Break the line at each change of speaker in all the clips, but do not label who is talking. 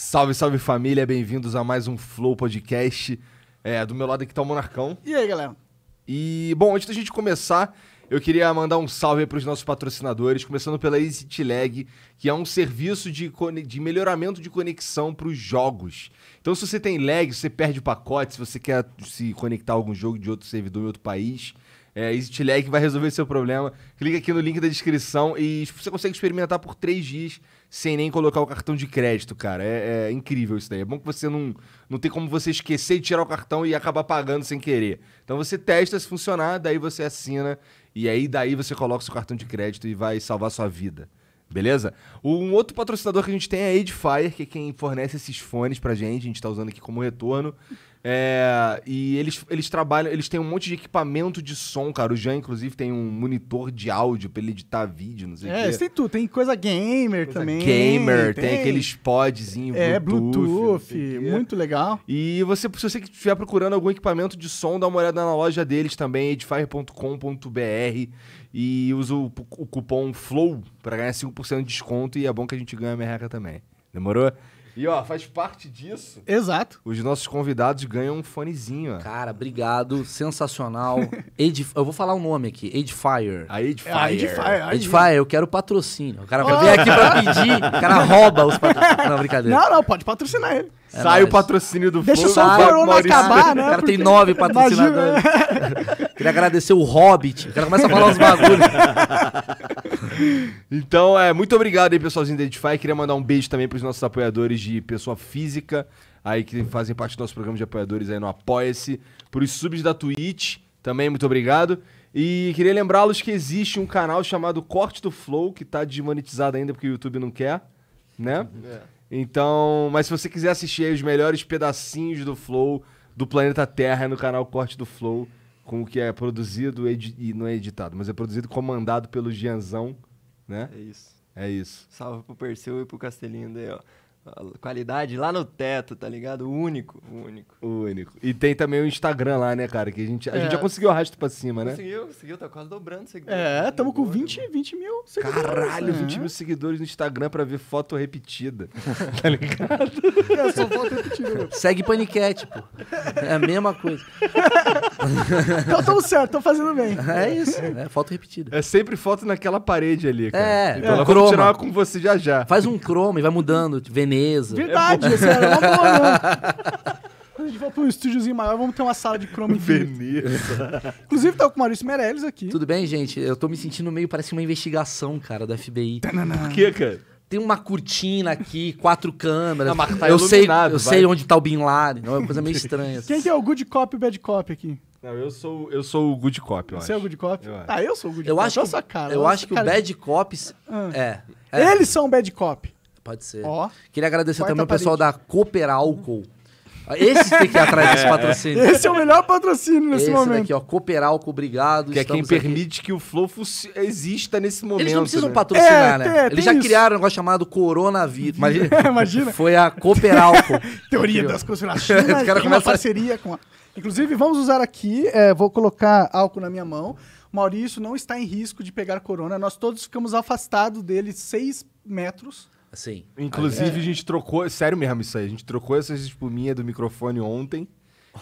Salve, salve família, bem-vindos a mais um Flow Podcast. É, do meu lado aqui tá o Monarcão. E aí, galera? E, bom, antes da gente começar, eu queria mandar um salve para os nossos patrocinadores, começando pela EasyTlag, que é um serviço de, de melhoramento de conexão para os jogos. Então, se você tem lag, se você perde o pacote, se você quer se conectar a algum jogo de outro servidor em outro país, é, Exit Lag vai resolver seu problema. Clica aqui no link da descrição e você consegue experimentar por três dias sem nem colocar o cartão de crédito, cara. É, é, incrível isso daí. É bom que você não, não tem como você esquecer de tirar o cartão e acabar pagando sem querer. Então você testa se funcionar, daí você assina e aí daí você coloca o seu cartão de crédito e vai salvar sua vida. Beleza? Um outro patrocinador que a gente tem é a Edifier, que é quem fornece esses fones pra gente, a gente tá usando aqui como retorno. É, e eles, eles trabalham, eles têm um monte de equipamento de som, cara. O Jean, inclusive, tem um monitor de áudio pra ele editar vídeo, não sei o é, quê. É, tem
tudo. Tem coisa gamer coisa também. Gamer, tem, tem aqueles
podzinho, É, Bluetooth,
Bluetooth muito legal. E você, se você estiver procurando algum equipamento de som,
dá uma olhada na loja deles também, edifier.com.br e usa o, o cupom FLOW para ganhar 5% de desconto e é bom que a gente ganha a merreca também. Demorou? E ó, faz parte disso. Exato. Os nossos convidados ganham um fonezinho. Ó. Cara, obrigado.
Sensacional. Edif eu vou falar o um nome aqui: Edfire. A Edfire. É, a Edfire. A Edfire. eu quero patrocínio. O cara oh. vem aqui pra pedir, o cara rouba os patrocínios. Não, brincadeira. Não,
não, pode patrocinar ele. É Sai o patrocínio do Deixa só o Corona acabar, né? O cara tem nove patrocinadores. Queria agradecer
o Hobbit. O cara começa a falar uns bagulhos.
então, é, muito obrigado aí, pessoalzinho da Edify. Queria mandar um beijo também pros nossos apoiadores de pessoa física, aí que fazem parte do nosso programa de apoiadores aí no Apoia-se. Pros subs da Twitch, também muito obrigado. E queria lembrá-los que existe um canal chamado Corte do Flow, que tá desmonetizado ainda porque o YouTube não quer, né? É. Então, mas se você quiser assistir os melhores pedacinhos do Flow do planeta Terra é no canal Corte do Flow, com o que é produzido e não é editado, mas é produzido comandado pelo Gianzão, né? É isso. É isso. Salve pro Perseu e pro Castelinho daí, ó qualidade lá no teto, tá ligado? Único, único. Único. E tem também o Instagram lá, né, cara? Que a gente, a é. gente já conseguiu arrasto pra cima, né? Conseguiu, conseguiu. Tá quase dobrando seguidores.
É, tá tamo com 20, 20
mil seguidores. Caralho, 20 né? mil seguidores no Instagram pra ver foto repetida. tá ligado?
É, só foto repetida. Né?
Segue Paniquete, pô.
É a mesma coisa.
então tamo certo, tô fazendo bem. É isso,
é foto repetida. É sempre foto naquela parede ali, cara. É, então é. ela croma. com você já já. Faz um croma e vai mudando, veneno mesa.
Verdade, é isso era uma boa, né? Quando a gente for pra um estúdiozinho maior, vamos ter uma sala de chrome Beleza.
Inclusive, tá com o Maurício Meirelles aqui. Tudo bem, gente? Eu tô me sentindo meio, parece uma investigação, cara, da FBI. Por que, cara? Tem uma cortina aqui, quatro câmeras. Não, tá eu sei, eu sei onde tá o Bin Laden. É uma coisa meio estranha. Quem
que é o good cop e o bad cop aqui?
Não, eu sou, eu sou o good cop, eu Você acho. é o good cop? Eu
ah, eu sou o good eu cop. Acho que, eu acho que, cara, eu acho que o bad cop... Ah. É, é. Eles são o bad cop. Pode ser. Queria agradecer Quarta também o pessoal
da Cooper Álcool. Esse tem que ir atrás desse é. patrocínio. Esse é o
melhor patrocínio
nesse Esse momento. Esse daqui, ó, Cooperalco, obrigado. Que é quem permite aqui. que o Flow exista nesse momento. Eles não precisam né? patrocinar, é, né? É, Eles já isso. criaram um negócio chamado coronavírus. Imagina. Imagina. Foi a Cooperalco. Teoria das conspirações. cara caras parceria
com a... Inclusive, vamos usar aqui, é, vou colocar álcool na minha mão. Maurício não está em risco de pegar corona. Nós todos ficamos afastados dele seis metros.
Assim. Inclusive, é. a gente trocou, é sério mesmo isso aí, a gente trocou essas espuminhas do microfone ontem.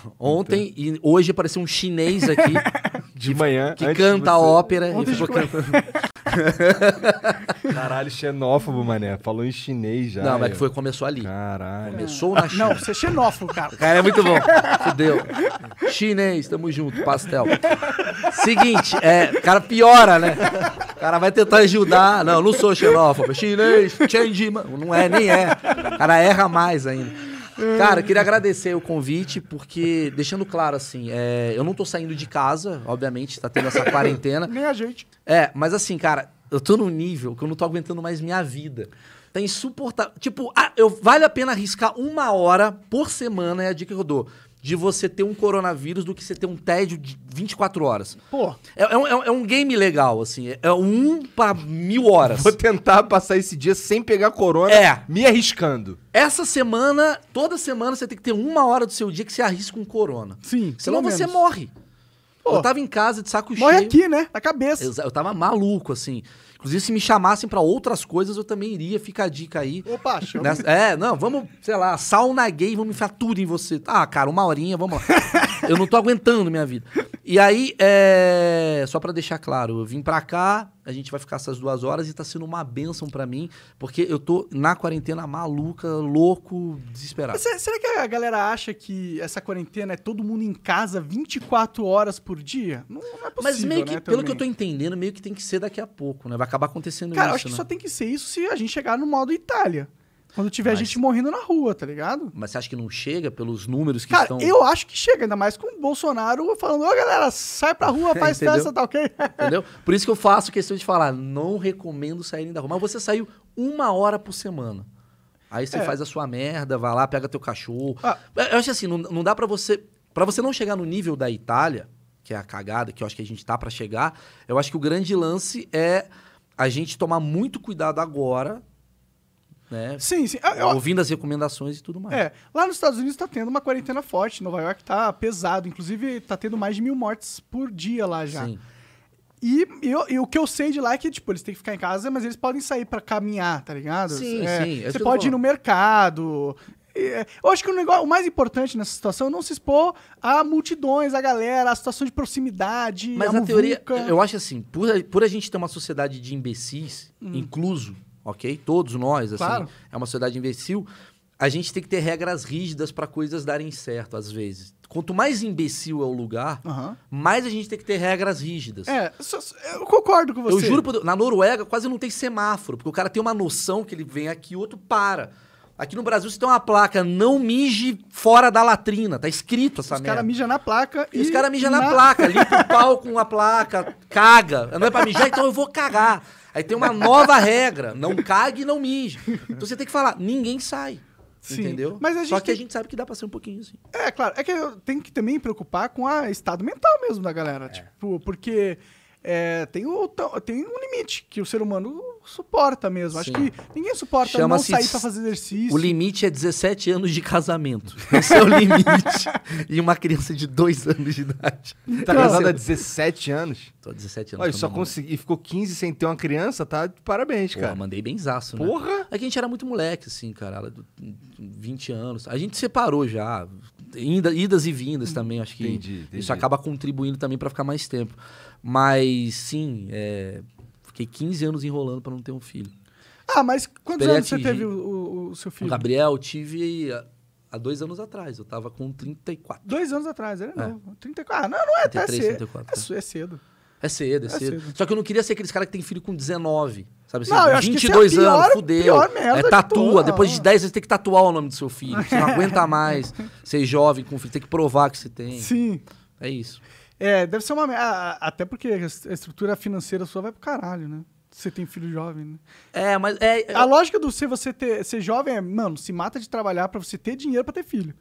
Então. Ontem e hoje apareceu um chinês aqui. de que, manhã. Que canta você... ópera e ficou cantando. Caralho, xenófobo, mané. Falou em chinês já. Não, mas que foi, começou ali. Caralho. Começou na China. Não,
você é xenófobo, cara. Cara, é muito bom. Fudeu.
Chinês,
tamo junto, pastel. Seguinte, é, o cara piora, né? O cara vai tentar ajudar. Não, não sou xenófobo. É chinês, change, não é, nem é. O cara erra mais ainda. Cara, queria agradecer o convite, porque, deixando claro, assim, é, eu não tô saindo de casa, obviamente, tá tendo essa quarentena. Nem a gente. É, mas assim, cara, eu tô num nível que eu não tô aguentando mais minha vida. Tá insuportável. Tipo, ah, eu, vale a pena arriscar uma hora por semana, é a dica que eu dou de você ter um coronavírus do que você ter um tédio de 24 horas. Pô. É, é, é, um, é um game legal, assim. É um para mil horas. Vou tentar passar esse dia sem pegar corona, é. me arriscando. Essa semana, toda semana, você tem que ter uma hora do seu dia que você arrisca um corona. Sim. Senão você morre. Pô. Eu tava em casa de saco morre cheio. Morre aqui, né? Na cabeça. Eu, eu tava maluco, assim. Inclusive, se me chamassem para outras coisas, eu também iria. Fica a dica aí. Opa, chama. Nessa... É, não, vamos, sei lá, sauna gay, vamos enfiar tudo em você. Ah, cara, uma horinha, vamos lá. eu não tô aguentando minha vida. E aí, é... só para deixar claro, eu vim pra cá, a gente vai ficar essas duas horas e está sendo uma benção para mim, porque eu tô na quarentena maluca, louco, desesperado. Mas
é, será que a galera acha que essa quarentena é todo mundo em casa 24 horas por dia? Não, não é possível, Mas meio que, né, pelo que eu tô entendendo, meio que tem que ser daqui a pouco, né? Vai acabar acontecendo Cara, isso, acho né? que só tem que ser isso se a gente chegar no modo Itália. Quando tiver Mas... gente morrendo na rua, tá ligado? Mas você acha que não chega pelos números que Cara, estão. Eu acho que chega, ainda mais com o Bolsonaro falando, ô galera, sai pra rua, faz festa, tá ok?
Entendeu? Por isso que eu faço questão de falar, não recomendo saírem da rua. Mas você saiu uma hora por semana. Aí você é. faz a sua merda, vai lá, pega teu cachorro. Ah. Eu acho assim, não, não dá para você. para você não chegar no nível da Itália, que é a cagada, que eu acho que a gente tá para chegar, eu acho que o grande lance é a gente tomar muito cuidado agora né? Sim, sim. Ah, eu, Ouvindo as recomendações
e tudo mais. É, lá nos Estados Unidos está tendo uma quarentena forte. Nova York está pesado. Inclusive, está tendo mais de mil mortes por dia lá já. Sim. E, eu, e, o que eu sei de lá é que, tipo, eles têm que ficar em casa, mas eles podem sair para caminhar, tá ligado? Sim, é, sim. É você pode bom. ir no mercado. É, eu acho que o, negócio, o mais importante nessa situação é não se expor a multidões, a galera, a situação de proximidade. Mas na teoria, eu
acho assim, por a, por a gente ter uma sociedade de imbecis, hum. incluso ok? Todos nós, assim, claro. é uma sociedade imbecil. A gente tem que ter regras rígidas para coisas darem certo, às vezes. Quanto mais imbecil é o lugar, uhum. mais a gente tem que ter regras rígidas. É,
eu concordo com você. Eu juro,
na Noruega quase não tem semáforo, porque o cara tem uma noção que ele vem aqui e outro para. Aqui no Brasil você tem uma placa, não mije fora da latrina. Tá escrito essa os merda. Os caras mijam na placa e. Os caras mijam na... na... placa, limpa o pau com a placa, caga. Não é pra mijar, então eu vou cagar.
Aí tem uma nova regra: não cague e não mije. Então você tem que falar, ninguém sai. Sim. Entendeu? Mas a gente Só que tem... a gente sabe que dá pra ser um pouquinho assim. É, claro. É que tem que também preocupar com o estado mental mesmo da galera. É. Tipo, porque é, tem, o, tem um limite que o ser humano suporta mesmo. Sim. Acho que ninguém suporta não sair para fazer exercício. O limite
é 17 anos de casamento. Esse é o limite. e uma criança de 2 anos de idade. Tá então, casada há 17 assim, anos?
Tô 17 anos. Olha, só consegui. E ficou 15 sem ter uma criança, tá? Parabéns, Porra, cara. mandei benzaço, né? Porra! É que a gente era muito moleque,
assim, cara. Ela, 20 anos. A gente separou já. Inda, idas e vindas hum, também, acho que entendi, entendi. isso acaba contribuindo também para ficar mais tempo. Mas sim, é, fiquei 15 anos enrolando para não ter um filho. Ah, mas quantos Esperei anos atingir... você teve
o, o, seu filho? O Gabriel,
eu tive há dois anos atrás. Eu tava com 34.
Dois anos atrás, era é, é novo. 34. Ah, não, não é tá até 34, é, tá.
é cedo. É cedo, é, é cedo. cedo. Só que eu não queria ser aqueles caras que tem filho com 19. Sabe assim, não, 22 é pior, anos, fudeu. Pior é tatua. De Depois de 10 você tem que tatuar o nome do seu filho. Você não aguenta mais ser jovem com filho. Tem que provar que você tem. Sim.
É isso. É, deve ser uma. Até porque a estrutura financeira sua vai pro caralho, né? Você tem filho jovem, né? É, mas. É, é a eu... lógica do ser você ter, ser jovem é, mano, se mata de trabalhar para você ter dinheiro para ter filho.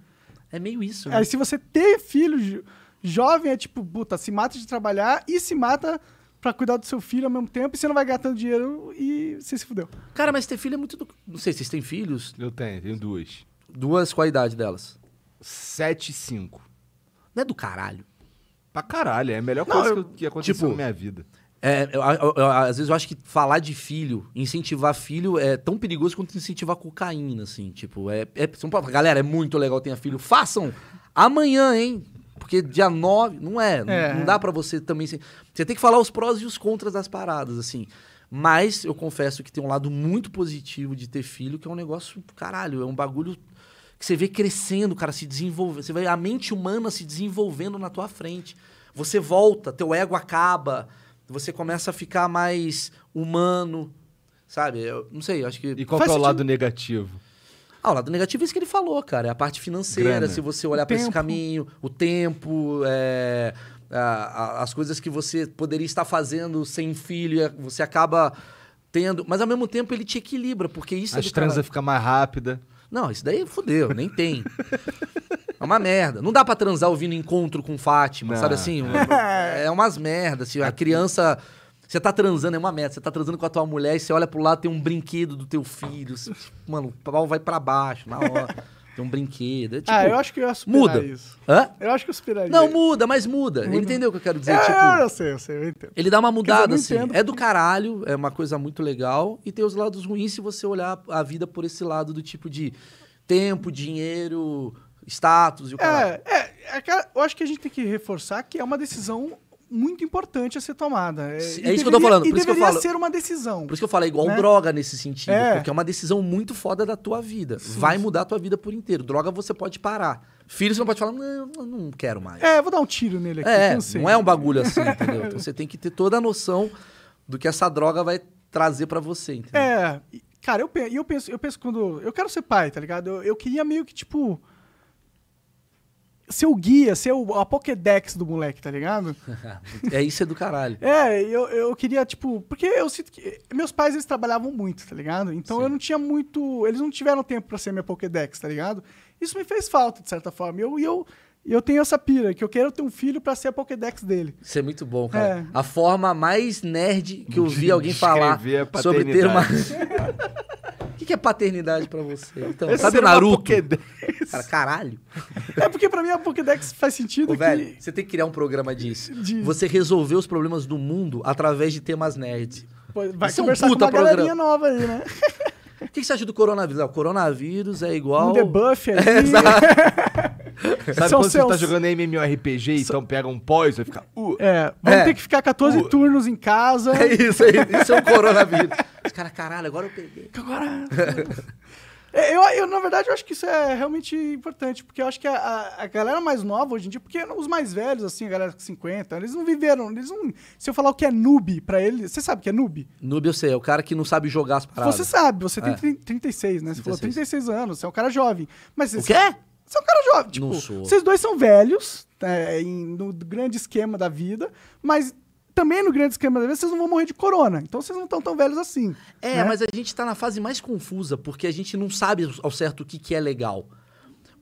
É meio isso. Né? Aí se você ter filho jovem é tipo, puta, se mata de trabalhar e se mata para cuidar do seu filho ao mesmo tempo e você não vai gastando dinheiro e você se fudeu. Cara, mas ter filho é muito. Do...
Não sei, vocês têm filhos? Eu tenho, tenho duas.
Duas, qual a idade delas? Sete e cinco. Não é do caralho. Pra caralho, é a melhor não, coisa eu, que aconteceu tipo, na minha vida. É, eu, eu, às vezes eu acho que falar de filho, incentivar filho é tão perigoso quanto incentivar cocaína, assim. Tipo, é, é, são, galera, é muito legal ter filho. Façam amanhã, hein? Porque dia 9, não é, é. Não, não, dá para você também... Você tem que falar os prós e os contras das paradas, assim. Mas eu confesso que tem um lado muito positivo de ter filho, que é um negócio, caralho, é um bagulho você vê crescendo, cara, se desenvolvendo. Você vê a mente humana se desenvolvendo na tua frente. Você volta, teu ego acaba, você começa a ficar mais humano, sabe? Eu não sei, eu acho que. E qual é o sentido. lado
negativo? Ah, o
lado negativo é isso que ele falou, cara. É a parte financeira, Grana. se você olhar para esse caminho, o tempo, é, a, a, as coisas que você poderia estar fazendo sem filho, é, você acaba tendo. Mas ao mesmo tempo ele te equilibra, porque isso. As é transas ficam
mais rápida.
Não, isso daí fudeu, nem tem. É uma merda. Não dá pra transar ouvindo encontro com Fátima, não. sabe assim? É umas merdas. Assim, a criança. Você tá transando, é uma merda. Você tá transando com a tua mulher e você olha pro lado, tem um brinquedo do teu filho. Você, tipo, mano, o pau vai para baixo na hora tem um brinquedo. É, ah, tipo, ah, eu acho que eu ia superar muda. isso. Hã? Eu acho que eu superaria. Não, muda, mas muda. muda. Ele entendeu o que eu quero dizer? É, tipo,
eu sei, eu sei, eu entendo. Ele dá uma mudada, dizer, assim.
É do caralho, é uma coisa muito legal. E tem os lados ruins se você olhar a vida por esse lado do tipo de tempo,
dinheiro, status e o é, caralho. É, é, é eu acho que a gente tem que reforçar que é uma decisão muito importante a ser tomada. É, é isso deveria, que eu tô falando. E isso deveria que eu falo, ser uma decisão. Por
isso que eu falo, é igual né? droga nesse sentido. É. Porque é uma decisão muito foda da tua vida. Sim, Vai sim. mudar a tua vida por inteiro. Droga você pode parar. Filho, você não pode falar, não, não quero mais. É,
vou dar um tiro nele aqui. É, não, não é um bagulho assim, entendeu? Então
você tem que ter toda a noção do que essa droga vai trazer para você, entendeu?
É, cara, eu, eu penso, eu penso quando. Eu quero ser pai, tá ligado? Eu, eu queria meio que, tipo ser o guia, ser o, a Pokédex do moleque, tá ligado? é isso é do caralho. É, eu, eu queria, tipo, porque eu sinto que. Meus pais eles trabalhavam muito, tá ligado? Então Sim. eu não tinha muito. Eles não tiveram tempo pra ser minha Pokédex, tá ligado? Isso me fez falta, de certa forma. E eu, eu e eu tenho essa pira, que eu quero ter um filho para ser a Pokédex dele.
Isso é muito bom, cara. É.
A forma mais nerd que eu vi alguém falar
sobre ter uma. O que, que, é paternidade para você? Então, Esse sabe Naruto? Pokédex. Cara, caralho.
É porque para mim a Pokédex faz sentido. Ô, que... velho, você tem que criar um
programa disso. De... Você resolver os problemas do mundo através de temas nerds.
vai Isso conversar é um puta com uma programa. galerinha nova aí, né?
O que, que, você acha do coronavírus? Ah, o coronavírus é igual. Um
debuff aí. É, exato. Sabe são, quando você tá jogando
MMORPG, são, então pega um poison vai ficar...
Uh, é, vamos é, ter que ficar 14 uh, turnos em casa. É isso, é isso, é o coronavírus. Os caras, caralho,
agora eu peguei. Agora...
É, eu, eu, na verdade, eu acho que isso é realmente importante, porque eu acho que a, a, galera mais nova hoje em dia, porque os mais velhos, assim, a galera com 50, eles não viveram, eles não. Se eu falar o que é noob pra eles. Você sabe o que é noob?
Noob eu sei, é o cara que não sabe jogar as paradas. Você sabe, você tem
é. 36, né? Você 36. falou 36 anos, você é um cara jovem. Mas, o quê? Você é um cara jovem. Tipo, não sou. Vocês dois são velhos, é, em, no grande esquema da vida, mas também no grande esquema da vida vocês não vão morrer de corona. Então vocês não estão tão velhos assim. É, né? mas
a gente tá na fase mais confusa, porque a gente não sabe ao certo o que, que é legal.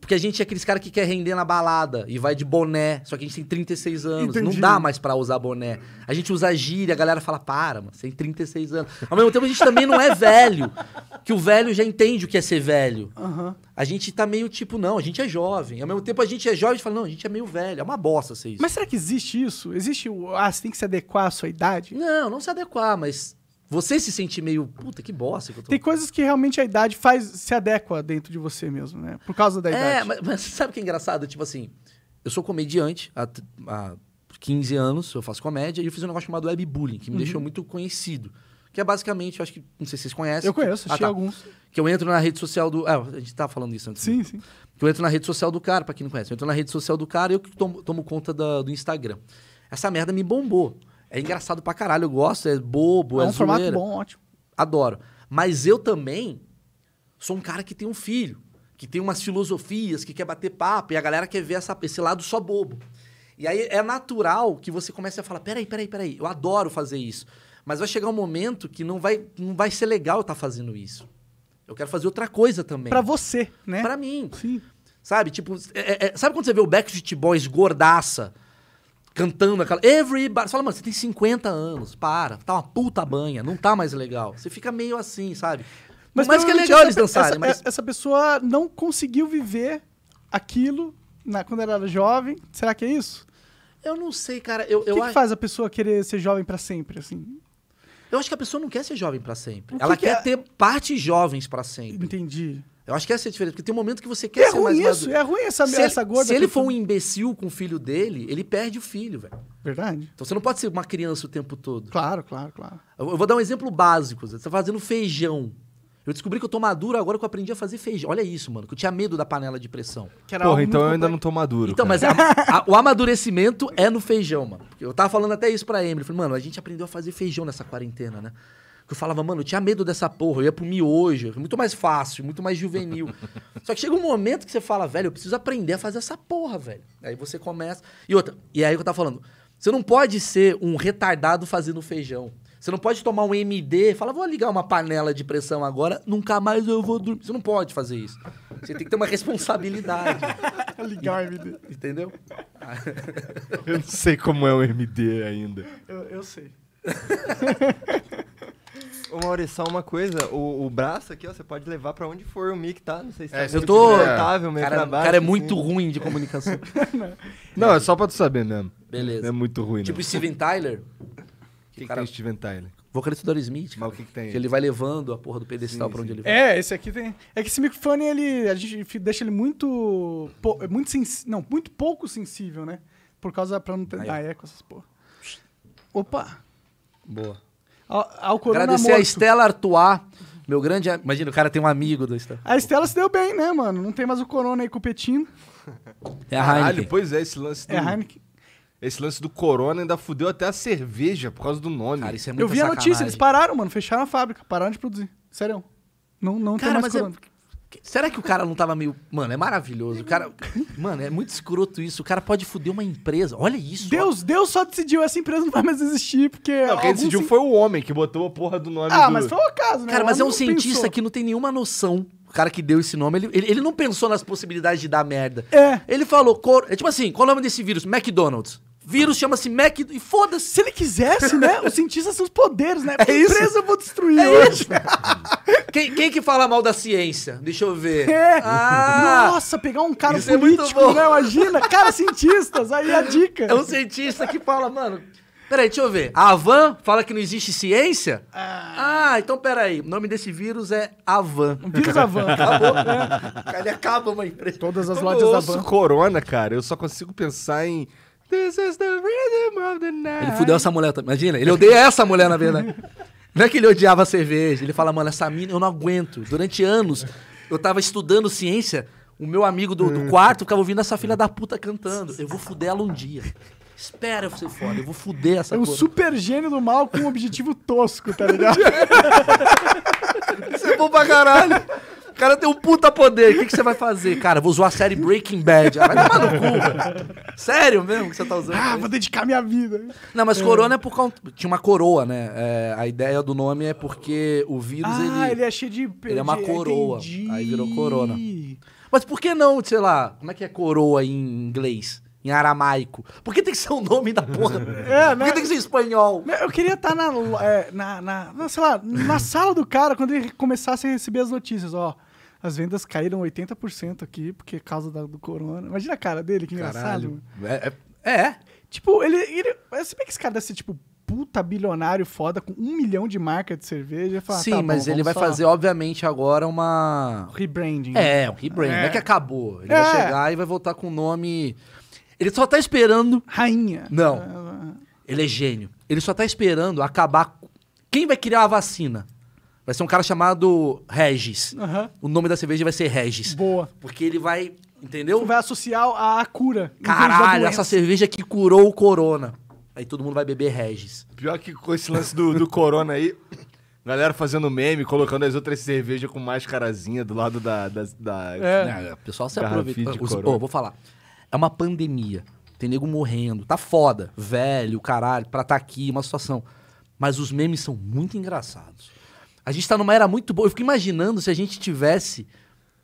Porque a gente é aqueles cara que quer render na balada e vai de boné, só que a gente tem 36 anos. Entendi. Não dá mais para usar boné. A gente usa gíria, a galera fala, para, mano, você tem 36 anos. Ao mesmo tempo, a gente também não é velho. Que o velho já entende o que é ser velho. Uhum. A gente tá meio tipo, não, a gente é jovem. Ao mesmo tempo, a gente é jovem e fala, não, a gente é meio velho. É uma bosta ser isso. Mas
será que existe isso? Existe o, ah, você tem que se adequar à sua idade? Não, não se adequar, mas você se sente meio,
puta, que bosta que eu tô... Tem
coisas que realmente a idade faz, se adequa dentro de você mesmo, né? Por causa da é, idade. É, mas, mas sabe
o que é engraçado? Tipo assim, eu sou comediante há, há 15 anos, eu faço comédia, e eu fiz um negócio chamado webbullying, que me uhum. deixou muito conhecido. Que é basicamente, eu acho que, não sei se vocês conhecem. Eu conheço, ah, achei ah, tá. alguns. Que eu entro na rede social do... Ah, a gente tava tá falando isso antes. Sim, sim. Que eu entro na rede social do cara, pra quem não conhece. Eu entro na rede social do cara e eu que tomo, tomo conta da, do Instagram. Essa merda me bombou. É engraçado pra caralho, eu gosto, é bobo, é, é um zoeira. formato bom, ótimo. Adoro. Mas eu também sou um cara que tem um filho, que tem umas filosofias, que quer bater papo, e a galera quer ver essa, esse lado só bobo. E aí é natural que você comece a falar: peraí, peraí, peraí, eu adoro fazer isso. Mas vai chegar um momento que não vai, não vai ser legal eu estar tá fazendo isso. Eu quero fazer outra coisa também. Para
você, né? Para
mim. Sim. Sabe? Tipo, é, é, é, sabe quando você vê o Backstreet Boys gordaça? cantando aquela. Everybody. Você fala, mano, você tem 50 anos, para. Tá uma puta banha, não tá mais legal. Você fica meio assim, sabe?
Mas, mas que é legal eles dançarem. Essa, mas... essa pessoa não conseguiu viver aquilo na, quando ela era jovem. Será que é isso? Eu não sei, cara. Eu, o que, eu que acho... faz a pessoa querer ser jovem para sempre, assim? Eu acho que a pessoa não quer ser jovem
para sempre. Que ela que quer é? ter partes jovens para sempre. Entendi. Eu acho que essa é a diferença, porque tem um momento que você é quer é ser ruim mais isso, maduro. É ruim essa, se essa ele, gorda. Se ele for um imbecil com o filho dele, ele perde o filho, velho. Verdade. Então você não pode ser uma criança o tempo todo. Claro, claro, claro. Eu, eu vou dar um exemplo básico. Você tá fazendo feijão. Eu descobri que eu tô maduro agora que eu aprendi a fazer feijão. Olha isso, mano, que eu tinha medo da panela de pressão. Porra, então eu ainda não tô
maduro. Então, cara. mas
a, a, o amadurecimento é no feijão, mano. Eu tava falando até isso pra Emily. Falei, mano, a gente aprendeu a fazer feijão nessa quarentena, né? eu falava, mano, eu tinha medo dessa porra, eu ia pro miojo, muito mais fácil, muito mais juvenil. Só que chega um momento que você fala, velho, eu preciso aprender a fazer essa porra, velho. Aí você começa. E outra, e aí que eu tava falando, você não pode ser um retardado fazendo feijão. Você não pode tomar um MD, fala, vou ligar uma panela de pressão agora, nunca mais eu vou dormir. Você não pode fazer isso. Você tem que ter uma
responsabilidade. ligar o MD. Entendeu? eu não sei
como é o MD ainda.
Eu, eu sei.
Ô Maurício, só uma coisa, o, o braço aqui, ó, você pode levar pra onde for o mic, tá? Não sei se tá é, tá eu tô... confortável, cara, pra baixo. O cara é assim. muito ruim de comunicação. não, é. é só pra tu saber mesmo. Beleza. é muito ruim, Tipo não. Steven
Tyler. O que, que, cara... tem
Steven Tyler? Vocalista do Smith Mas o que, que tem? Que ele vai levando a porra do
pedestal sim, pra onde sim.
ele vai.
É, esse aqui tem... É que esse microfone, ele... A gente deixa ele muito... muito sens... Não, muito pouco sensível, né? Por causa... Pra não ter... Aí, ah, é, com essas porra. Opa! Boa ao, Corona é Agradecer morto. a Estela Artois,
meu grande... amigo. Imagina, o cara tem um amigo da Estela.
A Estela se deu bem, né, mano? Não tem mais o Corona aí competindo.
É a Heineken. Caralho, pois é, esse lance do... É a Heineken. Esse lance do Corona ainda fudeu até a cerveja por causa do nome. Cara, isso é Eu vi sacanagem. a notícia, eles
pararam, mano. Fecharam a fábrica, pararam de produzir. Sério. Não, não cara, tem mais é Corona. É... Será que o cara não tava meio.
Mano, é maravilhoso. O cara. Mano, é muito escroto isso. O cara pode foder uma empresa. Olha isso. Deus,
ó. Deus só decidiu essa empresa não vai
mais existir, porque. Não, quem decidiu se...
foi o homem que botou a porra do nome
Ah, do... mas foi o
caso, né? Cara, mas é um cientista pensou. que
não tem nenhuma noção. O cara que deu esse nome, ele, ele, ele não pensou nas possibilidades de dar merda. É. Ele falou. Cor... É tipo assim, qual é o nome desse vírus? McDonald's. Vírus chama-se Mac e foda-se. Se ele quisesse, né? Os
cientistas são os poderes, né? É a empresa isso? eu vou destruir
é hoje. quem, quem, que fala mal da ciência? Deixa eu ver. É. Ah, Nossa,
pegar um cara é político, é né? Imagina. Cara, cientistas, aí a dica. É um
cientista que fala, mano. Peraí, deixa eu ver. A Avan fala que não existe ciência? Ah, ah então peraí. O nome desse vírus é Avan. Vírus Avan. Acabou,
né? Ele acaba uma empresa. Todas as Todo lojas Avan. Corona, cara. Eu só consigo pensar em This is the rhythm of the night. Ele fudeu essa mulher também. Tá? Imagina, ele odeia essa mulher, na verdade. Não é que ele odiava a
cerveja. Ele fala, mano, essa mina eu não aguento. Durante anos, eu tava estudando ciência. O meu amigo do, do é. quarto ficava ouvindo essa filha da puta cantando. Eu vou fuder ela um dia. Espera
você foda. eu vou fuder essa É um super gênio do mal com um objetivo tosco, tá ligado? Isso é bom pra caralho. O cara tem um puta poder. O que, que você vai fazer?
Cara, vou usar a série Breaking Bad. Ah, vai tomar no
cu. Sério mesmo que você tá usando? Ah, vou dedicar minha vida. Não, mas é. corona é por causa.
Tinha uma coroa, né? É, a ideia do nome é porque o vírus. Ah, ele, ele é cheio de. Ele é uma coroa. Entendi. Aí virou corona. Mas por que não, sei lá, como é que é coroa em inglês? em aramaico? Por que tem que ser o nome da porra? É, né? Por que né? tem que ser
espanhol? Né, eu queria estar tá na, é, na, na, sei lá, na sala do cara quando ele começasse a receber as notícias, ó. As vendas caíram 80% aqui, porque causa da, do corona. Imagina a cara dele, que engraçado. É, é, é. Tipo, ele. ele é, se bem que esse cara deve ser, tipo, puta bilionário foda com um milhão de marca de cerveja. Fala, Sim, tá bom, mas ele vai só... fazer,
obviamente, agora uma. Rebranding. É, um rebranding. É. Não é que acabou. Ele é. vai chegar e vai voltar com o nome. Ele só tá esperando. Rainha. Não. É, é. Ele é gênio. Ele só tá esperando acabar. Quem vai criar a vacina? Vai ser um cara chamado Regis. Uhum. O nome da cerveja vai ser Regis.
Boa. Porque ele vai. Entendeu? vai associar a cura. Caralho, essa
cerveja que curou o corona.
Aí todo mundo vai beber Regis. Pior que com esse lance do, do corona aí. Galera fazendo meme, colocando as outras cervejas com máscarazinha do lado da. da, da é. o pessoal se aproveita. Os, oh, vou falar. É uma pandemia. Tem nego morrendo. Tá foda.
Velho, caralho, pra tá aqui, uma situação. Mas os memes são muito engraçados. A gente tá numa era muito boa. Eu fico imaginando se a gente tivesse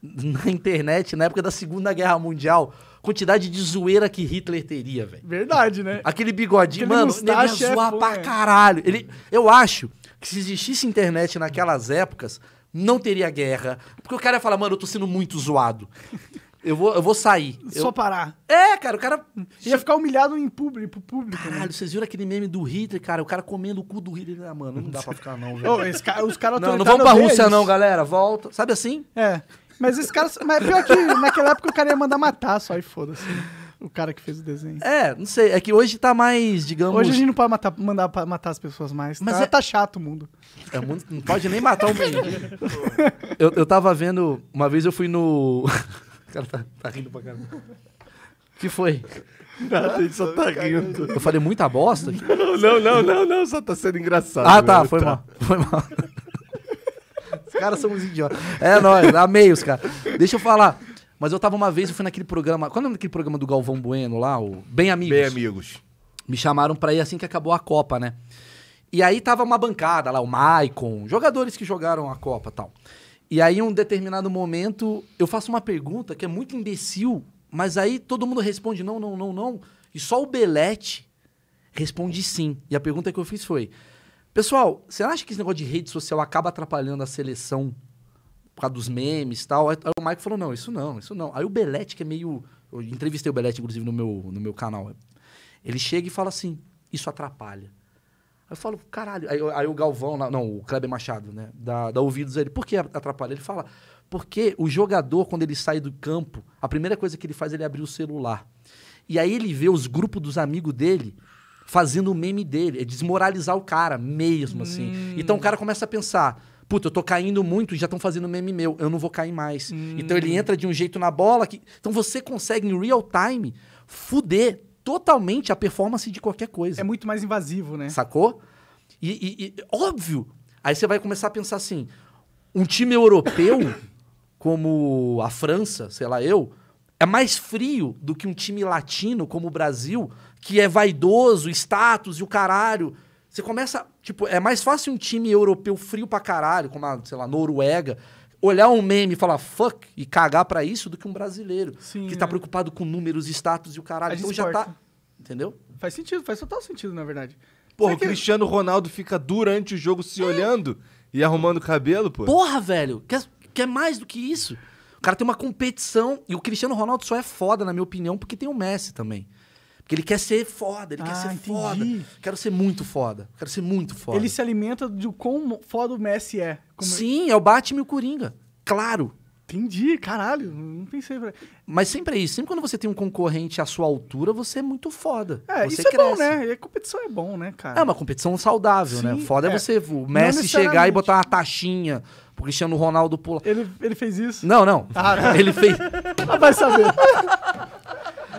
na internet, na época da Segunda Guerra Mundial, quantidade de zoeira que Hitler teria, velho. Verdade, né? Aquele bigodinho, mano, ele ia zoar é pra né? caralho. Ele, eu acho que se existisse internet naquelas épocas, não teria guerra. Porque o cara ia falar, mano, eu tô sendo muito zoado. Eu vou, eu vou sair. Só eu...
parar. É, cara, o cara. Ia ficar humilhado em público, público.
Né? Caralho, né? vocês viram aquele meme do Hitler, cara? O cara comendo o cu do Hitler. Ah, mano, não dá pra ficar, não, velho. Ô, esse cara, os caras Não, não vamos pra Rússia, não, galera. Volta. Sabe assim?
É. Mas esse cara. Mas é pior que naquela época o cara ia mandar matar só e foda-se. Né? O cara que fez o desenho. É, não sei. É que hoje tá
mais, digamos. Hoje a gente
não pode matar, mandar matar as pessoas mais. Mas tá, é... tá chato o mundo.
É, não pode nem matar um menino. eu, eu tava vendo. Uma vez eu fui no. O cara tá,
tá rindo pra caramba. O
que foi? Nada, ele só tá rindo. Eu falei muita bosta?
Não, não, não, não, não, só tá sendo engraçado. Ah, tá, foi tá. mal. Foi mal. Os caras são uns idiotas.
É nóis, amei os caras. Deixa eu falar. Mas eu tava uma vez, eu fui naquele programa. Qual é aquele programa do Galvão Bueno lá? O Bem Amigos. Bem Amigos. Me chamaram pra ir assim que acabou a Copa, né? E aí tava uma bancada lá, o Maicon, jogadores que jogaram a Copa tal. E aí, em um determinado momento, eu faço uma pergunta que é muito imbecil, mas aí todo mundo responde não, não, não, não. E só o Belete responde sim. E a pergunta que eu fiz foi: Pessoal, você acha que esse negócio de rede social acaba atrapalhando a seleção por causa dos memes e tal? Aí o Mike falou: Não, isso não, isso não. Aí o Belete, que é meio. Eu entrevistei o Belete, inclusive, no meu, no meu canal. Ele chega e fala assim: Isso atrapalha eu falo, caralho. Aí, aí o Galvão, não, o Kleber Machado, né? Dá, dá ouvidos a ele. Por que atrapalha? Ele fala, porque o jogador, quando ele sai do campo, a primeira coisa que ele faz é ele abrir o celular. E aí ele vê os grupos dos amigos dele fazendo o meme dele. É desmoralizar o cara mesmo, assim. Hum. Então o cara começa a pensar. Puta, eu tô caindo muito e já estão fazendo meme meu. Eu não vou cair mais. Hum. Então ele hum. entra de um jeito na bola. Que... Então você consegue, em real time, fuder totalmente a performance de qualquer coisa. É muito mais invasivo, né? Sacou? E, e, e óbvio. Aí você vai começar a pensar assim: um time europeu, como a França, sei lá eu, é mais frio do que um time latino, como o Brasil, que é vaidoso, status e o caralho. Você começa. Tipo, é mais fácil um time europeu frio pra caralho, como a, sei lá, Noruega, olhar um meme e falar fuck e cagar para isso do que um brasileiro Sim, que está é. preocupado com números, status e o caralho. Então já tá.
Entendeu?
Faz sentido, faz total sentido, na verdade. Porra, o que... Cristiano
Ronaldo fica durante o jogo se é. olhando e arrumando cabelo, pô. Porra, velho. Quer, quer mais do que isso? O cara tem uma competição
e o Cristiano Ronaldo só é foda, na minha opinião, porque tem o Messi também. Porque ele quer ser foda, ele ah, quer ser
entendi. foda. Quero ser muito foda, quero ser muito foda. Ele se alimenta de quão foda o Messi é. Sim, é o Batman e o Coringa. Claro. Entendi, caralho, não pensei.
Pra... Mas sempre é isso, sempre quando você tem um concorrente à sua altura, você é muito foda. É, você isso cresce. é bom,
né? E competição é bom, né, cara? É uma
competição saudável, né? Sim, né? Foda é, é você, o Messi chegar e botar uma taxinha o Cristiano Ronaldo pula. Ele, ele fez isso? Não, não. Ah, Ele fez.
Ah, vai saber.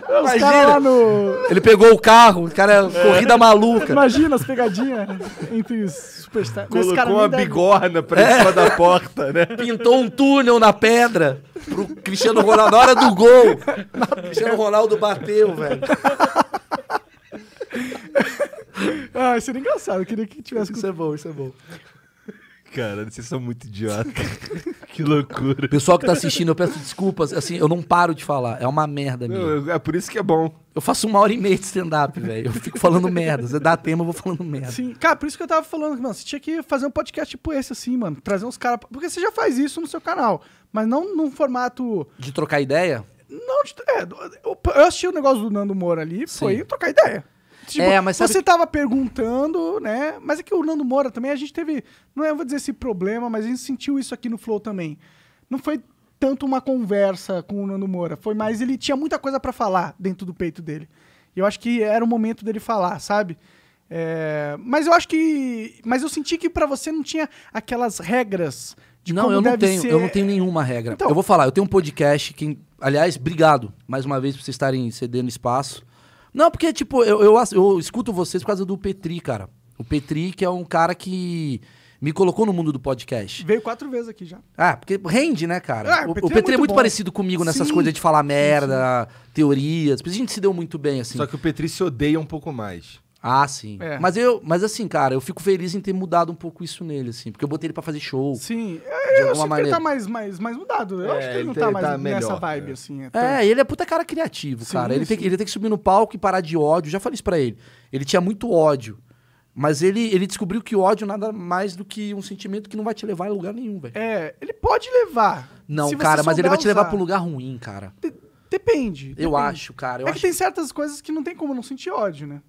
Imagina. No...
Ele pegou o carro, o cara, é, é. corrida maluca. Imagina
as pegadinhas entre os superstars. Colocou cara uma bigorna
pra é. cima da porta, né? Pintou um túnel na pedra pro Cristiano Ronaldo na hora do gol.
Cristiano Ronaldo bateu, velho. ah, isso era engraçado. Eu queria que tivesse. Isso é bom, isso é bom.
Cara, vocês são muito idiota. que loucura. Pessoal que tá assistindo, eu peço desculpas. Assim, eu não
paro de falar. É uma merda mesmo. é por isso que é bom. Eu faço uma hora e meia de stand-up, velho. Eu fico falando merda.
Se dá tema, eu vou falando merda. Sim, cara, por isso que eu tava falando, mano. Você tinha que fazer um podcast tipo esse, assim, mano. Trazer uns caras. Porque você já faz isso no seu canal. Mas não num formato. De trocar ideia? Não, de... é, eu assisti o negócio do Nando Moura ali, Sim. foi trocar ideia. Tipo, é, mas você tava perguntando, né? Mas é que o Nando Moura também, a gente teve, não é, vou dizer esse problema, mas a gente sentiu isso aqui no Flow também. Não foi tanto uma conversa com o Nando Moura, foi mais ele tinha muita coisa para falar dentro do peito dele. E eu acho que era o momento dele falar, sabe? É, mas eu acho que. Mas eu senti que para você não tinha aquelas regras de não, como eu não tenho, ser... eu não tenho
nenhuma regra. Então, eu vou falar, eu tenho um podcast que, aliás, obrigado mais uma vez por vocês estarem cedendo espaço. Não, porque, tipo, eu, eu, eu escuto vocês por causa do Petri, cara. O Petri, que é um cara que me colocou no mundo do podcast.
Veio quatro vezes aqui já.
Ah, porque rende,
né, cara? Ah, o, o, é Petri é muito, é muito parecido comigo nessas sim, coisas de falar merda,
sim, sim. teorias. a gente se deu muito bem, assim. Só que o Petri se odeia um pouco mais. Ah, sim. É. Mas eu, mas assim, cara, eu fico feliz em ter mudado um pouco isso nele, assim, porque eu botei ele pra fazer show. Sim, é, eu, de alguma eu maneira. ele tá
mais, mais, mais mudado. Eu é, acho que ele, ele não tá, tá ele mais tá nessa vibe, é. assim. É, é tão... é,
ele é puta cara criativo, sim, cara. Ele tem, ele tem que subir no palco e parar de ódio. já falei isso pra ele. Ele tinha muito ódio. Mas ele, ele descobriu que ódio nada mais do que um sentimento que não vai
te levar a lugar nenhum, velho. É, ele pode levar. Não, cara, mas ele vai te levar usar. pro lugar
ruim, cara.
De depende, depende. Eu acho, cara. Eu é acho... que tem certas coisas que não tem como não sentir ódio, né?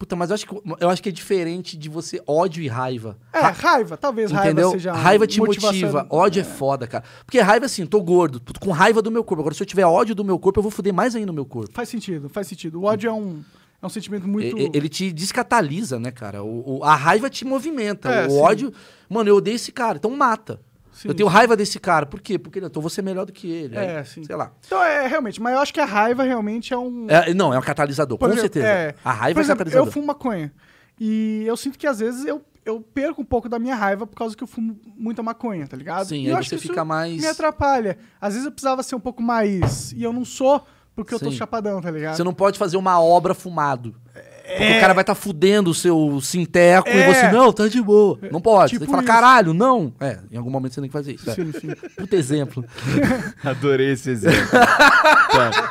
Puta, mas eu acho, que, eu acho que é diferente de você ódio e raiva.
É, Ra raiva, talvez entendeu? raiva seja. Raiva te motivação. motiva, ódio é. é.
foda, cara. Porque raiva, assim, tô gordo, tô com raiva do meu corpo. Agora, se eu tiver ódio do meu corpo, eu vou foder mais ainda no meu corpo. Faz sentido, faz sentido. O ódio é um. É um sentimento muito. Ele te descatalisa, né, cara? O, o a raiva te movimenta. É, o sim. ódio. Mano, eu odeio esse cara, então mata. Sim, eu tenho sim. raiva desse cara. Por quê? Porque então você é melhor do que ele. É, aí, sim. Sei lá.
Então é realmente, mas eu acho que a raiva realmente é um. É,
não, é um catalisador, Por com exemplo, certeza. É... A raiva é exemplo, é um catalisador. Eu fumo
maconha. E eu sinto que às vezes eu eu perco um pouco da minha raiva por causa que eu fumo muita maconha, tá ligado? Sim, e aí você fica mais. Me atrapalha. Às vezes eu precisava ser um pouco mais. E eu não sou porque Sim. eu tô chapadão, tá ligado? Você não
pode fazer uma obra fumado. É, porque o cara vai estar tá fudendo o seu sinteco e é. você, não, tá de boa. É, não pode. Tipo você tem que falar, isso. caralho, não. É, em algum momento você tem que fazer isso. Sim, é. sim. Puta exemplo.
Adorei esse
exemplo. Tá.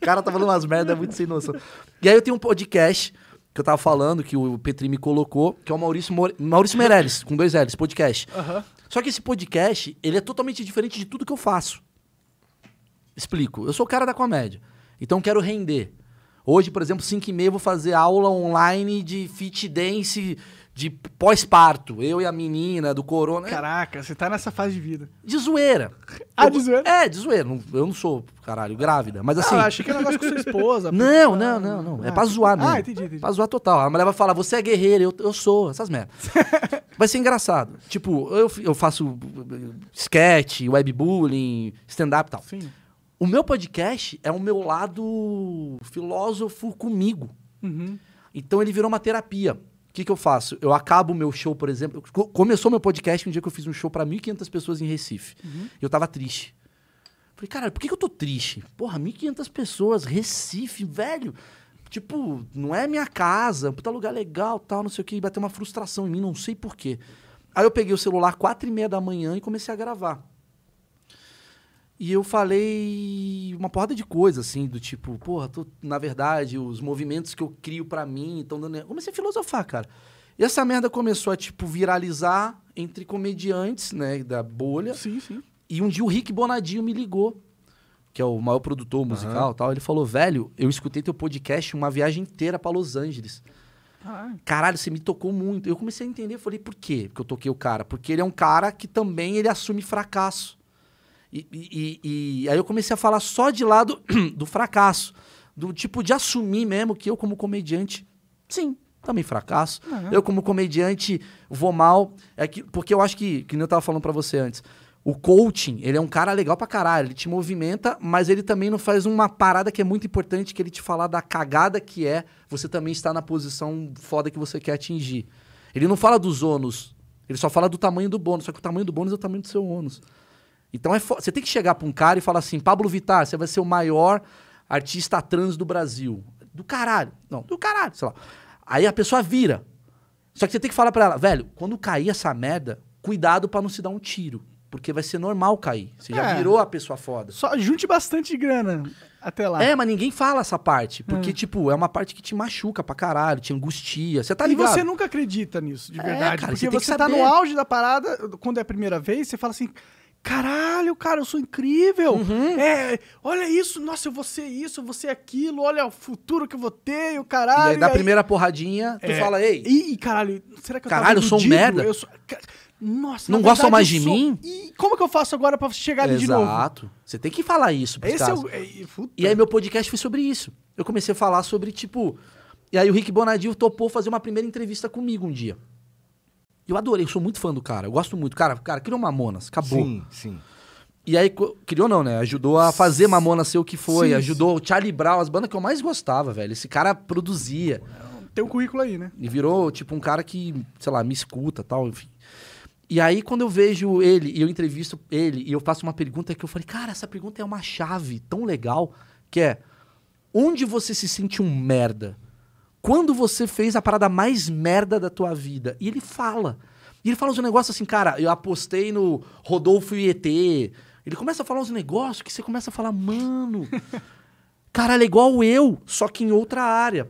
O cara tá falando umas merdas muito sem noção. E aí eu tenho um podcast que eu tava falando, que o Petri me colocou, que é o Maurício, More... Maurício Meirelles, com dois L's, podcast. Só que esse podcast, ele é totalmente diferente de tudo que eu faço. Explico. Eu sou o cara da comédia. Então quero render. Hoje, por exemplo, 5 e meia vou fazer aula online de fit dance de pós-parto. Eu e a menina do corona. Caraca, você tá nessa fase de vida. De zoeira. Ah, de zoeira? É, de zoeira. Eu não sou, caralho, grávida. Mas ah, assim. Ah, achei que era negócio com sua esposa. Tá- não, não, não, não. É ah. É pra zoar ah, mesmo. Ah, entendi, entendi. Pra zoar total. A mulher vai falar, você é guerreira, eu, eu sou, essas merdas. vai ser engraçado. Tipo, eu, eu faço sketch, webbullying, stand-up e tal. Sim. O meu podcast é o meu lado filósofo comigo. Uhum. Então ele virou uma terapia. O que, que eu faço? Eu acabo o meu show, por exemplo. Começou meu podcast um dia que eu fiz um show para 1.500 pessoas em Recife. Uhum. Eu tava triste. Falei, cara, por que, que eu tô triste? Porra, 1.500 pessoas, Recife, velho. Tipo, não é minha casa, puta lugar legal, tal, não sei o que. Bateu uma frustração em mim, não sei porquê. Aí eu peguei o celular, quatro e meia da manhã, e comecei a gravar. E eu falei uma porrada de coisa, assim, do tipo, porra, tô, na verdade, os movimentos que eu crio para mim estão dando. Comecei a filosofar, cara. E essa merda começou a, tipo, viralizar entre comediantes, né, da bolha. Sim, sim. E um dia o Rick Bonadinho me ligou, que é o maior produtor musical uhum. tal. Ele falou, velho, eu escutei teu podcast uma viagem inteira para Los Angeles. Caralho, você me tocou muito. Eu comecei a entender, falei, por quê porque eu toquei o cara? Porque ele é um cara que também ele assume fracasso. E, e, e, aí eu comecei a falar só de lado do fracasso, do tipo de assumir mesmo que eu, como comediante, sim, também fracasso. Uhum. Eu, como comediante, vou mal. É que, porque eu acho que, que nem eu tava falando para você antes. O coaching, ele é um cara legal pra caralho, ele te movimenta, mas ele também não faz uma parada que é muito importante, que ele te falar da cagada que é você também estar na posição foda que você quer atingir. Ele não fala dos ônus, ele só fala do tamanho do bônus, só que o tamanho do bônus é o tamanho do seu ônus. Então é você tem que chegar para um cara e falar assim: Pablo Vittar, você vai ser o maior artista trans do Brasil. Do caralho. Não, do caralho, sei lá. Aí a pessoa vira. Só que você tem que falar para ela, velho, quando cair essa merda, cuidado para não se dar um tiro. Porque vai ser normal cair. Você é. já virou a pessoa foda. Só junte bastante grana até lá. É, mas ninguém fala essa parte. É. Porque, tipo, é uma parte que te machuca pra caralho, te angustia. Você tá ligado? E você
nunca acredita nisso, de é, verdade. É, cara, porque você, você tá no auge da parada, quando é a primeira vez, você fala assim Caralho, cara, eu sou incrível! Uhum. É, olha isso, nossa, eu vou ser isso, eu vou ser aquilo, olha o futuro que eu vou ter, o caralho. E aí, da aí... primeira
porradinha, tu é. fala,
ei. Ih, caralho, será que eu Caralho, eu sou um merda. Eu sou... Nossa, não gosta mais de sou... mim? E como que eu faço agora para chegar ali Exato. de novo? Exato.
Você tem que falar isso. Esse é o... É, e aí meu podcast foi sobre isso. Eu comecei a falar sobre, tipo. E aí o Rick Bonadil topou fazer uma primeira entrevista comigo um dia. Eu adorei, eu sou muito fã do cara, eu gosto muito. Cara, cara, criou Mamonas, acabou. Sim, sim. E aí, criou não, né? Ajudou a fazer Mamonas ser o que foi. Sim, ajudou sim. o Charlie Brown, as bandas que eu mais gostava, velho. Esse cara produzia. Tem um currículo aí, né? E virou, tipo, um cara que, sei lá, me escuta tal, enfim. E aí, quando eu vejo ele e eu entrevisto ele e eu faço uma pergunta que eu falei, cara, essa pergunta é uma chave tão legal, que é, onde você se sente um merda? Quando você fez a parada mais merda da tua vida? E ele fala. E ele fala uns negócios assim, cara, eu apostei no Rodolfo e ET. Ele começa a falar uns negócios que você começa a falar, mano. Caralho, é igual eu, só que em outra área.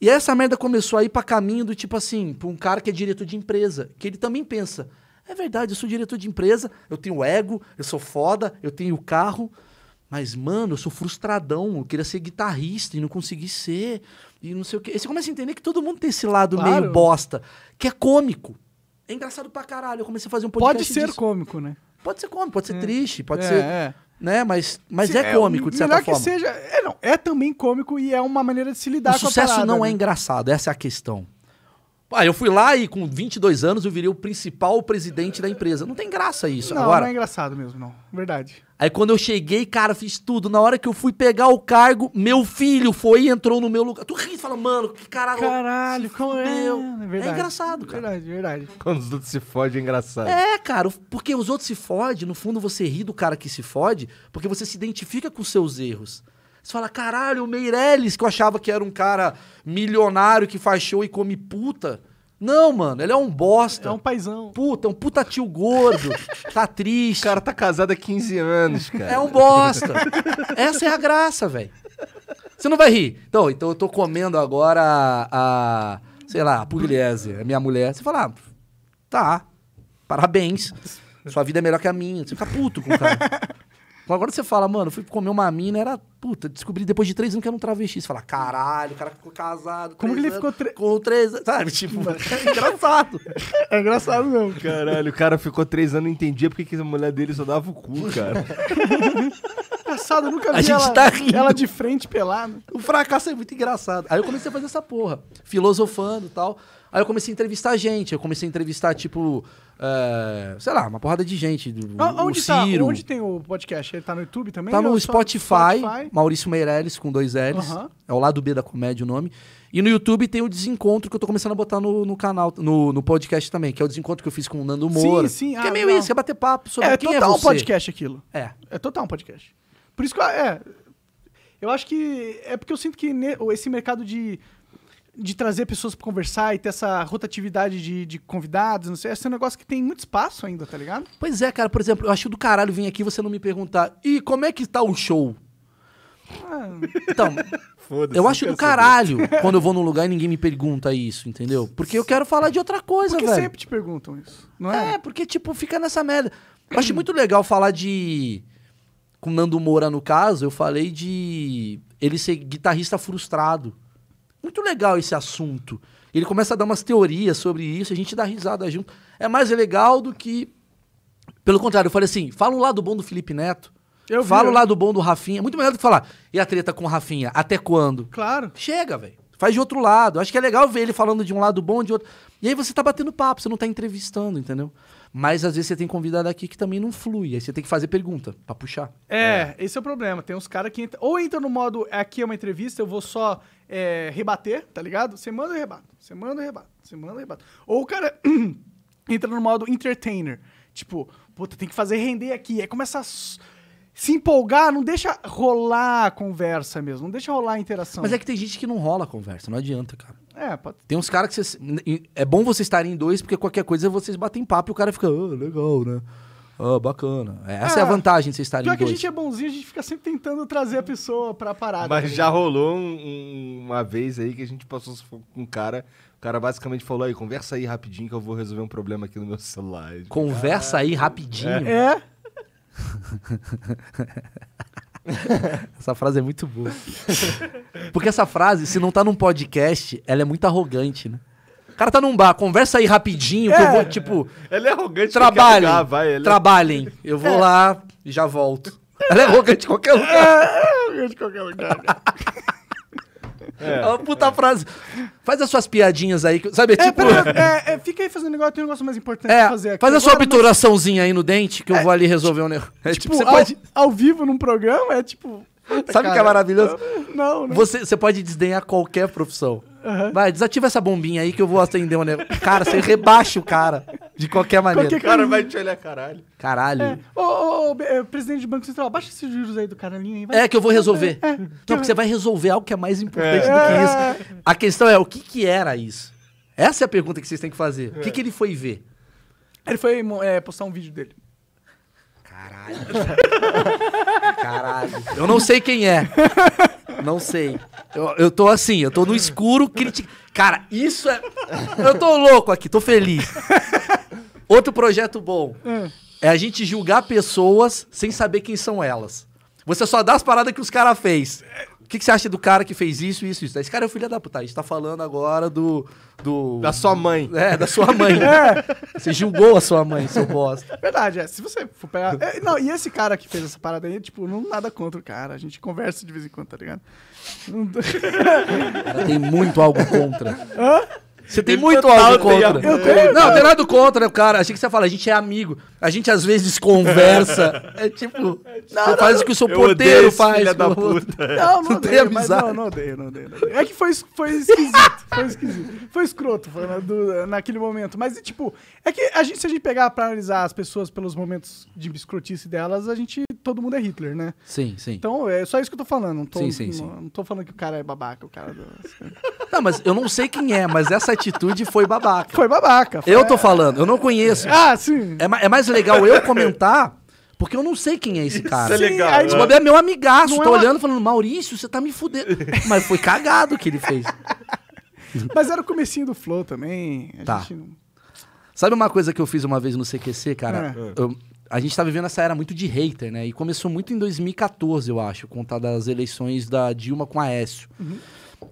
E essa merda começou a ir pra caminho do tipo assim, pra um cara que é diretor de empresa, que ele também pensa: é verdade, eu sou diretor de empresa, eu tenho ego, eu sou foda, eu tenho carro. Mas, mano, eu sou frustradão. Eu queria ser guitarrista e não consegui ser. E não sei o quê. E você começa a entender que todo mundo tem esse lado claro. meio bosta, que é cômico.
É engraçado pra caralho. Eu comecei a fazer um podcast. Pode ser disso. cômico, né? Pode ser cômico, pode ser é. triste, pode é, ser. É. Né?
Mas, mas se, é, é cômico, de certa melhor forma. que seja.
É, não, é também cômico e é uma maneira de se lidar o com a O sucesso não é né? é
engraçado, essa é a questão. Ah, eu fui lá e com 22 anos eu virei o principal presidente da empresa. Não tem graça isso não, agora. Não, não é engraçado mesmo, não. Verdade. Aí quando eu cheguei, cara, fiz tudo. Na hora que eu fui pegar o cargo, meu filho foi e entrou no meu lugar. Tu
ri e fala, mano, que caralho. Caralho, como é? é, é verdade, é engraçado, cara. Verdade, verdade. Quando os
outros se fodem, é engraçado.
É, cara, porque os outros se fodem, no fundo você ri do cara que se fode, porque você se identifica com os seus erros. Você fala, caralho, o Meirelles, que eu achava que era um cara milionário que faz show e come puta. Não, mano, ele é um bosta. É um paizão. Puta, é um puta tio gordo. tá triste. O cara tá casado há 15 anos, cara. É um bosta. Essa é a graça, velho. Você não vai rir. Então, então eu tô comendo agora a, a sei lá, a Pugliese, a minha mulher. Você fala, ah, tá, parabéns. Sua vida é melhor que a minha. Você fica puto com o cara. Agora você fala, mano, fui comer uma mina, era. Puta, descobri depois de três anos que era um travesti. Você fala, caralho, o cara ficou
casado. Como que ele anos, ficou. Tre... Com três anos. Sabe, tipo, é engraçado. é engraçado mesmo.
Caralho, o cara ficou três anos, e entendia porque que a mulher dele só dava o cu, cara.
engraçado, eu nunca vi a gente ela, tá rindo. ela de frente pelada. O fracasso é muito engraçado. Aí
eu comecei a fazer essa porra, filosofando e tal. Aí eu comecei a entrevistar gente, eu comecei a entrevistar, tipo, é, sei lá, uma porrada de gente. Do, o, onde, o tá? onde
tem o podcast? Ele tá no YouTube também? Tá no Spotify, Spotify,
Maurício Meirelles, com dois L's. Uhum. É o lado B da comédia o nome. E no YouTube tem o desencontro que eu tô começando a botar no, no canal, no, no, podcast também, que é o desencontro que eu fiz com o Nando Moura. Sim, sim. Que é ah, é meio não. isso,
é bater papo sobre é, é quem é você. É total um podcast aquilo. É. É total um podcast. Por isso que, é... Eu acho que... É porque eu sinto que ne, esse mercado de de trazer pessoas para conversar e ter essa rotatividade de, de convidados, não sei. Esse é um negócio que tem muito espaço ainda, tá ligado? Pois é, cara. Por exemplo, eu acho do caralho vir aqui você não me perguntar, e
como é que tá o show?
Ah. Então, eu acho do caralho quando eu vou num
lugar e ninguém me pergunta isso, entendeu? Porque eu quero falar de outra coisa, porque velho. Porque sempre te perguntam isso, não é? É, porque, tipo, fica nessa merda. Eu acho muito legal falar de... Com Nando Moura, no caso, eu falei de ele ser guitarrista frustrado muito legal esse assunto. Ele começa a dar umas teorias sobre isso, a gente dá risada junto. É mais legal do que. Pelo contrário, eu falei assim: fala o lado bom do Felipe Neto. Eu fala o lado bom do Rafinha. É muito melhor do que falar. E a treta com o Rafinha? Até quando? Claro. Chega, velho. Faz de outro lado. Acho que é legal ver ele falando de um lado bom, de outro. E aí você tá batendo papo, você não tá entrevistando, entendeu? Mas às vezes você tem convidado aqui que também não flui. Aí você tem que fazer pergunta pra puxar.
É, é. esse é o problema. Tem uns caras que. Entra... Ou entram no modo aqui é uma entrevista, eu vou só é, rebater, tá ligado? Você manda e rebato. você manda e rebato. você manda e rebato. Ou o cara entra no modo entertainer. Tipo, puta, tem que fazer render aqui. Aí começa a se empolgar, não deixa rolar a conversa mesmo, não deixa rolar a interação. Mas é que tem gente que não rola a
conversa, não adianta,
cara. É, pode...
Tem uns caras que vocês. É bom vocês estarem em dois, porque qualquer coisa vocês
batem papo e o cara fica, oh, legal, né? Oh, bacana. É, essa é, é a ah, vantagem de vocês estarem pior dois. que a gente
é bonzinho, a gente fica sempre tentando trazer a pessoa pra parada. Mas né? já
rolou um, uma vez aí que a gente passou com um cara o cara basicamente falou aí, conversa aí rapidinho que eu vou resolver um problema aqui no meu celular. Conversa aí rapidinho? É.
é. essa frase é muito boa. Porque essa frase, se não tá num podcast, ela é muito arrogante, né? cara tá num bar, conversa aí rapidinho, é, que eu vou, é.
tipo. Ele é arrogante, trabalhem, lugar, vai, é- Trabalhem. É... Eu vou lá
e já volto. Ela é arrogante de qualquer lugar.
É, arrogante de qualquer lugar. É,
é, né? é uma puta é. frase. Faz as suas piadinhas aí, sabe? É, tipo... Pera,
fica aí fazendo negócio, tem um negócio mais importante pra fazer aqui. Faz a sua obturaçãozinha
mas... aí no dente, que eu vou ali resolver um negócio. tipo, tipo ao, pode...
ao vivo num programa, é tipo... Sabe o que é maravilhoso? Não, não. Você,
você pode desdenhar qualquer profissão. Uhum. Vai, desativa essa bombinha aí que eu vou atender uma negócio. Cara, você rebaixa o cara. De qualquer maneira. Qualquer... O cara vai te
olhar, caralho.
Caralho. É.
Ô, eh, presidente do Banco Central, baixa esses juros aí do caralhinho aí. Vai. É, que eu vou resolver. É, é. Não, porque você vai
resolver algo que é mais importante é. do que isso. A questão é, o que que era isso? Essa é a pergunta que vocês têm que fazer. O que é. que ele foi ver? Ele
foi eh, postar um vídeo dele. Caralho. Caralho.
Eu não sei quem é. Não sei. Eu, eu tô assim, eu tô no escuro criticando. Cara, isso é. Eu tô louco aqui, tô feliz. Outro projeto bom é a gente julgar pessoas sem saber quem são elas. Você só dá as paradas que os caras fez que, que você acha do cara que fez isso, isso, isso? Esse cara é o filho da puta. A gente tá falando agora do. do da sua mãe. É, da sua mãe. é. Você julgou a sua mãe, seu bosta.
Verdade, é. Se você for pegar. É, não, e esse cara que fez essa parada aí, tipo, não nada contra o cara. A gente conversa de vez em quando, tá ligado? Não... tem muito algo
contra. Hã?
Você tem muito algo contra. Eu tenho. Não, tem nada contra,
cara. Achei que você fala, a gente é amigo. A gente às vezes conversa.
É tipo, não, você faz o que o seu porteiro faz. Filha da puta. Não, não, não odeio, mas não, não odeio, não odeio, não odeio. É que foi, foi esquisito, foi esquisito. Foi escroto, foi na, do, naquele momento. Mas, tipo, é que a gente, se a gente pegar pra analisar as pessoas pelos momentos de escrotice delas, a gente, todo mundo é Hitler, né? Sim, sim. Então, é só isso que eu tô falando. Não tô, sim, sim, não, sim. não tô falando que o cara é babaca, o cara... É do...
Não, mas eu não sei quem é, mas essa atitude foi babaca. Foi babaca. Foi... Eu tô falando, eu não conheço. Ah, sim. É, é mais legal eu comentar porque eu não sei quem é esse cara. Isso é legal. Aí, né? é tipo, meu amigaço, não é uma... olhando falando, Maurício, você tá me fudendo. Mas foi cagado que ele fez.
Mas era o comecinho do Flow também. A tá. Não...
Sabe uma coisa que eu fiz uma vez no CQC, cara? É. é. Eu, a gente tá vivendo essa era muito de hater, né? E começou muito em 2014, eu acho, conta das eleições da Dilma com a Aécio. Uhum.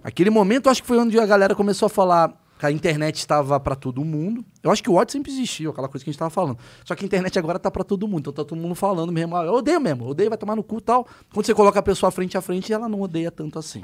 Aquele momento, acho que foi onde a galera começou a falar a internet estava para todo mundo. Eu acho que o ódio sempre existiu, aquela coisa que a gente estava falando. Só que a internet agora tá para todo mundo, então tá todo mundo falando mesmo. Ah, eu odeio mesmo, eu odeio, vai tomar no cu e tal. Quando você coloca a pessoa frente a frente, ela não odeia tanto assim.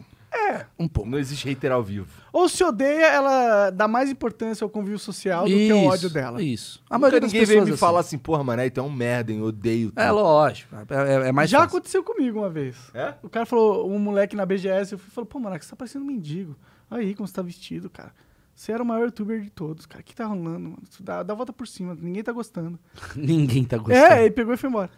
É. Um pouco. Não existe hater ao
vivo.
Ou se odeia, ela dá mais importância ao convívio social isso, do que ao ódio dela. Isso. A maioria Nunca das ninguém pessoas me assim. falar
assim, assim porra, mano, então é um merda, hein? Eu odeio. Tudo. É lógico. É, é, é mais Já fácil.
aconteceu comigo uma vez. É? O cara falou, um moleque na BGS, eu fui falou, pô, mano, você tá parecendo um mendigo. Aí, como você tá vestido, cara. Você era o maior youtuber de todos, cara. O que tá rolando, mano? Dá, dá a volta por cima, ninguém tá gostando. ninguém tá é, gostando. É, ele pegou e foi embora.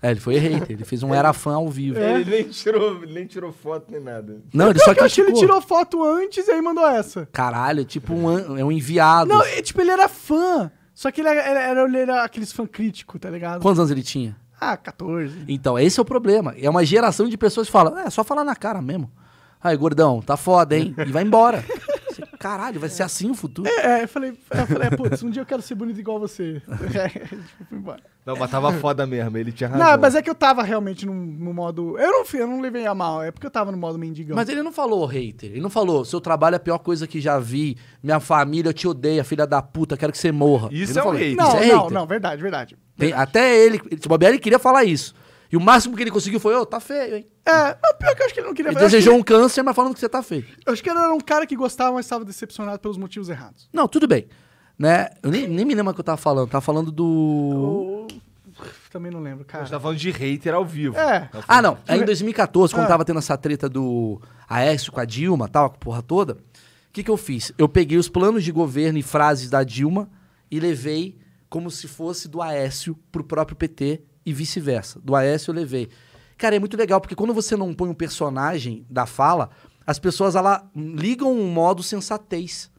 É, ele foi hater, ele fez um é. era fã ao vivo. É. Ele
é. nem tirou, nem tirou foto nem nada. Não, ele só que que ele tirou foto antes
e aí mandou essa. Caralho, tipo um, é um enviado. Não, é,
tipo, ele era fã. Só que ele era, era, ele era aqueles fã crítico, tá ligado? Quantos anos ele tinha? Ah, 14.
Então, esse é o problema. É uma geração de pessoas que fala, é, só falar na cara mesmo. Aí, gordão, tá foda, hein? E vai
embora.
caralho, vai ser assim o futuro. É, é eu falei, eu falei, é, putz, um dia eu quero ser bonito igual você. É, tipo, fui embora. Não, mas tava
foda mesmo, ele tinha razão. Não, mas é
que eu tava realmente no, no modo. Eu não, eu não levei a mal, é porque eu tava no modo mendigão. Mas ele
não falou hater, ele não falou, seu trabalho é a pior coisa que já vi, minha família, eu te odeio, filha da puta, quero que você morra. Isso ele é um falou, hater. Não, é não, hater. não,
verdade, verdade.
Tem, até ele, tipo, ele queria falar isso. E o máximo que ele conseguiu
foi, ô, oh, tá feio, hein? É, o pior que eu acho que ele não queria... Ele desejou que... um
câncer, mas falando que você tá feio.
Eu acho que ele era um cara que gostava, mas estava decepcionado pelos motivos errados. Não, tudo
bem. Né? Eu nem, nem me lembro o que eu tava falando. tava falando do...
Eu... Também não lembro, cara. A gente tava falando de hater ao vivo. É.
ah, não. Aí em 2014, é. quando é.
tava tendo essa treta do Aécio com a Dilma tal, com a porra toda, o que que eu fiz? Eu peguei os planos de governo e frases da Dilma e levei como se fosse do Aécio pro próprio PT e vice-versa. Do Aécio eu levei. Cara, é muito legal, porque quando você não põe um personagem da fala, as pessoas ela, ligam um modo sensatez.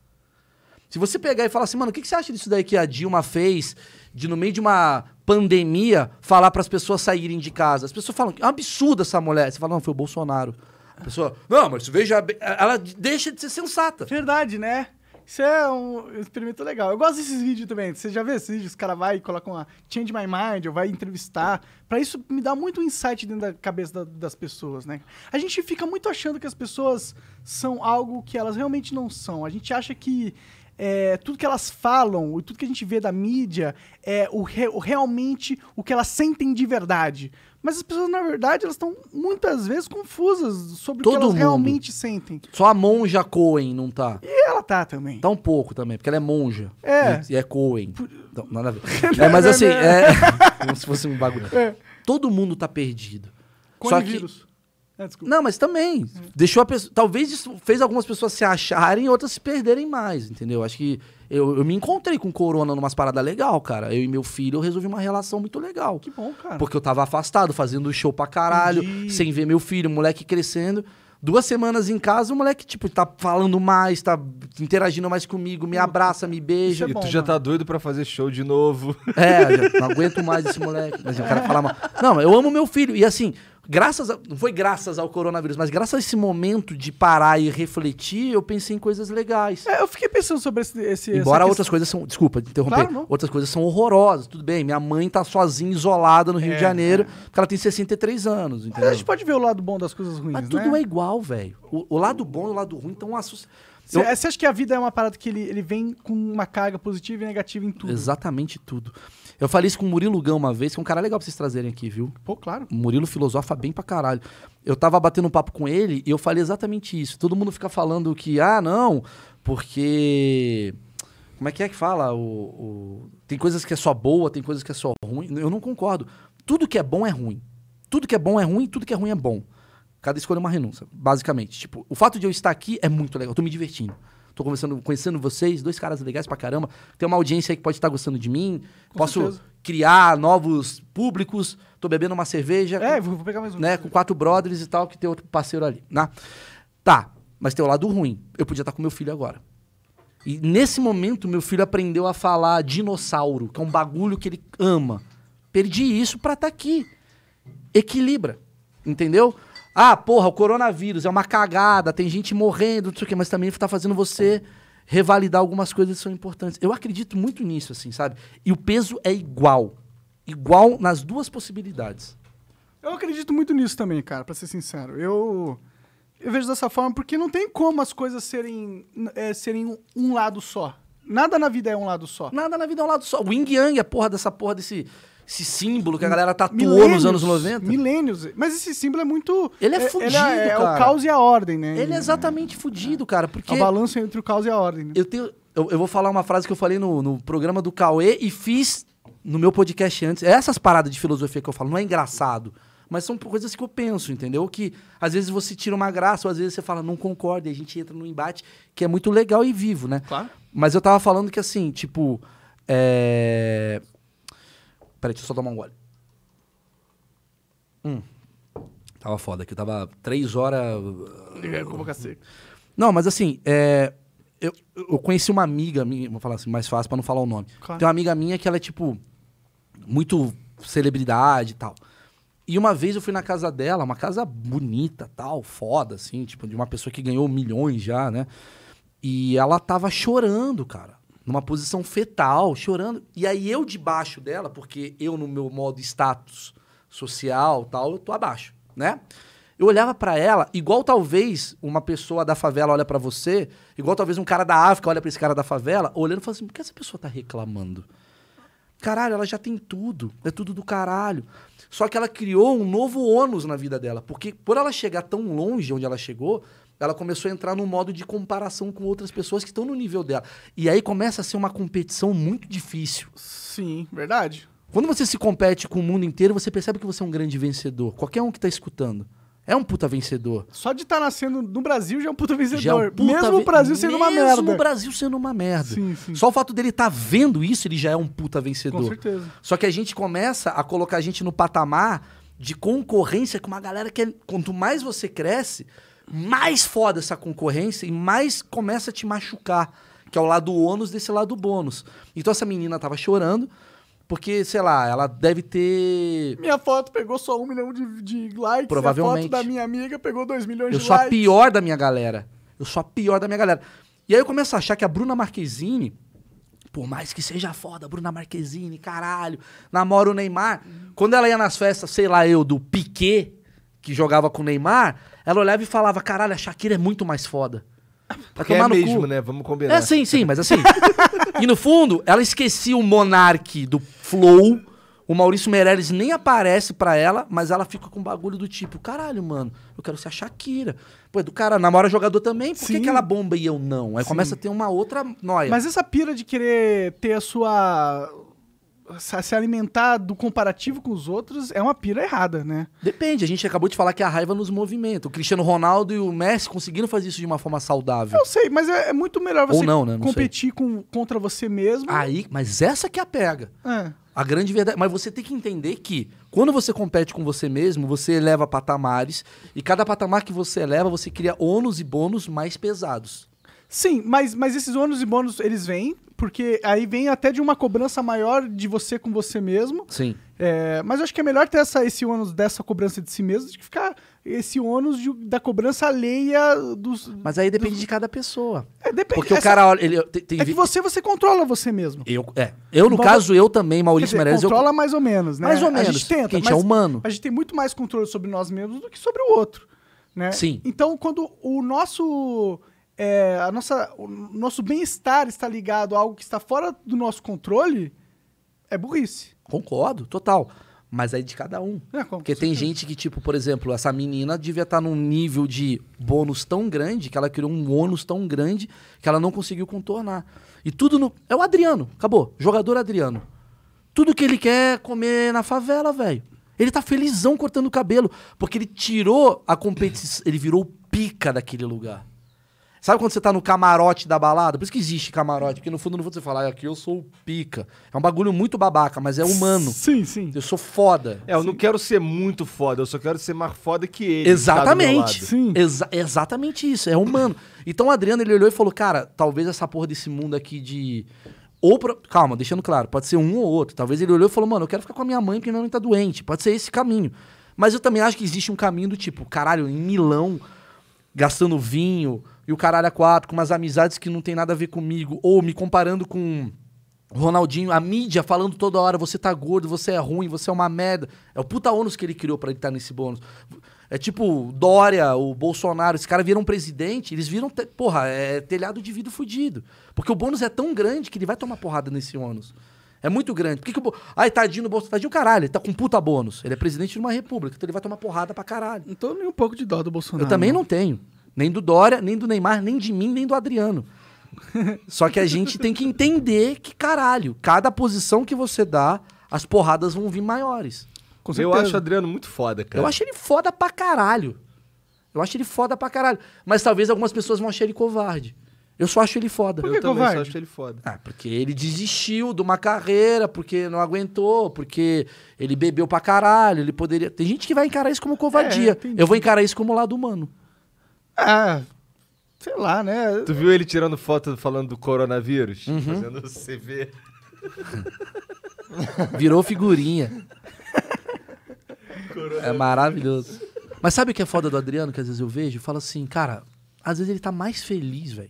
Se você pegar e falar assim, mano, o que, que você acha disso daí que a Dilma fez de no meio de uma pandemia falar para as pessoas saírem de casa? As pessoas falam, é um absurdo essa mulher. Você fala, não, foi o Bolsonaro. A pessoa, não,
mas veja, ela deixa de ser sensata. Verdade, né? Isso é um experimento legal. Eu gosto desses vídeos também. Você já vê esses vídeos? Os caras vai e colocam a Change My Mind, ou vai entrevistar. Para isso me dá muito insight dentro da cabeça da, das pessoas, né? A gente fica muito achando que as pessoas são algo que elas realmente não são. A gente acha que é, tudo que elas falam e tudo que a gente vê da mídia é o, re, realmente o que elas sentem de verdade. Mas as pessoas, na verdade, elas estão muitas vezes confusas sobre Todo o que elas mundo. realmente
sentem. Só a monja coen não tá. E ela tá também. Tá um pouco também, porque ela é monja. É. E, e é coen Então, nada a ver. é, mas assim, é. Como se fosse um bagulho. É. Todo mundo tá perdido.
Cone Só que
ah, não, mas também. Deixou a pessoa. Talvez isso fez algumas pessoas se acharem e outras se perderem mais, entendeu? Acho que eu, eu me encontrei com corona numa paradas legal, cara. Eu e meu filho eu resolvi uma relação muito legal. Que bom, cara. Porque eu tava afastado, fazendo show pra caralho, Entendi. sem ver meu filho, moleque crescendo. Duas semanas em casa, o moleque, tipo, tá falando mais, tá interagindo mais comigo, me abraça, me beija. É bom, e tu já mano. Né? tá doido pra fazer show de novo. É, não aguento mais esse moleque. Mas eu quero falar mal. Não, eu amo meu filho. E assim, graças a, não foi graças ao coronavírus, mas graças a esse momento de parar e refletir, eu pensei
em coisas legais. É, eu fiquei pensando sobre esse. esse Embora outras coisas
são. Desculpa interromper. Claro, outras coisas são horrorosas. Tudo bem, minha mãe tá sozinha, isolada no Rio é, de Janeiro, é. porque ela tem 63 anos.
Entendeu? Mas a gente pode ver o lado bom das coisas ruins. Mas né? tudo é igual, velho. O, o, lado bom e o lado ruim estão assustados. Você é, acha que a vida é uma parada que ele, ele vem com uma carga positiva e negativa em tudo?
Exatamente tudo. Eu falei isso com o Murilo Gão uma vez, que é um cara legal pra vocês trazerem aqui, viu? Pô, claro. O Murilo filosofa bem pra caralho. Eu tava batendo um papo com ele e eu falei exatamente isso. Todo mundo fica falando que, ah, não, porque. Como é que é que fala? O, o... Tem coisas que é só boa, tem coisas que é só ruim. Eu não concordo. Tudo que é bom é ruim. Tudo que é bom é ruim, tudo que é ruim é bom. Cada escolha é uma renúncia, basicamente. Tipo, o fato de eu estar aqui é muito legal, eu tô me divertindo. Tô conversando, conhecendo vocês, dois caras legais pra caramba. Tem uma audiência aí que pode estar gostando de mim. Com posso certeza. criar novos públicos. Tô bebendo uma cerveja. É, com, vou pegar mais um. Né, com quatro brothers e tal, que tem outro parceiro ali, né? Tá, mas tem o lado ruim. Eu podia estar com meu filho agora. E nesse momento, meu filho aprendeu a falar dinossauro, que é um bagulho que ele ama. Perdi isso pra estar tá aqui. Equilibra, entendeu? Ah, porra, o coronavírus é uma cagada, tem gente morrendo, não sei o quê, mas também está fazendo você revalidar algumas coisas que são importantes. Eu acredito muito nisso, assim, sabe? E o
peso é igual. Igual nas duas possibilidades. Eu acredito muito nisso também, cara, para ser sincero. Eu, eu vejo dessa forma porque não tem como as coisas serem, é, serem um lado só. Nada na vida é um lado só. Nada na vida é um lado só. O yin yang, a porra dessa porra desse esse símbolo que a galera tatuou nos anos 90. Milênios. Mas esse símbolo é muito. Ele é, é fudido, ele é, cara. É, é o caos e a ordem, né? Ele é exatamente fudido, cara. Porque. É o
balanço entre o caos e a ordem. Né? Eu tenho. Eu, eu, vou falar uma frase que eu falei no, no programa do Cauê e fiz no meu podcast antes. É essas paradas de filosofia que eu falo, não é engraçado. Mas são coisas que eu penso, entendeu? Que às vezes você tira uma graça, ou às vezes você fala, não concorda, e a gente entra num embate que é muito legal e vivo, né? Claro. Mas eu tava falando que assim, tipo. É Peraí, deixa eu só tomar um gole. Hum. Tava foda aqui, tava três horas. É, com Não, mas assim, é, eu, eu conheci uma amiga minha, vou falar assim, mais fácil pra não falar o nome. Claro. Tem uma amiga minha que ela é, tipo, muito celebridade e tal. E uma vez eu fui na casa dela, uma casa bonita, tal, foda, assim, tipo, de uma pessoa que ganhou milhões já, né? E ela tava chorando, cara numa posição fetal, chorando. E aí eu debaixo dela, porque eu no meu modo status social, tal, eu tô abaixo, né? Eu olhava para ela igual talvez uma pessoa da favela olha para você, igual talvez um cara da África olha para esse cara da favela, olhando e falando assim: "Por que essa pessoa tá reclamando?" Caralho, ela já tem tudo, é tudo do caralho. Só que ela criou um novo ônus na vida dela, porque por ela chegar tão longe onde ela chegou, ela começou a entrar num modo de comparação com outras pessoas que estão no nível dela. E aí começa a ser uma competição muito difícil. Sim, verdade. Quando você se compete com o mundo inteiro, você percebe que você é um grande vencedor. Qualquer um que está escutando. É um puta vencedor. Só
de estar tá nascendo no Brasil já é um puta vencedor. É um puta mesmo ve... o Brasil sendo uma merda. Mesmo o Brasil sendo uma merda. Sim,
sim. Só o fato dele estar tá vendo isso, ele já é um puta vencedor. Com certeza. Só que a gente começa a colocar a gente no patamar de concorrência com uma galera que é... quanto mais você cresce, mais foda essa concorrência e mais começa a te machucar, que é o lado ônus desse lado bônus. Então essa menina tava chorando, porque, sei lá, ela deve ter.
Minha foto pegou só um milhão de, de likes. Provavelmente. A foto da minha amiga pegou dois milhões eu de likes. Eu sou a pior
da minha galera. Eu sou a pior da minha galera. E aí eu começo a achar que a Bruna Marquezine, por mais que seja foda, Bruna Marquezine, caralho, namora o Neymar. Uhum. Quando ela ia nas festas, sei lá, eu, do Piquet, que jogava com o Neymar, ela olhava e falava: caralho, a Shakira é muito mais foda. Ah, porque é mesmo, cu. né?
Vamos combinar. É, sim,
sim, mas assim. e no fundo, ela esquecia o monarque do Flow. O Maurício Meirelles nem aparece pra ela, mas ela fica com um bagulho do tipo, caralho, mano, eu quero ser a Shakira. Pô, do cara, namora jogador também, por que, que ela bomba e eu não? Aí Sim. começa a ter uma outra noia. Mas essa
pira de querer ter a sua, se alimentar do comparativo com os outros é uma pira errada, né? Depende, a gente
acabou de falar que a raiva nos movimenta. O Cristiano Ronaldo e o Messi conseguiram fazer isso de uma forma saudável. Eu sei, mas é, é muito melhor você Ou não, né? não competir com, contra você mesmo. Aí, mas essa que é a pega. É. A grande verdade. Mas você tem que entender que quando você compete com você mesmo, você eleva patamares. E cada patamar que você eleva, você cria ônus e bônus mais pesados.
Sim, mas, mas esses ônus e bônus, eles vêm porque aí vem até de uma cobrança maior de você com você mesmo. Sim. É, mas eu acho que é melhor ter essa, esse ônus dessa cobrança de si mesmo do que ficar esse ônus de, da cobrança alheia dos. Mas aí depende dos... de cada pessoa. É, depende. Porque essa... o cara
olha. Ele, tem, tem... É que você,
você controla você mesmo.
Eu, é. Eu, no Bom, caso, eu
também, Maurício dizer, Meirelles. Controla eu... mais ou menos, né? Mais ou menos. A gente tenta. A gente é humano. A gente tem muito mais controle sobre nós mesmos do que sobre o outro. Né? Sim. Então, quando o nosso é, a nossa, o nosso bem-estar está ligado a algo que está fora do nosso controle, é burrice. Concordo, total. Mas é de cada um. É,
Porque tem gente que, tipo, por exemplo, essa menina devia estar tá num nível de bônus tão grande que ela criou um ônus tão grande que ela não conseguiu contornar. E tudo no. É o Adriano, acabou. Jogador Adriano. Tudo que ele quer comer na favela, velho. Ele tá felizão cortando o cabelo, porque ele tirou a competição, ele virou pica daquele lugar. Sabe quando você tá no camarote da balada? Por isso que existe camarote, porque no fundo, no fundo você fala, ah, aqui eu sou pica. É um bagulho muito babaca, mas é humano. Sim, sim. Eu sou foda. É, eu sim. não
quero ser muito foda, eu só quero ser mais foda que ele. Exatamente. Que tá sim. Exa exatamente isso, é humano. então o Adriano, ele olhou e
falou, cara, talvez essa porra desse mundo aqui de... Ou pra... Calma, deixando claro, pode ser um ou outro. Talvez ele olhou e falou, mano, eu quero ficar com a minha mãe porque minha mãe tá doente. Pode ser esse caminho. Mas eu também acho que existe um caminho do tipo, caralho, em Milão, gastando vinho, e o caralho a é quatro, com umas amizades que não tem nada a ver comigo, ou me comparando com Ronaldinho, a mídia falando toda hora, você tá gordo, você é ruim, você é uma merda. É o puta ônus que ele criou para ele estar tá nesse bônus. É tipo Dória, o Bolsonaro, esse cara viram presidente, eles viram, porra, é telhado de vidro fudido. Porque o bônus é tão grande que ele vai tomar porrada nesse ônus. É muito grande. Por que, que o. Bo... Ai, tadinho do Bolsonaro. Tadinho, caralho, ele tá com puta bônus. Ele é presidente de uma república, então ele vai tomar porrada pra caralho. Não tô nem um pouco de dó do Bolsonaro. Eu também né? não tenho. Nem do Dória, nem do Neymar, nem de mim, nem do Adriano. Só que a gente tem que entender que, caralho, cada posição que você dá, as porradas vão vir maiores. Eu acho o
Adriano muito foda, cara. Eu acho ele foda
pra caralho. Eu acho ele foda pra caralho. Mas talvez algumas pessoas vão achar ele covarde. Eu só acho ele foda. Por que eu também covarde? só acho ele foda. Ah, porque ele desistiu de uma carreira, porque não aguentou, porque ele bebeu pra caralho, ele poderia... Tem gente que vai encarar isso como covardia. É, eu vou encarar isso como lado humano. Ah, sei lá, né?
Tu viu ele tirando foto falando do coronavírus? Uhum. Fazendo CV. Virou figurinha. É maravilhoso.
Mas sabe o que é foda do Adriano, que às vezes eu vejo? Fala assim, cara, às vezes ele tá mais feliz, velho.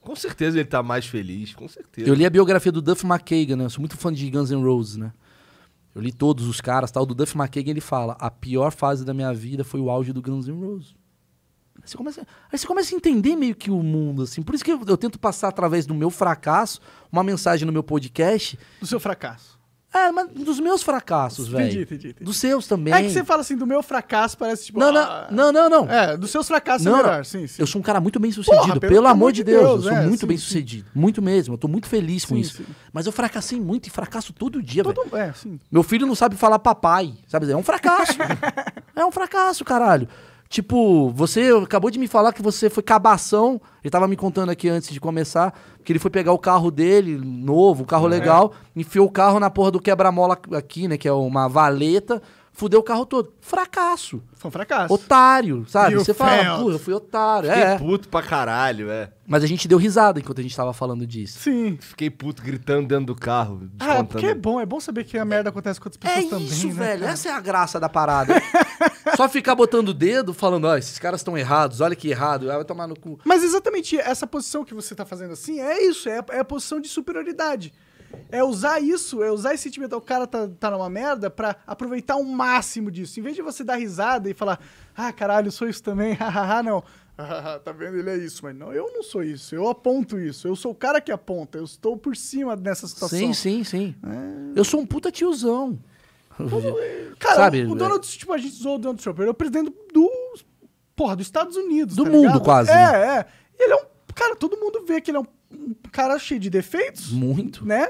Com certeza ele tá mais feliz, com certeza. Eu li a biografia
do Duff McKagan, né? Eu sou muito fã de Guns N' Roses, né? Eu li todos os caras, tal. Do Duff McKagan ele fala: a pior fase da minha vida foi o auge do Guns N' Roses. Você começa, aí você começa a entender meio que o mundo, assim. Por isso que eu, eu tento passar através do meu fracasso uma mensagem no meu podcast. Do seu fracasso.
É, mas dos meus fracassos, velho. Entendi, entendi, entendi. Dos seus também. É que você fala assim, do meu fracasso parece tipo. Não, não, ah, não, não, não. É, dos seus fracassos não, é melhor, sim,
sim. Eu sou um cara muito bem sucedido, Porra, pelo, pelo, amor de Deus. Deus eu sou é, muito sim, bem sucedido. Sim. Muito mesmo. Eu tô muito feliz com sim, isso. Mas eu fracassei muito e fracasso todo dia, velho. É, sim. Meu filho não sabe falar papai, sabe? É um fracasso. é um fracasso, caralho. Tipo, você acabou de me falar que você foi cabação. Ele tava me contando aqui antes de começar que ele foi pegar o carro dele, novo, o carro uhum. legal, enfiou o carro na porra do quebra-mola aqui, né? Que é uma valeta fudeu o carro todo. Fracasso. Foi um fracasso.
Otário, sabe? You Você failed. fala, porra,
eu fui otário. Fiquei é.
puto pra caralho, é. Mas a gente deu risada enquanto a gente tava falando disso. Sim. Fiquei puto gritando dentro do carro. Ah, é porque é bom,
é bom saber que a merda acontece com outras pessoas é também. É isso, né, velho. Essa é a graça da parada.
Só ficar botando o dedo falando, ó, oh, esses caras estão errados, olha que errado, vai tomar no cu.
Mas exatamente essa posição que você tá fazendo assim, é isso, é a, é a posição de superioridade. É usar isso, é usar esse sentimento. O cara tá, tá numa merda pra aproveitar o um máximo disso. Em vez de você dar risada e falar, ah, caralho, sou isso também, hahaha, não. tá vendo? Ele é isso, mas não, eu não sou isso. Eu aponto isso. Eu sou o cara que aponta. Eu estou por cima nessa situação. Sim, sim, sim. É... Eu sou um puta tiozão. É? Cara, Sabe, o né? Donald Trump, tipo, a gente usou o Donald Trump. Ele é o presidente do. Porra, dos Estados Unidos. Do tá mundo, ligado? quase. É, né? é. Ele é um. Cara, todo mundo vê que ele é um um cara cheio de defeitos. Muito. Né?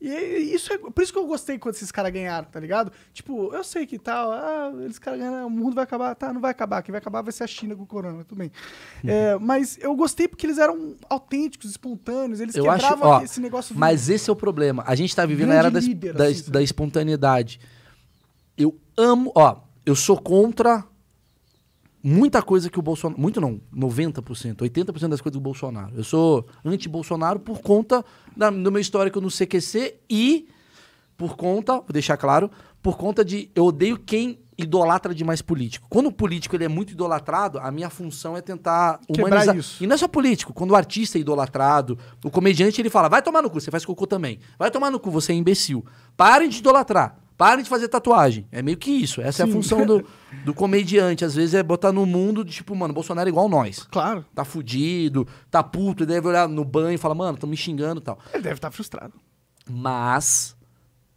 E isso é. Por isso que eu gostei quando esses caras ganharam, tá ligado? Tipo, eu sei que tal, ah, eles caras ganharam, o mundo vai acabar. Tá, não vai acabar. Quem vai acabar vai ser a China com o corona, tudo bem. Uhum. É, mas eu gostei porque eles eram autênticos, espontâneos, eles eu quebravam acho, ó, esse negócio. Mas
esse é o problema. A gente tá vivendo a era da, da, assim, da espontaneidade. Eu amo, ó, eu sou contra muita coisa que o Bolsonaro. Muito não, 90%, 80% das coisas do Bolsonaro. Eu sou anti-Bolsonaro por conta da, do meu histórico no CQC e por conta, vou deixar claro, por conta de eu odeio quem idolatra demais político. Quando o político ele é muito idolatrado, a minha função é tentar Quebrar humanizar. Isso. E não é só político, quando o artista é idolatrado, o comediante ele fala: "Vai tomar no cu, você faz cocô também. Vai tomar no cu, você é imbecil. Parem de idolatrar. Parem de fazer tatuagem. É meio que isso. Essa Sim. é a função do, do comediante. Às vezes é botar no mundo de tipo, mano, Bolsonaro é igual nós. Claro. Tá fudido, tá puto, ele deve olhar no banho e falar, mano, tão me xingando e tal. Ele deve estar tá frustrado. Mas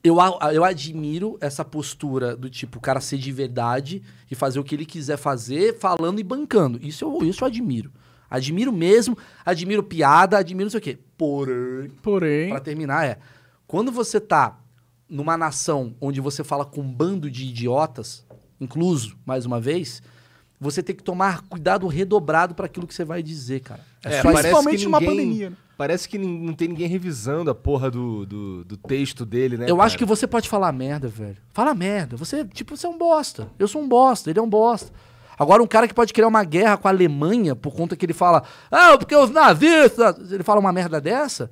eu, eu admiro essa postura do tipo, o cara ser de verdade e fazer o que ele quiser fazer, falando e bancando. Isso eu, isso eu admiro. Admiro mesmo, admiro piada, admiro não sei o quê. Porém. Porém. Pra terminar, é. Quando você tá numa nação onde você fala com um bando de idiotas, incluso, mais uma vez, você tem que tomar cuidado redobrado para aquilo que você vai dizer, cara. É,
Principalmente numa
pandemia. Né? Parece que não tem ninguém revisando a porra do, do, do texto dele, né? Eu cara? acho que você pode falar merda, velho.
Fala merda. Você, tipo, você é um bosta. Eu sou um bosta, ele é um bosta. Agora, um cara que pode criar uma guerra com a Alemanha por conta que ele fala, ah, porque os nazistas. Ele fala uma merda dessa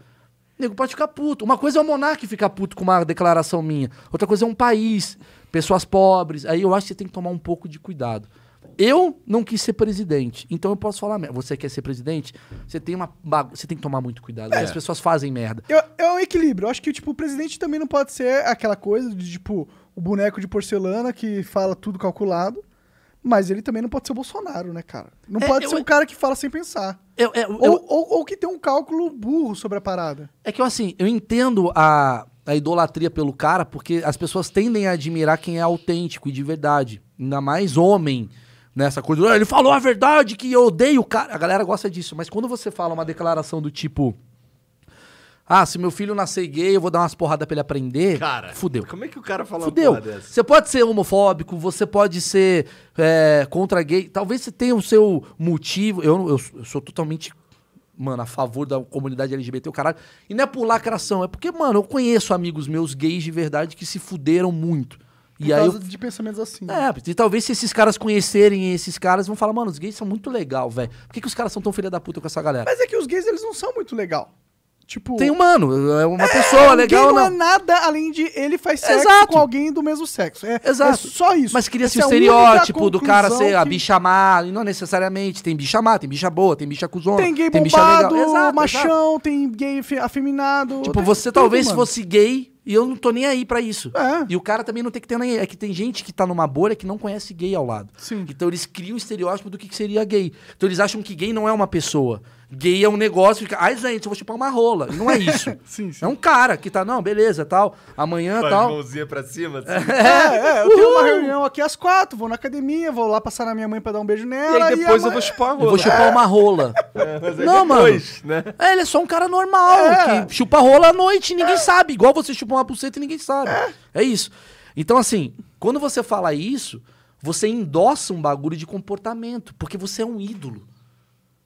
nego pode ficar puto. Uma coisa é o monarca ficar puto com uma declaração minha, outra coisa é um país, pessoas pobres. Aí eu acho que você tem que tomar um pouco de cuidado. Eu não quis ser presidente, então eu posso falar Você quer ser presidente? Você tem uma você tem que tomar muito cuidado. É. Né? As pessoas fazem merda.
Eu, é um equilíbrio. Eu acho que tipo o presidente também não pode ser aquela coisa de tipo o boneco de porcelana que fala tudo calculado. Mas ele também não pode ser o Bolsonaro, né, cara? Não é, pode eu, ser um cara que fala sem pensar. Eu, eu, ou, ou, ou, que tem um cálculo burro sobre a parada.
É que eu, assim, eu entendo a, a idolatria pelo cara, porque as pessoas tendem a admirar quem é autêntico e de verdade. Ainda mais homem nessa coisa. Ah, ele falou a verdade que eu odeio o cara. A galera gosta disso, mas quando você fala uma declaração do tipo. Ah, se meu filho nascer gay, eu vou dar umas porradas pra ele aprender. Cara, fudeu. Como
é que o cara fala fudeu. uma porra dessa? Você
pode ser homofóbico, você pode ser é, contra gay. Talvez você tenha o seu motivo. Eu, eu, eu sou totalmente, mano, a favor da comunidade LGBT, o caralho. E não é por lacração, é porque, mano, eu conheço amigos meus gays de verdade que se fuderam muito. Por e causa aí eu...
de pensamentos assim. Né?
É, e talvez se esses caras conhecerem esses caras, vão falar, mano, os gays são muito legal, velho. Por que, que os caras são tão filha da puta com essa galera? Mas
é que os gays, eles não são muito legal. Tipo, tem
humano, é uma é, pessoa é legal. Não, é não
é nada além de ele faz sexo Exato. com alguém do mesmo sexo. É, Exato. É só isso. Mas cria-se o é estereótipo do cara ser que... a
bicha má, e não necessariamente. Tem bicha má, tem bicha boa, tem bicha cuzona. Tem gay tem bombado, bicha legal. Exato,
machão, exato. tem gay afeminado. Tipo, tem, você tem talvez fosse gay e eu não tô nem aí
para isso. É. E o cara também não tem que ter nem. É que tem gente que tá numa bolha que não conhece gay ao lado. Sim. Então eles criam o estereótipo do que seria gay. Então eles acham que gay não é uma pessoa. Gay é um negócio, fica, ai gente, eu vou chupar uma rola. Não é isso. sim, sim. É um cara que tá, não, beleza, tal, amanhã Faz
tal. mãozinha pra cima. Assim. É, é, é eu tenho uma reunião aqui às quatro, vou na academia, vou lá passar na minha mãe pra dar um beijo nela. E aí depois e eu vou chupar a rola. Eu vou chupar uma é. rola. É, não, depois, mano. Né? É, ele é só um cara normal, é. que chupa rola à noite e ninguém é. sabe. Igual você chupa uma pulseira, e ninguém sabe.
É. é isso. Então, assim, quando você fala isso, você endossa um bagulho de comportamento, porque você é um ídolo.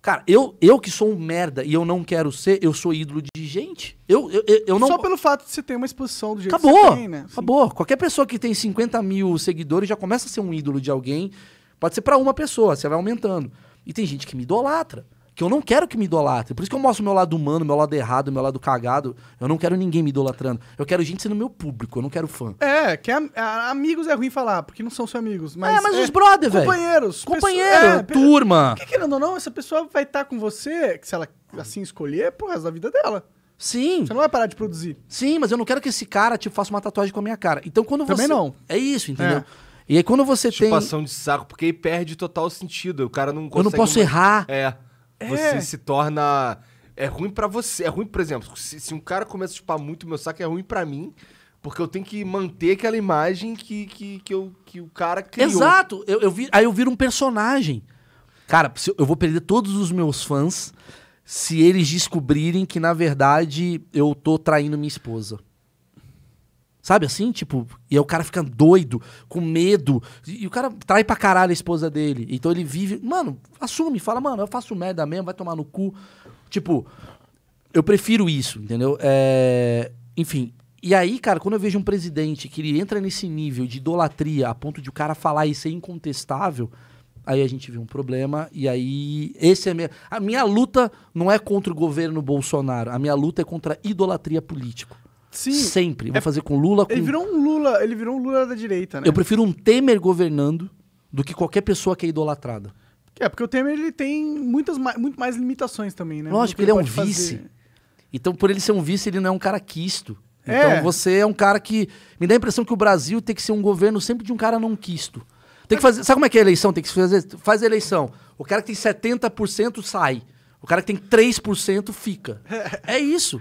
Cara, eu, eu que sou um merda e eu não quero ser, eu sou ídolo de gente. Eu, eu, eu, eu não... Só pelo fato de você ter uma exposição do jeito acabou, que você tem, né? acabou Acabou. Qualquer pessoa que tem 50 mil seguidores já começa a ser um ídolo de alguém. Pode ser para uma pessoa, você vai aumentando. E tem gente que me idolatra que eu não quero que me idolatre. Por isso que eu mostro o meu lado humano, meu lado errado, meu lado cagado. Eu não quero ninguém me idolatrando. Eu quero gente sendo meu público, eu não quero fã.
É, que amigos é ruim falar, porque não são seus amigos. Mas é, mas é os brother, velho. Companheiros. Companheiro, é, turma. Porque, querendo ou não, essa pessoa vai estar tá com você, se ela assim escolher, é pro resto da vida dela. Sim. Você não vai parar de produzir. Sim, mas eu não quero que esse cara te faça uma
tatuagem com a minha cara. Então quando Também você. Também não.
É isso, entendeu? É. E aí quando você Chupação tem. Chupação de saco, porque aí perde total sentido. O cara não consegue. Eu não posso mais... errar. É. É. Você se torna. É ruim para você. É ruim, por exemplo, se, se um cara começa a chupar muito meu saco, é ruim para mim. Porque eu tenho que manter aquela imagem que, que, que, eu, que o cara criou. Exato! Eu, eu vi, aí eu viro um
personagem. Cara, eu vou perder todos os meus fãs se eles descobrirem que, na verdade, eu tô traindo minha esposa. Sabe assim? Tipo, e aí o cara fica doido, com medo. E, o cara trai pra caralho a esposa dele. Então ele vive. Mano, assume, fala, mano, eu faço merda mesmo, vai tomar no cu. Tipo, eu prefiro isso, entendeu? É... Enfim. E aí, cara, quando eu vejo um presidente que ele entra nesse nível de idolatria a ponto de o cara falar isso é incontestável, aí a gente vê um problema. E aí, esse é minha... a minha luta não é contra o governo Bolsonaro, a minha luta é contra a idolatria política. Sim. Sempre. Vou é, fazer com Lula. Com... Ele virou
um Lula, ele virou um Lula da direita, né? Eu prefiro
um Temer governando do que qualquer pessoa que é idolatrada.
É, porque o Temer ele tem muitas muito mais limitações também, né? Lógico, ele, ele é um vice. Fazer.
Então, por ele ser um vice, ele não é um cara quisto. É. Então, você é um cara que. Me dá a impressão que o Brasil tem que ser um governo sempre de um cara não quisto. Tem que fazer. Sabe como é que é a eleição? Tem que fazer. Faz a eleição. O cara que tem 70% sai. O cara que tem 3% fica. É isso.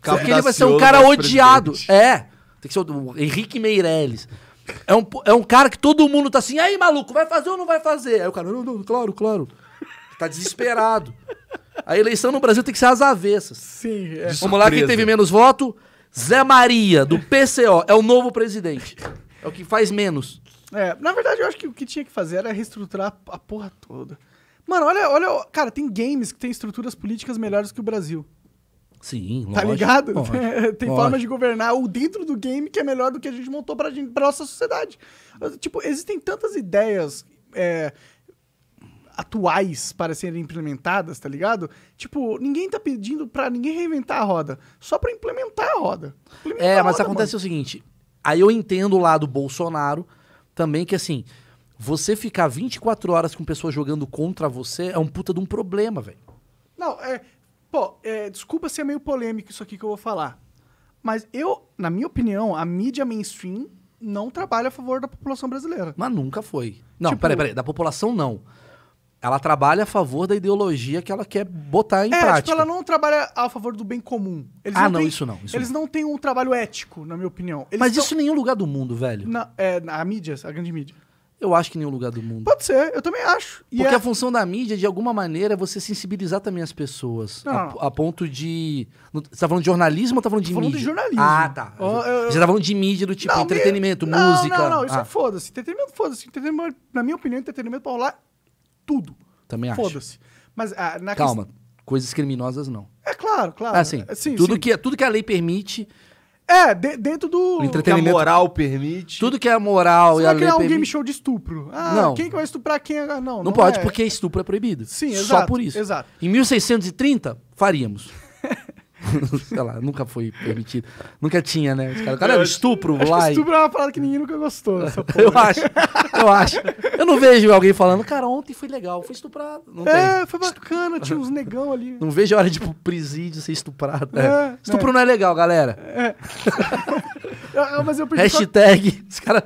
Porque ele vai ser um cara odiado. Presidente. É. Tem que ser o Henrique Meirelles. É um, é um cara que todo mundo tá assim, aí maluco, vai fazer ou não vai fazer? Aí o cara, não, não, claro, claro. Tá desesperado. A eleição no Brasil tem que ser às
avessas. Sim, é. Vamos lá, quem teve menos
voto? Zé Maria, do PCO. É o
novo presidente. É o que faz menos. É, na verdade, eu acho que o que tinha que fazer era reestruturar a porra toda. Mano, olha, olha, cara, tem games que tem estruturas políticas melhores que o Brasil. Sim, tá lógico. Tá ligado? Lógico, Tem lógico. formas de governar o dentro do game que é melhor do que a gente montou pra, gente, pra nossa sociedade. Tipo, existem tantas ideias é, atuais para serem implementadas, tá ligado? Tipo, ninguém tá pedindo pra ninguém reinventar a roda. Só pra implementar a roda. Implementar é, mas roda, acontece mano. o seguinte.
Aí eu entendo o lado Bolsonaro também, que assim, você ficar 24 horas com pessoas jogando contra você é um puta de um problema, velho.
Não, é, Pô, é, desculpa ser meio polêmico isso aqui que eu vou falar. Mas eu, na minha opinião, a mídia mainstream não trabalha a favor da população brasileira. Mas nunca foi. Não, tipo... peraí, peraí. Da população, não. Ela trabalha a favor da ideologia que ela quer botar em é, tipo, prática. Tipo, ela não trabalha a favor do bem comum. Eles ah, não, não têm, isso não. Isso eles não. não têm um trabalho ético, na minha opinião. Eles Mas isso
em nenhum lugar do mundo, velho. Na, é, na mídia, a grande mídia. Eu acho que em nenhum lugar do mundo.
Pode ser, eu também acho. E Porque é... a
função da mídia, de alguma maneira, é você sensibilizar também as pessoas. Não. A, a ponto de. Você tá falando de jornalismo ou tá falando de falando mídia? falando de jornalismo. Ah, tá. Eu, eu... Você tá falando de mídia do tipo não, entretenimento, música. Não, não, isso é ah. é
foda-se. Entretenimento, foda-se. Entretenimento, na minha opinião, entretenimento pode rolar tudo.
Também acho. Foda-se.
Mas ah, na Calma,
coisas criminosas não.
É claro, claro. Assim, sim, tudo, sim. Que, é, tudo que a lei permite é, de, dentro do. entretenimento. Que a moral
permite. Tudo que é moral Você e a lei. vai criar um game show
de estupro. Ah, não. quem que vai estuprar quem? Não, é? ah, não, não pode, é. porque estupro
é proibido. Sim, exato. Só por isso. Exato. Em 1630, faríamos. sei lá, nunca foi permitido. Nunca tinha, né? Os caras, cara, é estupro, lá. estupro
é uma parada que ninguém nunca gostou. eu acho,
eu acho. Eu não vejo alguém falando,
cara, ontem foi legal, foi estuprado. Não é, tem. foi bacana, tinha uns negão ali. Não vejo a hora
de pro tipo, presídio ser estuprado. Né? É, estupro é. não é legal, galera. É.
eu, mas eu Hashtag, só... os caras.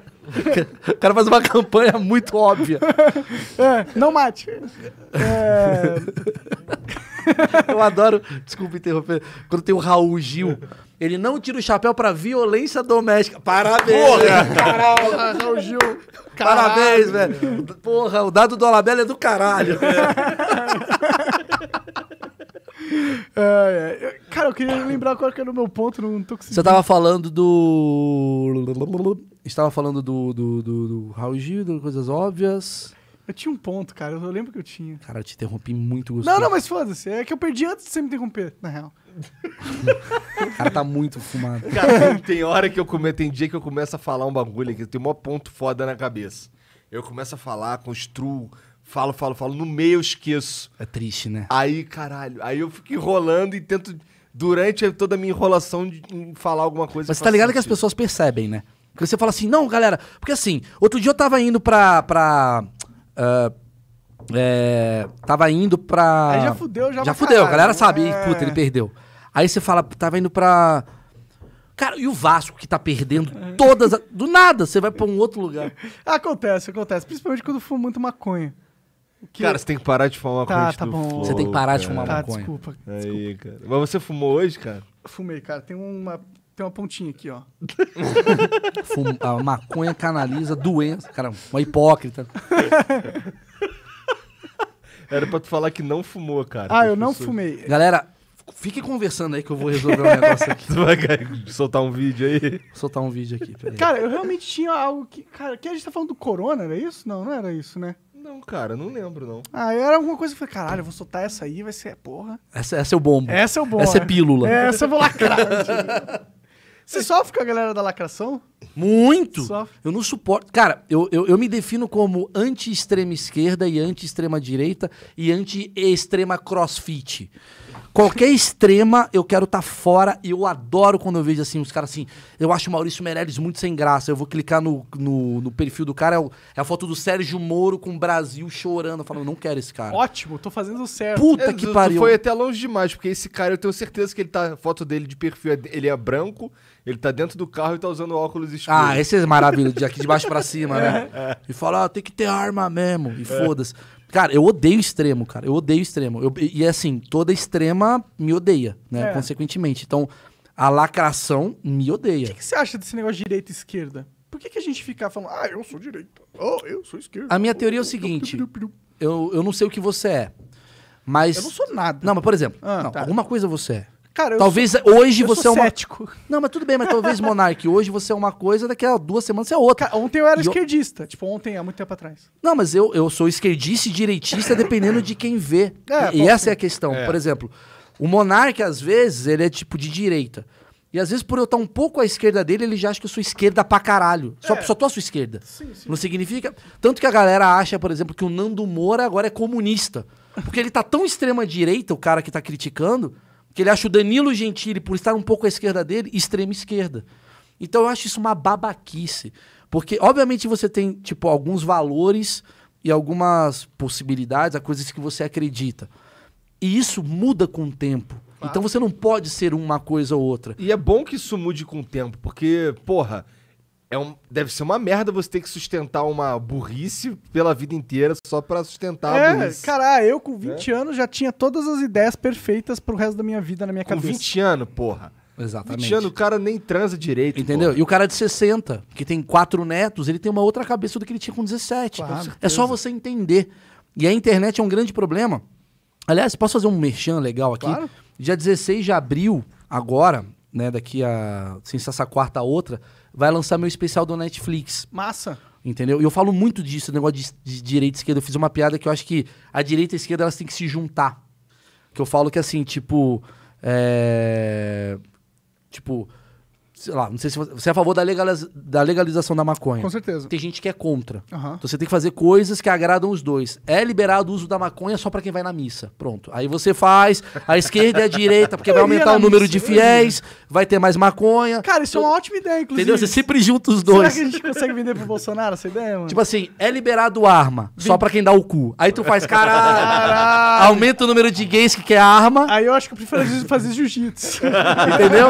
O cara faz uma
campanha muito óbvia.
É, não mate. É
eu adoro, desculpa interromper, quando tem o Raul Gil, ele não tira o chapéu pra violência doméstica. Parabéns! Porra! Caralho,
Raul Gil! Caralho. Parabéns,
velho! Porra, o dado do
Alabella é do caralho! É. É, é, cara, eu queria lembrar qual que era o meu ponto, não tô conseguindo. Você tava falando
do. Estava falando do, do, do, do Raul Gil, de Coisas Óbvias. Eu tinha um
ponto, cara. Eu lembro que eu tinha.
Cara, eu te interrompi muito gostoso. Não, não, mas
foda-se. É que eu perdi antes de você me interromper, na real. o
cara tá muito fumado. Cara, tem hora que eu começo, tem dia que eu começo a falar um bagulho que tem um ponto foda na cabeça. Eu começo a falar, construo, falo, falo, falo. No meio eu esqueço. É triste, né? Aí, caralho. Aí eu fico enrolando e tento, durante toda a minha enrolação, de, falar alguma coisa. Mas você tá ligado sentido. que as pessoas
percebem, né? Porque você fala assim, não, galera, porque assim, outro dia eu tava indo pra. pra Uh, é, tava indo pra. Aí já fudeu, já Já fudeu, caralho, a galera sabe. É... Puta, ele perdeu. Aí você fala, tava indo pra. Cara, e o Vasco que tá perdendo
todas. A... Do nada, você vai pra um outro lugar. acontece, acontece. Principalmente quando fumo muito maconha. Que... Cara, você tem que
parar de fumar tá, maconha. Tá, tá bom. Flow, você tem que parar cara. de é. fumar tá, maconha. Desculpa, desculpa. Aí, cara. Mas você fumou hoje, cara?
Fumei, cara. Tem uma tem uma pontinha aqui, ó.
a maconha canaliza doença. Cara, uma hipócrita.
Era pra tu falar que não fumou, cara.
Ah, eu não fumei.
Galera,
fique conversando aí que eu vou resolver um negócio aqui. Tu vai soltar um vídeo aí? Vou soltar um vídeo aqui, peraí. Cara,
eu realmente tinha algo que... Cara, que a gente tá falando do corona, era isso? Não, não era isso, né? Não, cara, não lembro, não. Ah, era alguma coisa que eu falei, caralho, eu vou soltar essa aí, vai ser, porra. Essa, essa é o bombo. Essa é o bombo. Essa é pílula. Essa eu vou lacrar. Você sofre com a galera da lacração?
Muito! Sofre. Eu não suporto. Cara, eu, eu, eu me defino como anti-extrema esquerda e anti-extrema direita e anti-extrema crossfit. Qualquer extrema eu quero estar tá fora e eu adoro quando eu vejo assim, os caras assim. Eu acho o Maurício Meirelles muito sem graça. Eu vou clicar no, no, no perfil do cara, é, o, é, a foto do Sérgio Moro com o Brasil
chorando, falando, não quero esse cara.
Ótimo, tô fazendo certo. Puta é, que tu, pariu. Tu foi
até longe demais, porque esse cara, eu tenho certeza que ele tá. A foto dele de perfil, é ele é branco ele tá dentro do carro e tá usando óculos escuros. Ah, esse é maravilhoso, de aqui de baixo pra cima, né?
É, é. E fala, ah, tem que ter arma mesmo, e é. foda-se. Cara, eu odeio extremo, cara. Eu odeio extremo. Eu, e é assim, toda extrema me odeia, né? É. Consequentemente. Então, a lacração me odeia. O que,
você acha desse negócio de direita e esquerda? Por que, que a gente fica falando, ah, eu sou direita, oh, eu sou esquerda? A minha
teoria é o seguinte: eu, eu não sei o que você é. Mas. Eu não sou nada. Não, mas por exemplo, ah, não, tá. alguma coisa você é. Cara, talvez sou, hoje você é uma. Não, mas tudo bem, mas talvez, Monark, hoje você é uma coisa,
daqui a duas semanas você é outra. Cara, ontem eu era e esquerdista. Eu... Tipo, ontem, há muito tempo atrás.
Não, mas eu, eu sou esquerdista e direitista dependendo de quem vê. É, e bom, essa sim. é a questão. É. Por exemplo, o Monark, às vezes, ele é tipo de direita. E às vezes, por eu estar um pouco à esquerda dele, ele já acha que eu sou esquerda pra caralho. Só, é. só tô à sua esquerda. Sim, sim. Não significa. Tanto que a galera acha, por exemplo, que o Nando Moura agora é comunista. Porque ele tá tão extrema direita, o cara que tá criticando que ele acha o Danilo Gentili, por estar um pouco à esquerda dele, extrema esquerda. Então eu acho isso uma babaquice. Porque, obviamente, você tem, tipo, alguns valores e algumas possibilidades, a coisas que você acredita. E isso muda com o tempo. Claro. Então você não pode ser uma coisa ou outra.
E é bom que isso mude com o tempo, porque, porra, é um, deve ser uma merda você ter que sustentar uma burrice pela vida inteira só para sustentar é, a burrice.
Cara, ah, eu com 20 é? anos já tinha todas as ideias perfeitas pro resto da minha vida na minha com cabeça. Com 20
anos, porra. Exatamente. 20 anos, o cara nem transa direito. Entendeu? Porra. E o cara é de 60,
que tem quatro netos, ele tem uma outra cabeça do que ele tinha com 17. Claro, é só você entender. E a internet é um grande problema. Aliás, posso fazer um merchan legal aqui? Claro. Dia 16 de abril, agora, né, daqui a. Sem essa quarta a outra vai lançar meu especial do Netflix. Massa. Entendeu? E eu falo muito disso, negócio de, de direita e esquerda. Eu fiz uma piada que eu acho que a direita e a esquerda elas têm que se juntar. Que eu falo que assim, tipo. É... Tipo, sei lá, não sei se você, você é a favor da, legaliz, da legalização da maconha. Com certeza. Tem gente que é contra. Uhum. Então você tem que fazer coisas que agradam os dois. É liberado o uso da maconha só para quem vai na missa. Pronto. Aí você faz a esquerda e a direita, porque vai aumentar o número missa, de fiéis, vai ter mais maconha. Cara, isso eu... é uma então,
ótima ideia, inclusive. Entendeu? Você sempre junta os dois. Será que a gente consegue vender pro Bolsonaro essa ideia, mano? Tipo
assim, é liberado arma Vim. só para quem dá o cu. Aí tu faz, caralho, caralho, aumenta o número de gays que quer arma. Aí eu acho que eu prefiro fazer
jiu-jitsu.
Entendeu?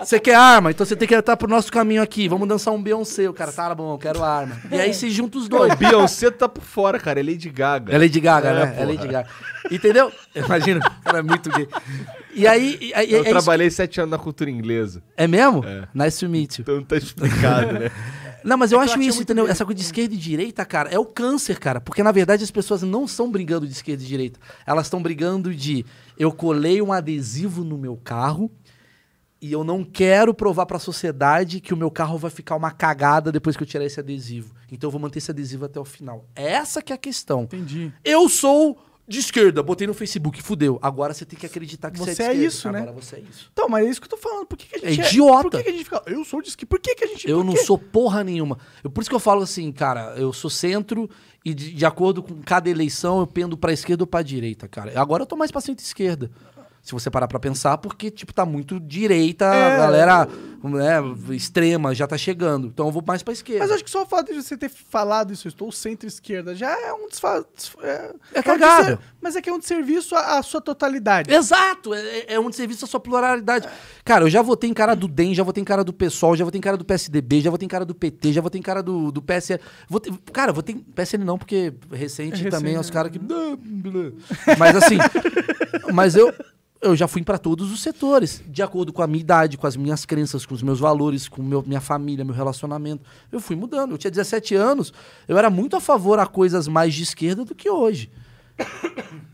Você quer arma? arma, então você tem que estar pro nosso caminho aqui. Vamos dançar um Beyoncé. O cara, tá bom, eu quero arma. E aí se junta os dois. O Beyoncé
tá por fora, cara. É Lady Gaga. É Lady Gaga, é, né? É porra. É Lady Gaga. Entendeu? Imagina, cara, é muito gay. E aí. E, e, eu é trabalhei isso. sete anos na cultura inglesa. É mesmo? É. Nice to meet you. Então tá explicado,
né? Não, mas eu, é eu acho isso, entendeu? Bem. Essa coisa de esquerda e direita, cara, é o câncer, cara. Porque, na verdade, as pessoas não estão brigando de esquerda e direita. Elas estão brigando de eu colei um adesivo no meu carro e eu não quero provar para a sociedade que o meu carro vai ficar uma cagada depois que eu tirar esse adesivo. Então eu vou manter esse adesivo até o final. Essa que é a questão. Entendi. Eu sou de esquerda, botei no Facebook, fudeu. Agora você tem que acreditar que você, é você é, é isso, né?
Agora você é isso. Então, mas é isso que eu tô falando. Por que, que a gente é idiota? É, por que, que, a gente fica, eu sou de esquerda? Por que, que a gente
Eu não sou porra nenhuma. Eu, por isso que eu falo assim, cara, eu sou centro e de, de acordo com cada eleição eu pendo para esquerda ou para direita, cara. Agora eu tô mais pra centro esquerda se você parar para pensar, porque, tipo, tá muito direita, é... a galera né, extrema já tá chegando. Então eu vou mais pra esquerda.
Mas acho que só o fato de você ter falado isso, eu estou centro-esquerda, já é um desfaz... É, é, é cagado. mas é que é um desserviço à, à sua totalidade. Exato! É, é, é
um desserviço à sua pluralidade. Cara, eu já votei em cara do DEM, já votei em cara do PSOL, já votei em cara do PSDB, já votei em cara do PT, já votei em cara do, do PSL. vou cara, votei... PSL não, porque recente, é recente também é os caras que...
Né? Mas assim...
mas eu eu já fui para todos os setores, de acordo com a minha idade, com as minhas crenças, com os meus valores, com meu, minha família, meu relacionamento. Eu fui mudando. Eu tinha 17 anos, eu era muito a favor a coisas mais de esquerda do que hoje.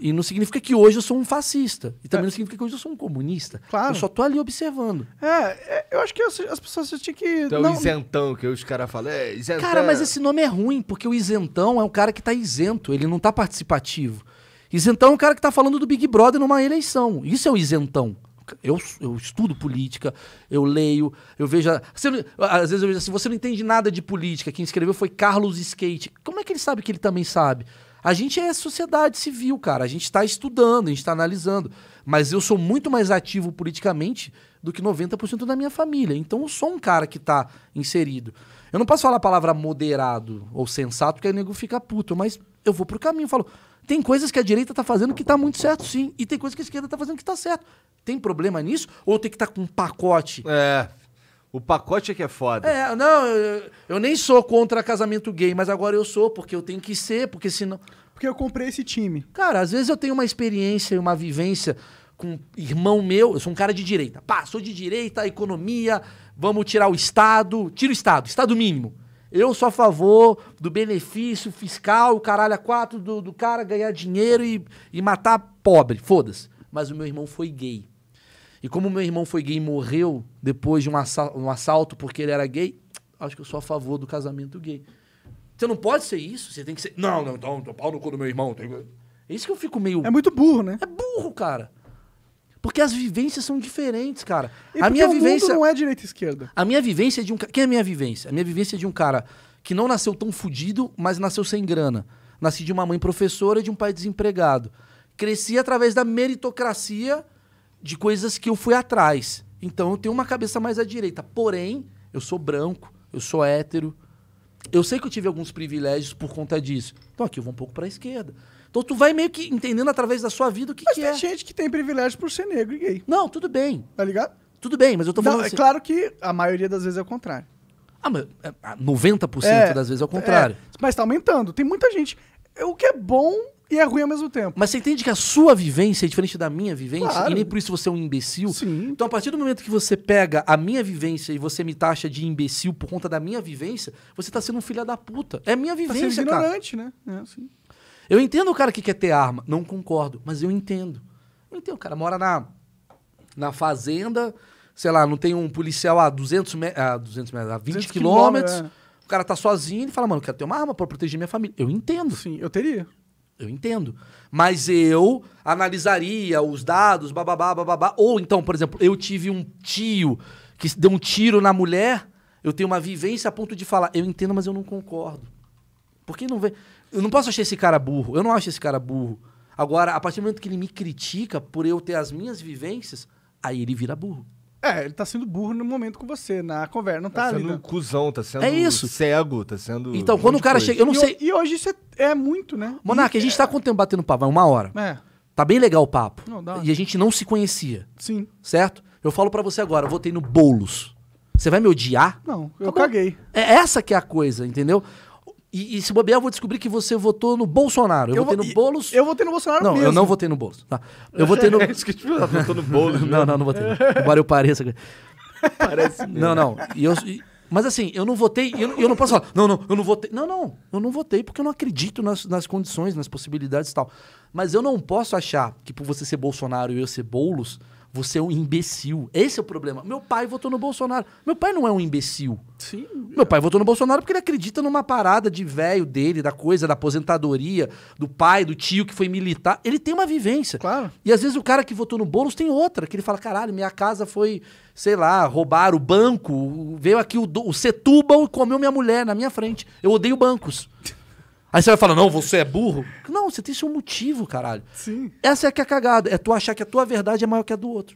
E não significa que hoje eu sou um fascista. E também é. não significa que hoje eu sou um comunista. Claro. Eu só tô ali observando.
É, é eu acho que as, as pessoas tinham que. Então, não... isentão,
que os caras falam. É, isentão. Cara, mas esse
nome é ruim, porque o isentão é um cara que tá isento, ele não tá participativo. Isentão é um cara que está falando do Big Brother numa eleição. Isso é o isentão. Eu, eu, estudo política, eu leio, eu vejo. Você, às vezes eu vejo assim: você não entende nada de política. Quem escreveu foi Carlos Skate. Como é que ele sabe que ele também sabe? A gente é sociedade civil, cara. A gente está estudando, a gente está analisando. Mas eu sou muito mais ativo politicamente do que 90% da minha família. Então eu sou um cara que está inserido. Eu não posso falar a palavra moderado ou sensato, porque aí o nego fica puto, mas eu vou pro caminho, falo. Tem coisas que a direita tá fazendo que tá muito certo, sim. E tem coisas que a esquerda tá fazendo que tá certo. Tem problema nisso? Ou tem que estar tá com um pacote?
É. O pacote é que é foda. É,
não, eu, eu nem sou contra casamento gay, mas agora eu sou, porque eu tenho que ser, porque senão. Porque eu comprei esse time. Cara, às vezes eu tenho uma experiência e uma vivência com um irmão meu, eu sou um cara de direita. Pá, sou de direita, economia, vamos tirar o Estado, tira o Estado, Estado mínimo. Eu sou a favor do benefício fiscal, o caralho a quatro do, do cara ganhar dinheiro e, e matar pobre, foda-se. Mas o meu irmão foi gay. E como meu irmão foi gay e morreu depois de um, um assalto porque ele era gay, acho que eu sou a favor do casamento gay. Você não pode ser isso, você tem que ser. Não, não, então, então pau no cu do meu irmão. Tem... É isso que eu fico meio. É muito burro, né? É burro, cara. Porque as vivências são diferentes, cara. E a minha vivência não é direita e esquerda. A minha vivência é de um cara. Quem é a minha vivência? A minha vivência é de um cara que não nasceu tão fudido, mas nasceu sem grana. Nasci de uma mãe professora e de um pai desempregado. Cresci através da meritocracia de coisas que eu fui atrás. Então eu tenho uma cabeça mais à direita. Porém, eu sou branco, eu sou hétero. Eu sei que eu tive alguns privilégios por conta disso. Então aqui eu vou um pouco para a esquerda.
Então tu vai meio que entendendo através da sua vida o que, mas que tem é. gente que tem privilégio por ser negro e gay. Não, tudo bem. Tá ligado? Tudo bem, mas eu tô falando. Não, é assim... é claro que a maioria das vezes é o contrário. Ah, mas
90% é, é, das vezes é o contrário.
É, mas tá aumentando. Tem muita gente. O que é bom e é ruim ao mesmo tempo. Mas você entende que a sua vivência é diferente da minha vivência? Claro. E nem por isso você é um
imbecil? Sim. Então, a partir do momento que você pega a minha vivência e você me taxa de imbecil por conta da minha vivência, você tá sendo um filho da puta. É minha vivência, tá sendo ignorante,
cara. né? É, sim.
Eu entendo o cara que quer ter arma. Não concordo, mas eu entendo. Eu entendo. O cara mora na, na fazenda, sei lá, não tem um policial a 200, me, a, 200 metros, a 20 200 quilômetros. quilômetros é. O cara tá sozinho e fala, mano, eu quero ter uma arma para proteger minha família. Eu entendo. Sim, eu teria. Eu entendo. Mas eu analisaria os dados, bababá, bababá. Ou então, por exemplo, eu tive um tio que deu um tiro na mulher. Eu tenho uma vivência a ponto de falar, eu entendo, mas eu não concordo. Por que não vem? Eu não posso achar esse cara burro. Eu não acho esse cara burro. Agora, a partir do momento que ele me critica por eu ter as minhas vivências,
aí
ele vira burro.
É, ele tá sendo burro no momento com você, na conversa. Não tá, tá sendo ali, cuzão,
tá sendo é isso. cego, tá sendo. Então, quando o cara coisa. chega. Eu não e sei.
e hoje isso é, é muito, né? Monarque, a gente
é... tá quanto tempo batendo papo? Uma hora. É. Tá bem legal o papo. Não, dá. E a gente não se conhecia. Sim. Certo? Eu falo para você agora, eu votei no Boulos. Você vai me odiar?
Não, eu tá caguei.
É essa que é a coisa, entendeu? E, e, se bobear, eu vou descobrir que você votou no Bolsonaro. Eu, eu votei no Boulos. Eu votei
no Bolsonaro não, mesmo. eu não votei no Boulos. Tá? Eu votei no... é isso que eu votou
no Boulos. não, não, não votei. agora Embora eu pareça...
Parece mesmo. Não, não. E eu... E...
Mas assim, eu não votei, eu, eu não posso falar, não, não, eu não votei. Não, não, eu não votei porque eu não acredito nas, nas condições, nas possibilidades e tal. Mas eu não posso achar que por você ser Bolsonaro e eu ser Boulos, você é um imbecil. Esse é o problema. Meu pai votou no Bolsonaro. Meu pai não é um imbecil. Sim. Meu pai votou no Bolsonaro porque ele acredita numa parada de velho dele, da coisa, da aposentadoria, do pai, do tio que foi militar. Ele tem uma vivência. Claro. E às vezes o cara que votou no Boulos tem outra, que ele fala: caralho, minha casa foi, sei lá, roubar o banco. Veio aqui o, o Setúbal e comeu minha mulher na minha frente. Eu odeio bancos. Aí você vai falar, não, você é burro?
Não, você tem seu motivo, caralho. Sim. Essa é que é a cagada. É tu achar que a tua verdade é maior que a do outro.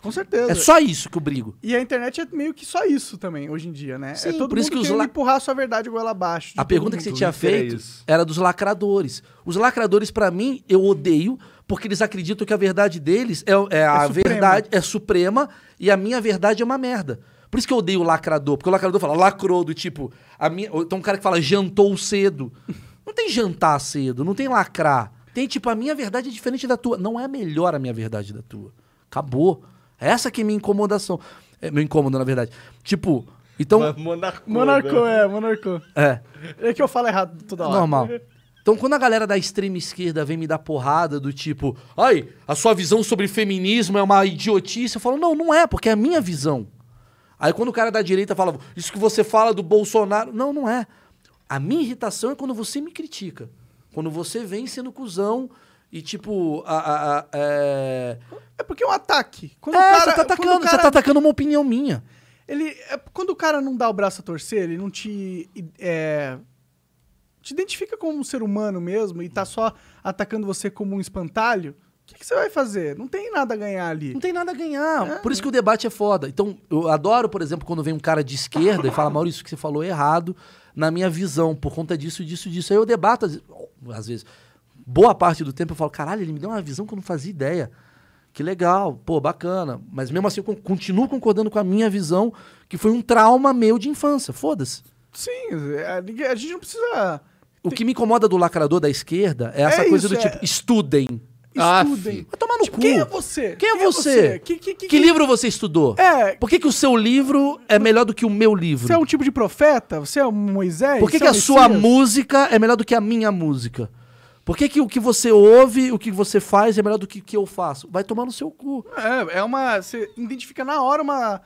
Com certeza. É só isso que eu brigo. E a internet é meio que só isso também, hoje em dia, né? É Sim, é todo por isso mundo que os la... empurrar a sua verdade ela abaixo. A pergunta que você tinha é feito
é era dos lacradores. Os lacradores, para mim, eu odeio, porque eles acreditam que a verdade deles é, é a é verdade é suprema e a minha verdade é uma merda. Por isso que eu odeio o lacrador, porque o lacrador fala lacrou, do tipo. A minha... Então um cara que fala jantou cedo. Não tem jantar cedo, não tem lacrar. Tem tipo, a minha verdade é diferente da tua. Não é melhor a minha verdade da tua. Acabou. É essa que é minha incomodação. É, meu incômodo, na verdade. Tipo, então.
Monarcou. Monarcou, né? é, monarcou. É. É que eu falo errado toda hora. Normal.
Então, quando a galera da extrema esquerda vem me dar porrada do tipo, ai, a sua visão sobre feminismo é uma idiotice, eu falo, não, não é, porque é a minha visão. Aí quando o cara da direita fala, isso que você fala do Bolsonaro. Não, não é. A minha irritação é quando você me critica. Quando você vem sendo cuzão e tipo. A, a, a, é... é... porque é um
ataque. Quando é, cara, tá você tá atacando, cara... você tá
atacando uma opinião minha. Ele, é, quando o cara não dá o braço a torcer, ele não te. É, te identifica como um ser humano mesmo e tá só atacando você como um espantalho. O que, que, você vai fazer? Não tem nada a ganhar ali. Não tem
nada a ganhar. É. Por isso que o debate é foda. Então, eu adoro, por exemplo, quando vem um cara de esquerda e fala, Maurício, o que você falou é errado na minha visão, por conta disso, disso, disso. Aí eu debato, às vezes, boa parte do tempo eu falo, caralho, ele me deu uma visão que eu não fazia ideia. Que legal, pô, bacana. Mas mesmo assim, eu continuo concordando com a minha visão, que foi um trauma meu de infância. Foda-se. Sim, a, é, a gente não precisa. O que me incomoda do lacrador da esquerda é essa é coisa isso, do é. tipo, é... estudem. Estudem.
Ah, tomar no tipo, cu. Quem é você? Quem é, quem você? É você? Que, que, que, que, livro você estudou?
É. Por que, que o seu livro é melhor do que o meu livro? Você é um tipo de profeta? Você é um Moisés? Por que, que é um a sua
música
é melhor do que a minha música? Por que, que o que você ouve, o que você faz é melhor do que o que eu faço? Vai tomar no seu cu.
É, é uma. Você identifica na hora uma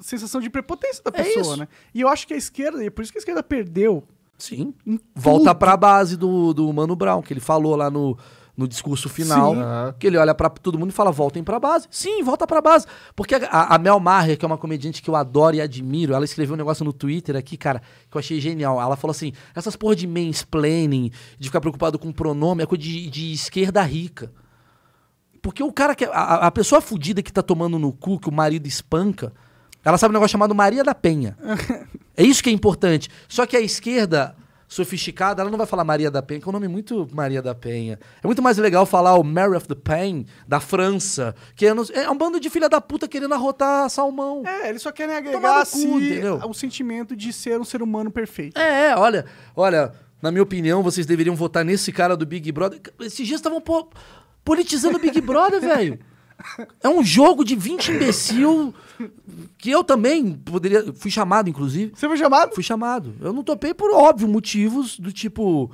sensação de prepotência da é pessoa, é né? E eu acho que a esquerda, e é por isso que a esquerda perdeu. Sim.
Volta para a base do, do Mano Brown, que ele falou lá no no discurso final, Sim. que ele olha para todo mundo e fala: voltem para base. Sim, volta para base. Porque a, a, Mel Maher, que é uma comediante que eu adoro e admiro, ela escreveu um negócio no Twitter aqui, cara, que eu achei genial. Ela falou assim: essas porra de mansplaining, de ficar preocupado com pronome, é coisa de, de esquerda rica. Porque o cara que. É, a, a pessoa fudida que tá tomando no cu, que o marido espanca, ela sabe um negócio chamado Maria da Penha. é isso que é importante. Só que a esquerda sofisticada, ela não vai falar Maria da Penha, que é um nome muito Maria da Penha. É muito mais legal falar o Mary of the Penha, da França, que é,
é um bando de filha da puta querendo arrotar salmão. É, eles só querem agregar cu,
o sentimento de ser um ser humano perfeito. É, é, olha, olha, na minha opinião, vocês deveriam votar nesse cara do Big Brother. Esses dias estavam politizando o Big Brother, velho. É um jogo de 20 imbecil que eu também poderia. Fui chamado, inclusive. Você foi chamado? Fui chamado. Eu não topei por óbvio motivos do tipo.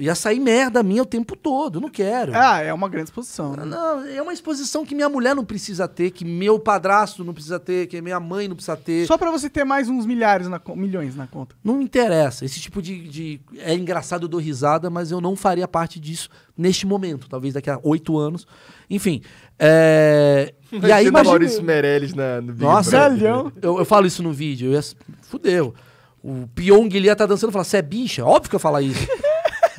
Ia sair merda minha o tempo todo, eu não quero. Ah, é uma grande exposição. Né? Não, é uma exposição que minha mulher não precisa ter, que meu padrasto não precisa ter, que minha mãe não precisa ter. Só
para você ter mais uns milhares, na, milhões na conta. Não interessa. Esse tipo de,
de, É engraçado, eu dou risada, mas eu não faria parte disso neste momento. Talvez daqui a oito anos enfim. É...
E aí, imagina... Maurício Meirelles na, no vídeo. Nossa, eu,
eu, falo isso no vídeo. Eu ia... Fudeu. O Pyong ele ia estar tá dançando e falar, você é bicha? Óbvio que eu falar isso.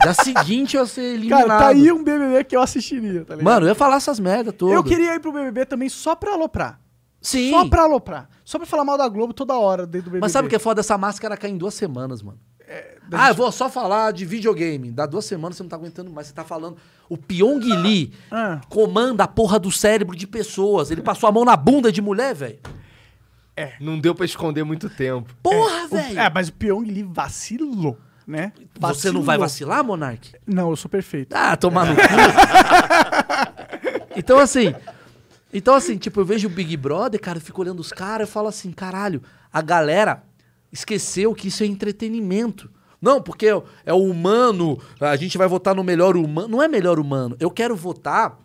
Da seguinte eu ia ser eliminado. Cara, tá aí um
BBB que eu assistiria, tá ligado? Mano, eu ia falar essas merda todas. Eu queria ir pro BBB também só pra aloprar. Sim. Só pra aloprar. Só pra falar mal da Globo toda hora dentro do BBB. Mas sabe o que é foda? Essa máscara cai em duas semanas, mano é, ah, gente... eu
vou só falar de videogame. Dá duas semanas você não tá aguentando mais. Você tá falando. O Pyong Lee ah. ah. comanda a porra do cérebro de pessoas. Ele passou a mão na bunda de mulher, velho. É. Não deu para esconder muito tempo. Porra,
é. velho! É, mas o Pyong Lee vacilou. Né? Vacilou. Você não vai vacilar, Monark? Não, eu sou perfeito. Ah, tomar no cu. então, assim, então,
assim, tipo, eu vejo o Big Brother, cara, eu fico olhando os caras e falo assim, caralho, a galera esqueceu que isso é entretenimento. Não, porque é, é o humano, a gente vai votar no melhor humano. Não é melhor humano. Eu quero votar.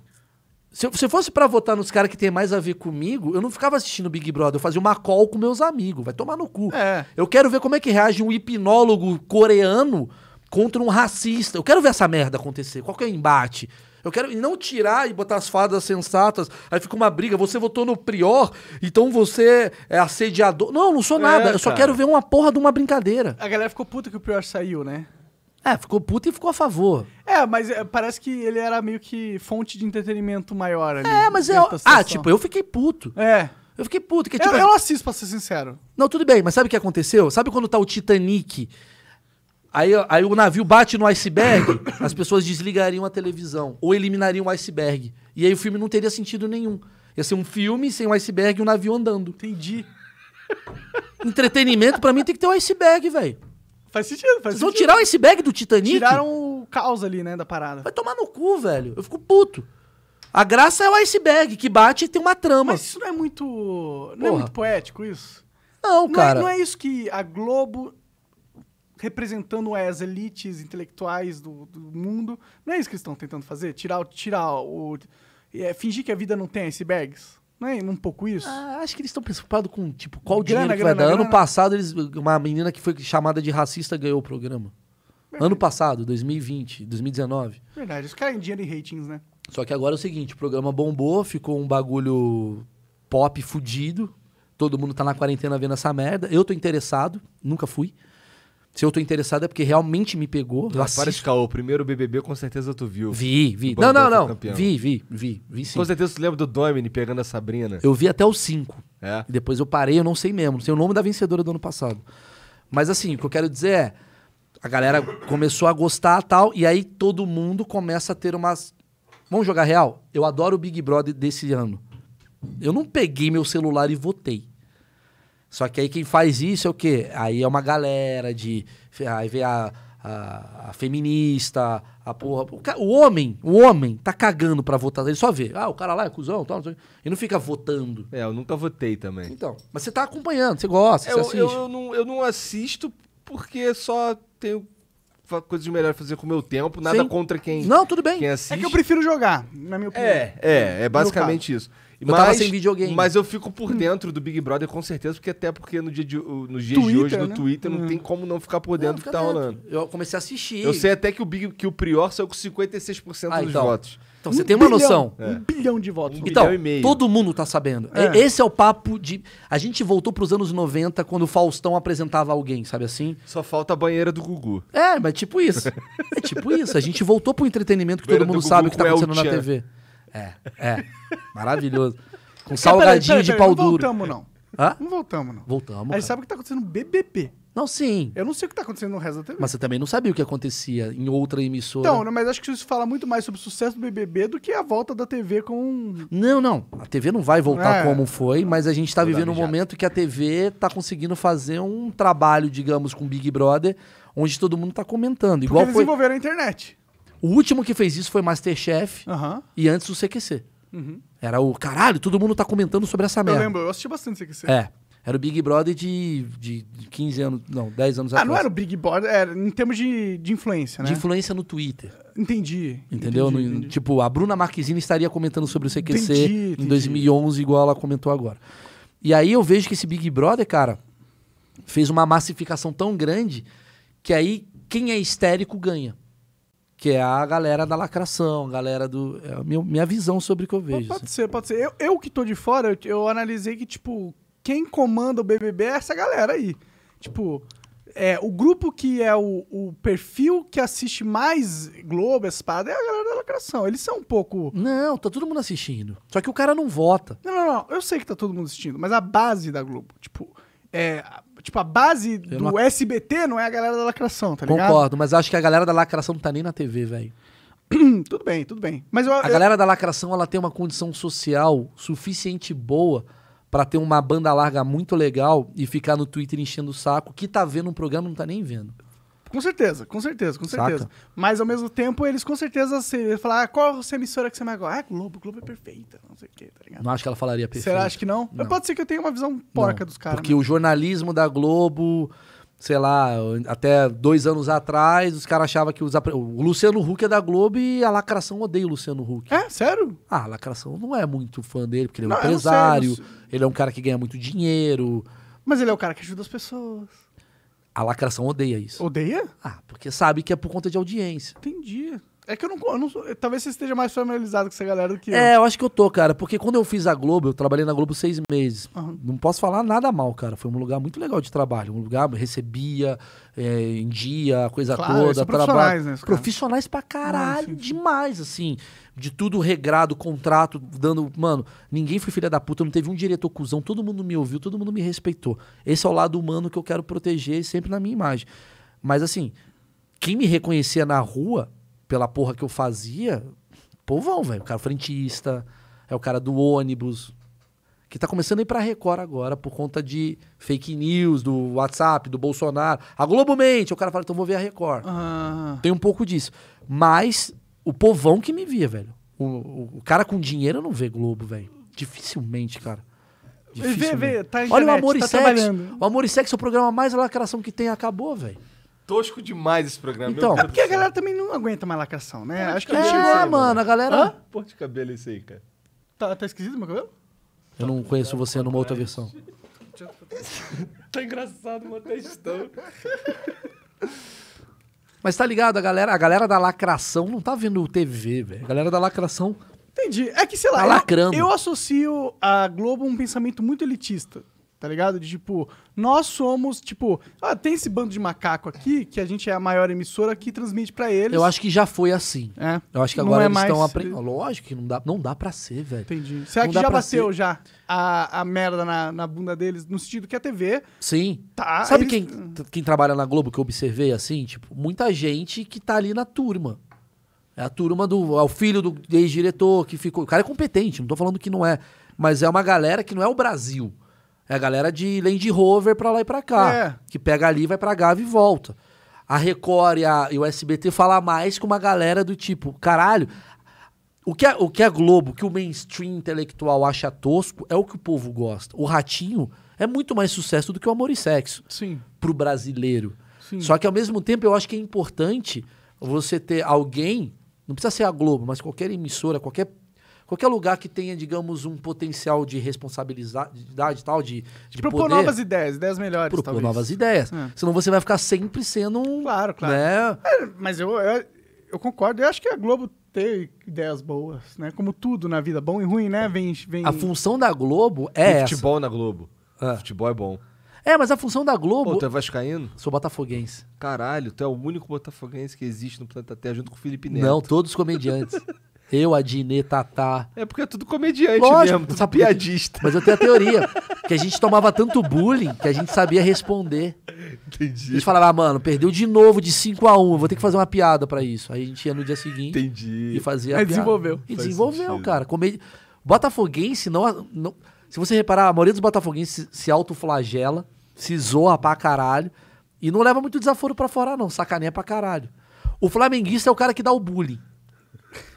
Se, se fosse para votar nos caras que tem mais a ver comigo, eu não ficava assistindo Big Brother. Eu fazia uma call com meus amigos. Vai tomar no cu. É. Eu quero ver como é que reage um hipnólogo coreano contra um racista. Eu quero ver essa merda acontecer. Qual que é o embate? Eu quero não tirar e botar as fadas sensatas. Aí fica uma briga. Você votou no Prior, então você é assediador. Não, não sou é, nada. É, eu só quero
ver uma porra de uma brincadeira. A galera ficou puta que o Prior saiu, né? É, ficou puta e ficou a favor. É, mas é, parece que ele era meio que fonte de entretenimento maior ali. É, mas é. Ah, tipo, eu fiquei puto. É. Eu fiquei puto. Que, tipo, eu, eu assisto, pra ser sincero.
Não, tudo bem, mas sabe o que aconteceu? Sabe quando tá o Titanic Aí, aí o navio bate no iceberg, as pessoas desligariam a televisão ou eliminariam o iceberg. E aí o filme não teria sentido nenhum. Ia ser um filme sem o um iceberg e um navio andando. Entendi. Entretenimento, para mim, tem que ter um iceberg, velho.
Faz sentido, faz Vocês sentido. vão tirar o iceberg do
Titanic? Tiraram o caos ali, né, da parada. Vai tomar no cu, velho. Eu fico puto. A graça é o iceberg, que bate e tem uma
trama. Mas isso não é muito. Não é muito poético isso? Não, é, cara. é, não é isso que a Globo representando as elites intelectuais do, do mundo. Não é isso que eles estão tentando fazer? Tirar, tirar o. É, fingir que a vida não tem icebergs? Não é um pouco isso? Ah, acho que eles estão preocupados com, tipo, qual grana, dinheiro que grana, vai dar. Grana. Ano
passado, eles, uma menina que foi chamada de racista ganhou o programa. É verdade. Ano passado, 2020, 2019.
Verdade, eles caem dinheiro e ratings, né?
Só que agora é o seguinte, o programa bombou, ficou um bagulho pop fudido. Todo mundo tá na quarentena vendo essa merda. Eu tô interessado, nunca fui. Se eu tô interessado é porque realmente me pegou. Ah, para de
caô. O primeiro BBB com certeza tu viu. Vi, vi. Não, não, não. Vi, vi, vi. Vi sim. Com certeza tu lembra do Domini pegando a Sabrina. Eu
vi até os cinco. É. Depois eu parei, eu não sei mesmo. Não sei o nome da vencedora do ano passado. Mas assim, o que eu quero dizer é... A galera começou a gostar tal. E aí todo mundo começa a ter umas... Vamos jogar real? Eu adoro o Big Brother desse ano. Eu não peguei meu celular e votei. Só que aí quem faz isso é o quê? Aí é uma galera de. Aí vem a, a, a feminista, a porra. O, o, homem, o homem tá cagando pra votar. Ele só vê. Ah, o cara lá é cuzão, tal, E não fica
votando. É, eu nunca votei também. Então. Mas você tá acompanhando, você gosta, é, você assiste. Eu, eu, não, eu não
assisto porque só tenho
coisas de melhor fazer com o meu tempo, nada Sim. contra quem. Não, tudo bem. Quem É que eu prefiro
jogar, na minha é, opinião. É, é, é basicamente isso. Eu mas, tava sem videogame. Mas
eu fico por dentro do Big Brother com certeza, porque até porque no dia de, no dia Twitter, de hoje, no né? Twitter, não hum. tem como não ficar por dentro do que tá rolando. Eu comecei a assistir. Eu sei até que o, Big, que o Prior saiu com 56% ah, dos então. votos. Então, um você tem uma bilhão, noção. É. Um bilhão de votos. Um então, bilhão e meio. todo mundo tá sabendo. É. Esse
é o papo de... A gente voltou pros anos 90, quando o Faustão apresentava alguém, sabe assim? Só falta a banheira do Gugu. É, mas tipo isso. é tipo isso. A gente voltou pro entretenimento que banheira todo mundo sabe o que tá acontecendo na TV. É, é. Maravilhoso. Com salgadinho de pau duro. Não voltamos, não. Hã? Não voltamos, não. Voltamos. Aí cara. sabe o que tá acontecendo no BBB. Não, sim.
Eu não sei o que tá acontecendo no resto da TV. Mas
você também não sabia o que acontecia em outra emissora. Então,
mas acho que isso fala muito mais sobre o sucesso do BBB do que a volta da TV com.
Não, não. A TV não vai voltar É. como foi, mas a gente tá Vou vivendo um momento que a TV tá conseguindo fazer um trabalho, digamos, com Big Brother, onde todo mundo tá comentando. Porque Igual eles foi.
envolveram a internet.
O último que fez isso foi Masterchef uhum. e antes o CQC. Uhum. Era o caralho, todo mundo
tá comentando sobre essa merda. Eu lembro, eu assisti bastante CQC. É.
Era o Big Brother de, de, de 15 anos, não, 10 anos ah, atrás. Ah, não era o
Big Brother, era em termos de, de influência, né? De influência no Twitter. Entendi. Entendeu? Entendi, no,
entendi. Tipo, a Bruna Marquezine estaria comentando sobre o CQC entendi, em entendi. 2011, igual ela comentou agora. E aí eu vejo que esse Big Brother, cara, fez uma massificação tão grande que aí quem é histérico ganha que é a galera da lacração, a galera do. É a minha, visão sobre o que eu vejo.
Pode, assim. ser, pode ser. Eu, eu que tô de fora, eu, eu analisei que, tipo, quem comanda o BBB é essa galera aí. Tipo, é, o grupo que é o, o perfil que assiste mais Globo, Espada, é a galera da lacração. Eles são um pouco. Não, tá todo mundo assistindo. Só que o cara não vota. Não, não, não. Eu sei que tá todo mundo assistindo, mas a base da Globo, tipo, é, Tipo, a base eu do não... SBT não é a galera da lacração, tá ligado? Concordo,
mas acho que a galera da lacração não tá nem na TV, velho.
tudo bem, tudo bem.
Mas eu, a eu... galera da lacração, ela tem uma condição social suficiente boa para ter uma banda larga muito legal e ficar no Twitter enchendo o saco, que tá vendo um programa e não tá nem vendo
com certeza, com certeza, com certeza. Saca? Mas ao mesmo tempo, eles com certeza se falar ah, qual é a emissora que você mais gosta? Ah, Globo, Globo é perfeita, não sei o que, tá ligado?
Não acho que ela falaria perfeita. Será acha que
não? não? Pode ser que eu tenha uma visão porca não, dos caras. Porque
né? o jornalismo da Globo sei lá, até dois anos atrás, os caras achavam que os o Luciano Huck é da Globo e a lacração odeia o Luciano Huck. É, sério? Ah, a lacração não é muito fã dele, porque ele é um não, empresário, ele é um cara que ganha muito dinheiro.
Mas ele é o cara que ajuda as pessoas.
A lacração odeia isso. Odeia? Ah, porque sabe que é por conta de audiência.
Entendi. É que eu não, eu não, Talvez você esteja mais familiarizado com essa galera do que eu. É,
eu acho que eu tô, cara. Porque quando eu fiz a Globo, eu trabalhei na Globo seis meses. Uhum. Não posso falar nada mal, cara. Foi um lugar muito legal de trabalho. Um lugar recebia é, em dia, coisa claro, toda, profissionais, trabalho. Né, profissionais pra ah, caralho, ah, demais, assim. De tudo regrado, contrato, dando. Mano, ninguém foi filha da puta, não teve um diretor cuzão, todo mundo me ouviu, todo mundo me respeitou. Esse é o lado humano que eu quero proteger sempre na minha imagem. Mas assim, quem me reconhecia na rua pela porra que eu fazia, povão, velho. O cara frentista, é o cara do ônibus, que tá começando a ir pra Record agora por conta de fake news, do WhatsApp, do Bolsonaro. A Globo mente, o cara fala, então vou ver a Record. Ah. Tem um pouco disso. Mas o povão que me via, velho. O, o, o cara com dinheiro não vê Globo, velho. Dificilmente, cara. Dificilmente. Vê, vê, tá Olha o Amor tá e Sexo. O Amor e Sexo é o programa mais lacração
que tem, acabou, velho
tosco demais esse programa. Então, é porque
a galera também não aguenta mais lacração, né? Acho que é, chegou, é, mano, a galera. Hã?
Pô de cabelo isso aí, cara. Tá, tá esquisito meu cabelo?
Eu não conheço você numa outra versão.
tá engraçado, uma testão.
Mas tá ligado, a galera, a galera da lacração não tá
vendo o TV, velho. A galera da lacração. Entendi. É que, sei lá, tá eu, lacrando. eu associo a Globo a um pensamento muito elitista tá ligado? De tipo, nós somos, tipo, ah, tem esse bando de macaco aqui, que a gente é a maior emissora que transmite para eles. Eu acho
que já foi assim. É. Eu acho que agora é eles mais... estão aprendendo. Lógico que não dá, não dá pra ser, velho. Entendi. Será não que já bateu ser? já
a, a merda na, na bunda deles, no sentido que a TV. Sim. Tá, Sabe eles... quem,
quem trabalha na Globo que eu observei assim? Tipo, muita gente que tá ali na turma. É a turma do. É o filho do ex-diretor que ficou. O cara é competente, não tô falando que não é. Mas é uma galera que não é o Brasil. É a galera de Land Rover pra lá e pra cá. É. Que pega ali, vai pra Gávea e volta. A Record e, a, e o SBT falam mais com uma galera do tipo, caralho, o que, é, o que é Globo, o que o mainstream intelectual acha tosco, é o que o povo gosta. O Ratinho é muito mais sucesso do que o Amor e Sexo. Sim. Pro brasileiro. Sim. Só que ao mesmo tempo eu acho que é importante você ter alguém, não precisa ser a Globo, mas qualquer emissora, qualquer qualquer lugar que tenha, digamos, um potencial de responsabilidade tal, de, de, de propor poder, novas ideias, ideias melhores. Propor talvez. novas ideias. É. Senão você vai ficar sempre sendo um. Claro, claro.
Né? É, mas eu, eu, é, eu concordo. Eu acho que a Globo ter ideias boas, né? Como tudo na vida, bom e ruim, né? Vem, vem... A função
da Globo é. Tem futebol essa. na Globo. É. Futebol é bom. É, mas a função da Globo. Pô, tu é Vascaíno? Sou Botafoguense. Caralho, tu é o único Botafoguense que existe no planeta Terra junto com o Felipe Neto. Não,
todos comediantes. Eu, a Dine, Tatá.
É porque é tudo comediante Lógico, mesmo, tudo piadista.
Mas eu tenho a teoria, que a gente tomava tanto bullying que a gente sabia responder. Entendi. A gente falava, ah, mano, perdeu de novo de 5 a 1 vou ter que fazer uma piada para isso. Aí a gente ia no dia seguinte
Entendi. e fazia a Aí piada. desenvolveu. E Faz
desenvolveu, sentido. cara. Comedi... Botafoguense não, não... Se você reparar, a maioria dos botafoguenses se autoflagela, se zoa pra caralho e não leva muito desaforo para fora não, sacaneia pra caralho. O flamenguista é o cara que dá o bullying.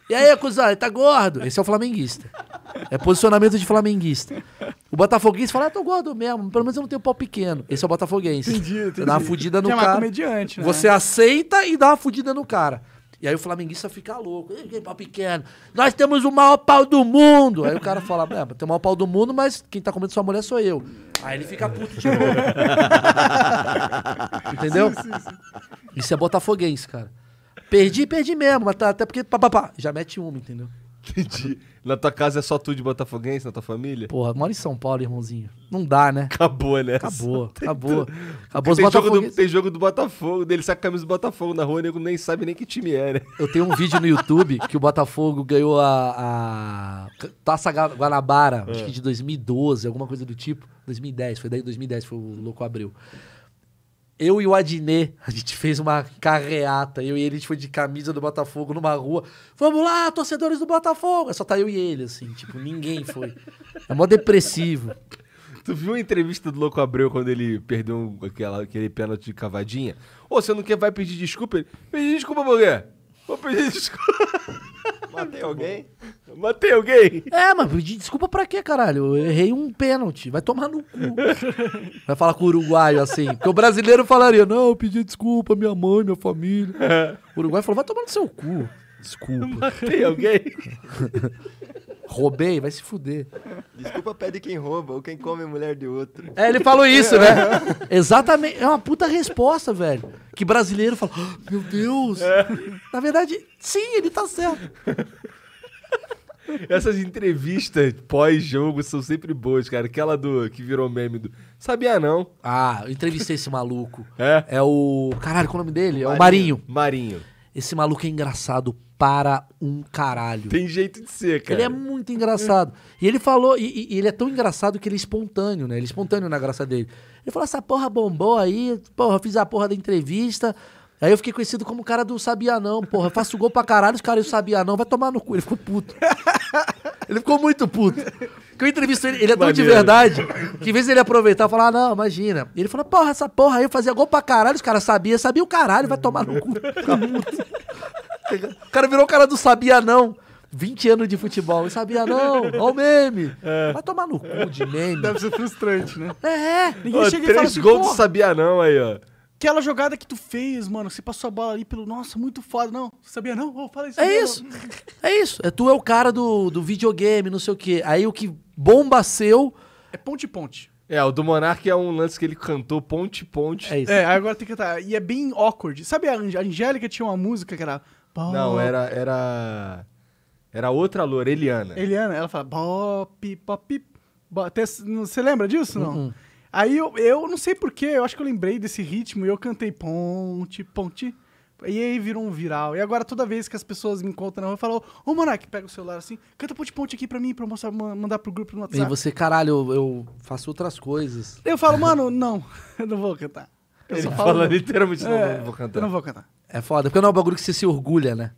E aí, acusado, ele tá gordo. Esse é o flamenguista. É posicionamento de flamenguista. O botafoguense fala, ah, tô gordo mesmo, pelo menos eu não tenho pau pequeno. Esse é o botafoguense. Entendi, entendi. Você dá uma fudida no que é cara. É comediante, né? Você aceita e dá uma fudida no cara. E aí o flamenguista fica louco. Ei, pau pequeno. Nós temos o maior pau do mundo. Aí o cara fala, é, tem o maior pau do mundo, mas quem tá comendo sua mulher sou eu.
Aí ele fica puto de novo.
Entendeu? Sim, sim, sim.
Isso é botafoguense, cara.
Perdi, perdi mesmo, mas tá, até porque
já mete uma, entendeu? Entendi. Na tua casa é só tu de botafoguense, na tua família? Porra, mora em São Paulo, irmãozinho. Não dá, né? Acabou, né? Acabou, acabou. Acabou tem os jogo do, Tem jogo do Botafogo, dele saca a camisa do Botafogo na rua, o nego nem sabe nem que time é, né?
Eu tenho um vídeo no YouTube que o Botafogo ganhou a, a Taça Guanabara, é. acho que de 2012, alguma coisa do tipo. 2010, foi daí 2010 foi o Louco abriu eu e o Adnê, a gente fez uma carreata. Eu e ele, a gente foi de camisa do Botafogo numa rua. Vamos lá, torcedores do Botafogo! É só tá eu e ele, assim, tipo, ninguém foi.
É mó depressivo. Tu viu a entrevista do Louco Abreu quando ele perdeu aquela, aquele pênalti de cavadinha? Ô, oh, você não quer, vai pedir desculpa? Ele, pedir desculpa mulher Vou pedir desculpa. Matei tá alguém? Matei alguém? É, mas pedi desculpa pra quê, caralho?
Eu errei um pênalti. Vai tomar no cu. Vai falar com o uruguaio assim. Porque o brasileiro falaria: não, eu pedi desculpa, minha mãe, minha família. O uruguaio falou: vai tomar no seu cu. Desculpa. Matei alguém. Roubei, vai se fuder.
Desculpa pede quem rouba ou quem come mulher de outro. É, ele falou isso, né?
Exatamente. É uma puta
resposta, velho. Que brasileiro fala, ah, meu Deus. É.
Na verdade, sim, ele tá certo.
Essas entrevistas pós-jogo são sempre boas, cara. Aquela do que virou meme do. Sabia não? Ah, eu entrevistei esse maluco. É? É o. Caralho, qual é o nome dele? Marinho. É o Marinho. Marinho.
Esse maluco é engraçado para um caralho. Tem jeito de ser, cara. Ele é muito engraçado. e ele falou, e, e, ele é tão engraçado que ele é espontâneo, né? Ele é espontâneo na graça dele. Ele falou: essa porra bombou aí, porra, fiz a porra da entrevista. Aí eu fiquei conhecido como o cara do Sabia Não, porra. Eu faço gol pra caralho, os caras do Sabia Não, vai tomar no cu. Ele ficou puto. Ele ficou muito puto. Porque eu entrevisto ele, ele é tão de verdade, que em vez ele aproveitar e falar, ah, não, imagina. Ele falou, porra, essa porra aí eu fazia gol pra caralho, os caras sabiam, sabia o caralho, vai tomar no cu. O cara virou o cara do sabia não. 20 anos de futebol, e sabia não, olha o meme. É. Vai
tomar no
cu de meme. Deve ser frustrante, né?
É, é. ninguém ó, chega e fala assim, gols do sabia
não aí, ó.
Aquela jogada que tu fez, mano, você passou a bola ali pelo. Nossa, muito foda. Não, sabia não? Oh, fala isso. É isso. É isso. É, tu é o cara do, do videogame, não sei o quê. Aí o que bomba seu. É ponte-ponte.
É, o do Monark é um lance que ele cantou ponte-ponte. É isso. É, agora
tem que cantar. E é bem awkward. Sabe, a Angélica tinha uma música que era Bop. Não, era,
era. Era outra loura, Eliana.
Eliana, ela fala bop, bop, bop. Você lembra disso, não? Uh -uh. Aí eu, eu não sei porquê, eu acho que eu lembrei desse ritmo e eu cantei ponte, ponte. E aí virou um viral. E agora toda vez que as pessoas me encontram na rua, falam, ô Monark, pega o celular assim, canta ponte ponte aqui pra mim, pra eu mostrar, mandar pro grupo no WhatsApp. E você,
caralho, eu, eu faço outras coisas.
Eu falo, mano, não, eu não vou cantar. Eu Ele fala literalmente, não, é, não vou cantar. Eu não vou cantar.
É foda, porque não é um bagulho que você se orgulha, né?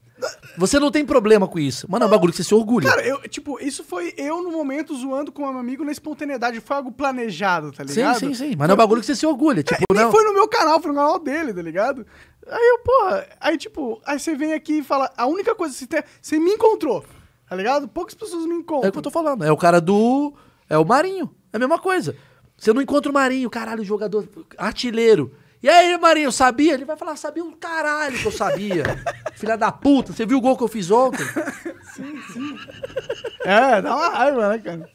Você não tem problema com isso, mas não é um bagulho que você se orgulha. Cara,
eu, tipo, isso foi eu no momento zoando com um amigo na espontaneidade. Foi algo planejado, tá ligado? Sim, sim, sim. Mas não é um bagulho que você
se orgulha. É, tipo, é, não... foi
no meu canal, foi no canal dele, tá ligado? Aí eu, porra, aí tipo, aí você vem aqui e fala, a única coisa que você tem. Você me encontrou, tá ligado? Poucas pessoas me encontram. É o que eu tô
falando. É o cara do. É o Marinho. É a mesma coisa. Você não encontra o Marinho, caralho, jogador, artilheiro. E aí, Marinho, sabia? Ele vai falar, sabia um caralho que eu sabia. Filha da puta, você viu o gol que eu fiz
ontem?
sim, sim.
É, dá uma raiva, né, cara?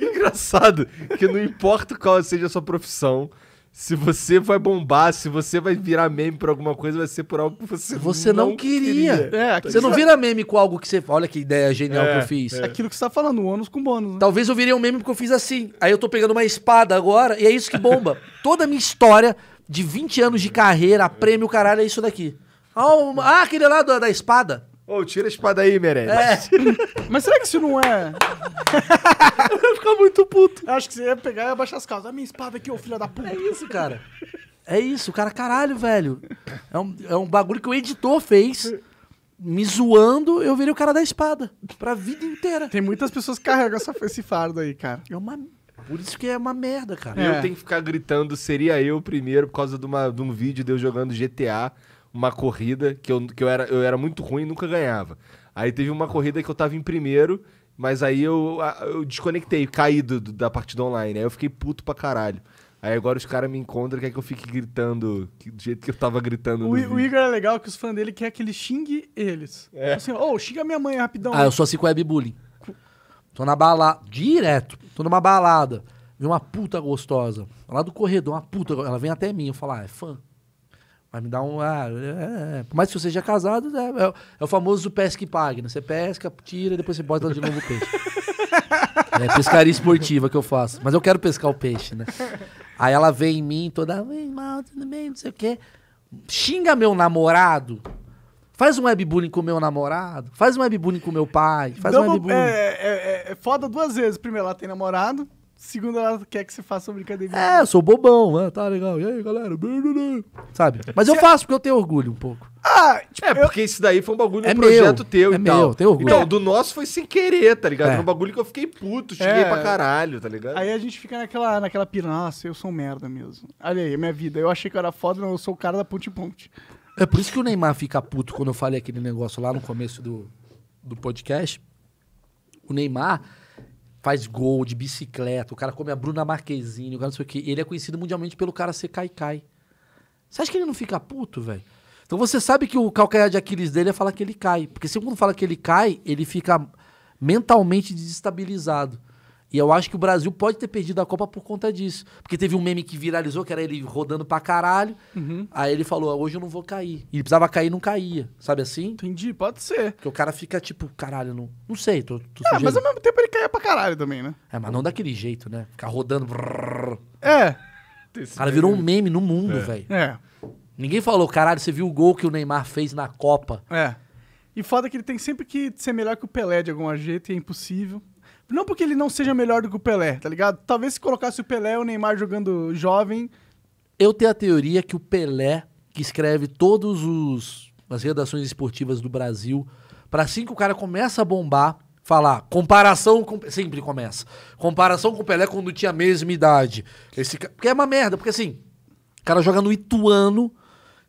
Engraçado que não importa qual seja a sua profissão, se você vai bombar, se você vai virar meme por alguma coisa, vai ser por algo que você, você não, não queria. queria. É, você não tá vira meme com algo que você. Olha que ideia genial
é, que eu é, fiz. É. Aquilo
que você tá falando, o ônus com bônus.
Né? Talvez eu virei um meme porque eu fiz assim. Aí eu tô pegando uma espada agora e é isso que bomba. Toda a minha história de 20 anos de carreira, prêmio, caralho, é isso daqui. Ah, ah aquele lá da, da espada.
Ô, oh, tira a espada aí, Meirelles. É.
Mas será que isso não é. eu ia ficar muito puto. Eu acho que você ia pegar e abaixar as calças. A minha espada aqui, ô filho da puta. É isso, cara. É isso, cara. Caralho, velho. É um, é um bagulho que o editor fez. Me zoando, eu virei o cara da espada. Pra vida inteira. Tem muitas pessoas que carregam essa, esse fardo aí, cara. É uma por isso que é uma merda, cara. É. Eu tenho
que ficar gritando, seria eu primeiro, por causa de, uma, de um vídeo de eu jogando GTA, uma corrida, que eu, que eu, era, eu era muito ruim e nunca ganhava. Aí teve uma corrida que eu tava em primeiro, mas aí eu, eu desconectei, caí do, da partida online. Aí eu fiquei puto pra caralho. Aí agora os caras me encontram e querem que eu fique gritando do jeito que eu tava gritando. O, o
Igor é legal que os fãs dele querem que ele xingue eles. É. Assim, ô, oh, xinga minha mãe rapidão. Ah, eu sou assim
com webbullying. Tô na balada. Direto. Tô numa balada. vi uma puta gostosa. Lá do corredor, uma puta. Ela vem até mim. Eu falo, ah, é fã. Vai me dar um. Ah, é, é. Por mais que você seja casado, é, é, é o famoso pesca e pague. Né? Você pesca, tira, depois você bota de novo o peixe. é pescaria esportiva que eu faço. Mas eu quero pescar o peixe, né? Aí ela vem em mim toda. Mal, tudo bem, não sei o quê. Xinga meu namorado. Faz um webbullying com meu namorado, faz um webbullying com meu pai, faz Double, um webbullying. É,
é, é, é foda duas vezes. Primeiro, ela tem namorado. Segundo, ela quer que você faça uma brincadeira. É,
eu sou bobão, né? tá legal. E aí, galera? Sabe? Mas eu faço porque eu tenho orgulho um pouco.
Ah, tipo, é, porque isso daí foi um bagulho, é um projeto meu,
teu é e meu, tal. Tem orgulho. Então, do nosso foi sem querer, tá ligado? É. Foi um bagulho que eu fiquei puto, cheguei é. pra caralho, tá ligado?
Aí a gente fica naquela, naquela pira, nossa, eu sou um merda mesmo. Olha aí, minha vida. Eu achei que eu era foda, não, eu sou o cara da ponte-ponte.
É por isso que o Neymar fica puto quando eu falei aquele negócio lá no começo do, do podcast. O Neymar faz gol de bicicleta, o cara come a Bruna Marquezine, o cara não sei o quê. Ele é conhecido mundialmente pelo cara ser caicai. Você acha que ele não fica puto, velho? Então você sabe que o calcanhar de Aquiles dele é falar que ele cai. Porque se quando fala que ele cai, ele fica mentalmente desestabilizado. E eu acho que o Brasil pode ter perdido a Copa por conta disso. Porque teve um meme que viralizou, que era ele rodando pra caralho. Uhum. Aí ele falou, ah, hoje eu não vou cair. E ele precisava cair e não caía. Sabe assim? Entendi, pode ser. Porque o cara fica tipo, caralho, não, não sei. Tô, tô é, mas ao mesmo tempo ele caía pra caralho também, né? É, mas não daquele jeito, né? Ficar rodando. Brrr. É.
Esse cara virou um meme no mundo, é. velho. É.
Ninguém falou, caralho, você viu o gol que o Neymar fez na Copa.
É. E foda que ele tem sempre que ser melhor que o Pelé de algum jeito e é impossível. Não porque ele não seja melhor do que o Pelé, tá ligado? Talvez se colocasse o Pelé o Neymar jogando jovem. Eu tenho a teoria que o
Pelé, que escreve todos os as redações esportivas do Brasil, para assim que o cara começa a bombar, falar comparação com sempre começa. Comparação com o Pelé quando tinha a mesma idade. Esse porque é uma merda, porque assim, o cara joga no Ituano,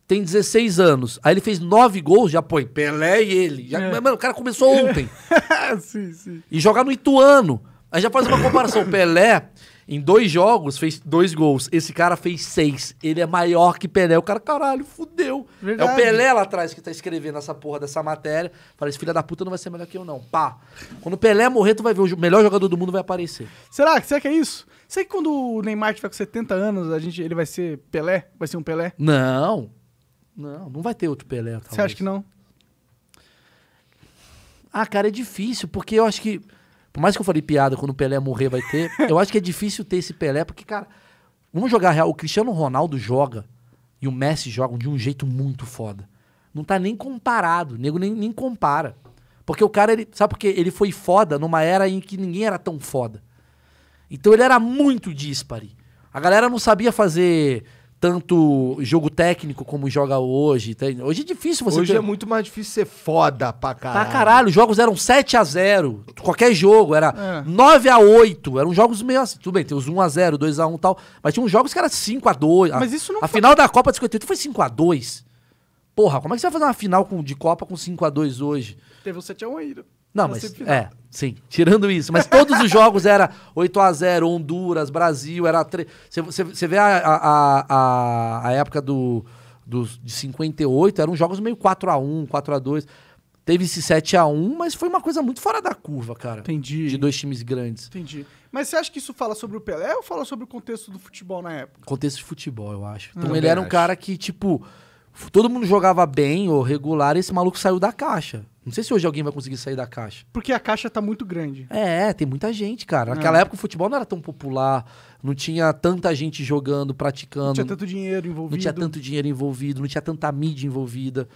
tem 16 anos. Aí ele fez 9 gols, já põe Pelé e ele. Já, é. Mano, o cara começou ontem. sim, sim. E jogar no Ituano. Aí já faz uma comparação. Pelé, em dois jogos, fez dois gols. Esse cara fez seis. Ele é maior que Pelé. O cara, caralho, fudeu. Verdade. É o Pelé lá atrás que tá escrevendo essa porra dessa matéria. Fala, esse
filho da puta não vai ser melhor que eu, não. Pá. Quando o Pelé morrer, tu vai ver o melhor jogador do mundo vai aparecer. Será? Será que é isso? Será que quando o Neymar tiver com 70 anos, a gente, ele vai ser Pelé? Vai ser um Pelé?
Não. Não, não
vai ter outro Pelé. Talvez. Você acha que não?
Ah, cara, é difícil, porque eu acho que. Por mais que eu falei piada, quando o Pelé morrer vai ter. eu acho que é difícil ter esse Pelé, porque, cara, vamos jogar real. O Cristiano Ronaldo joga e o Messi jogam de um jeito muito foda. Não tá nem comparado, o nego nem, nem compara. Porque o cara, ele. Sabe porque ele foi foda numa era em que ninguém era tão foda. Então ele era muito dispare. A galera não sabia fazer tanto jogo técnico como joga hoje. Tá? Hoje é difícil você Hoje ter... é
muito mais difícil ser foda pra caralho. Pra caralho,
os jogos eram 7 a 0 Qualquer jogo, era é. 9 a 8 Eram jogos meio assim. Tudo bem, tem os 1 x 0 2 x 1 e tal. Mas tinha uns jogos que era 5 x 2 Mas isso não A foi... final da Copa de 58 foi 5 x 2 Porra, como é que você vai fazer uma final com, de Copa com 5 x 2 hoje?
Teve o 7x1 ainda. Não, mas é,
sim, tirando isso. Mas todos os jogos era 8 a 0 Honduras, Brasil, era... Você, vê a, a, a, a época do, do, de 58, eram jogos meio 4 a 1 4 a 2 Teve esse 7 a 1
mas foi uma coisa muito fora da
curva, cara. Entendi. De dois times grandes.
Entendi. Mas você acha que isso fala sobre o Pelé ou fala sobre o contexto do futebol na época?
Contexto de futebol, eu acho. Então eu ah. ele era um acho. cara que, tipo... Todo mundo jogava bem ou regular, e esse maluco saiu da caixa. Não sei se hoje alguém vai conseguir sair da caixa. Porque a caixa tá muito grande. É, tem muita gente, cara. É. Naquela é. época o futebol não era tão popular, não tinha tanta gente jogando, praticando. Não tinha tanto dinheiro envolvido. Não tinha tanto dinheiro envolvido, não tinha tanta mídia envolvida.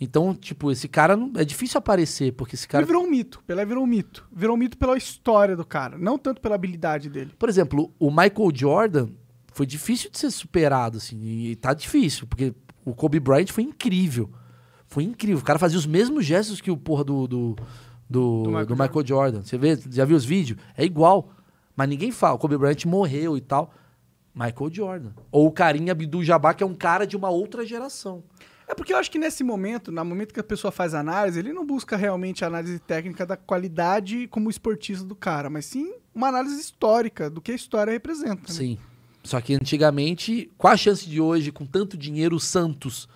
Então, tipo, esse cara não, é difícil aparecer, porque esse cara. Ele virou
um mito. Pelé virou um mito. Virou um mito pela
história do
cara, não tanto pela habilidade dele.
Por exemplo, o Michael Jordan foi difícil de ser superado, assim, e tá difícil, porque o Kobe Bryant foi incrível. Foi incrível. O cara fazia os mesmos gestos que o porra do, do, do, do Michael, do Michael Jordan. Você vê, já viu os vídeos? É igual. Mas ninguém fala. O Kobe Bryant morreu e tal. Michael Jordan. Ou o Carinha abdul Jabá que é um cara de uma
outra geração. É porque eu acho que nesse momento, no momento que a pessoa faz análise, ele não busca realmente a análise técnica da qualidade como esportista do cara, mas sim uma análise histórica do que a história representa. Né?
Sim. Só que antigamente, qual a chance de hoje, com tanto dinheiro, o Santos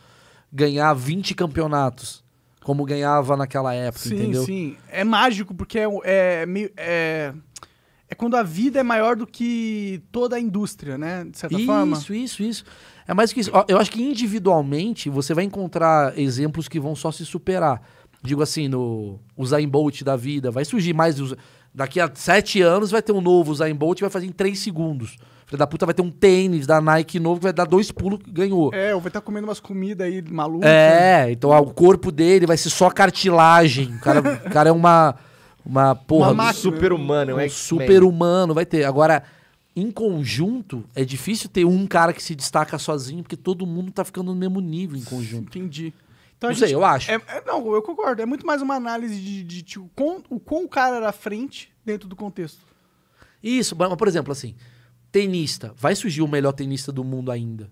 ganhar 20 campeonatos? Como ganhava naquela época, sim, entendeu?
Sim, sim. É mágico, porque é, é, é, é quando a vida é maior do que toda a indústria, né? De certa isso, forma. Isso, isso, isso. É mais que isso. Eu acho que
individualmente você vai encontrar exemplos que vão só se superar. Digo assim, no Usain Bolt da vida, vai surgir mais. Daqui a sete anos vai ter um novo Usain Bolt vai fazer em três segundos. Filha da puta vai ter um tênis da Nike novo que vai dar dois pulos que ganhou.
É, ou vai estar tá comendo umas comidas aí malucas. É,
então ó, o corpo dele vai ser só cartilagem. O cara, o cara é uma. Uma porra. Uma super-humano, um é Super-humano, vai ter. Agora, em conjunto, é difícil ter um cara que se destaca sozinho, porque todo mundo tá
ficando no mesmo nível em conjunto. Entendi. Então, não gente, sei, eu acho. É, é, não, eu concordo. É muito mais uma análise de, de, de o, quão, o quão o cara era à frente dentro do contexto. Isso, mas, por
exemplo, assim, tenista. Vai surgir o melhor tenista do mundo ainda.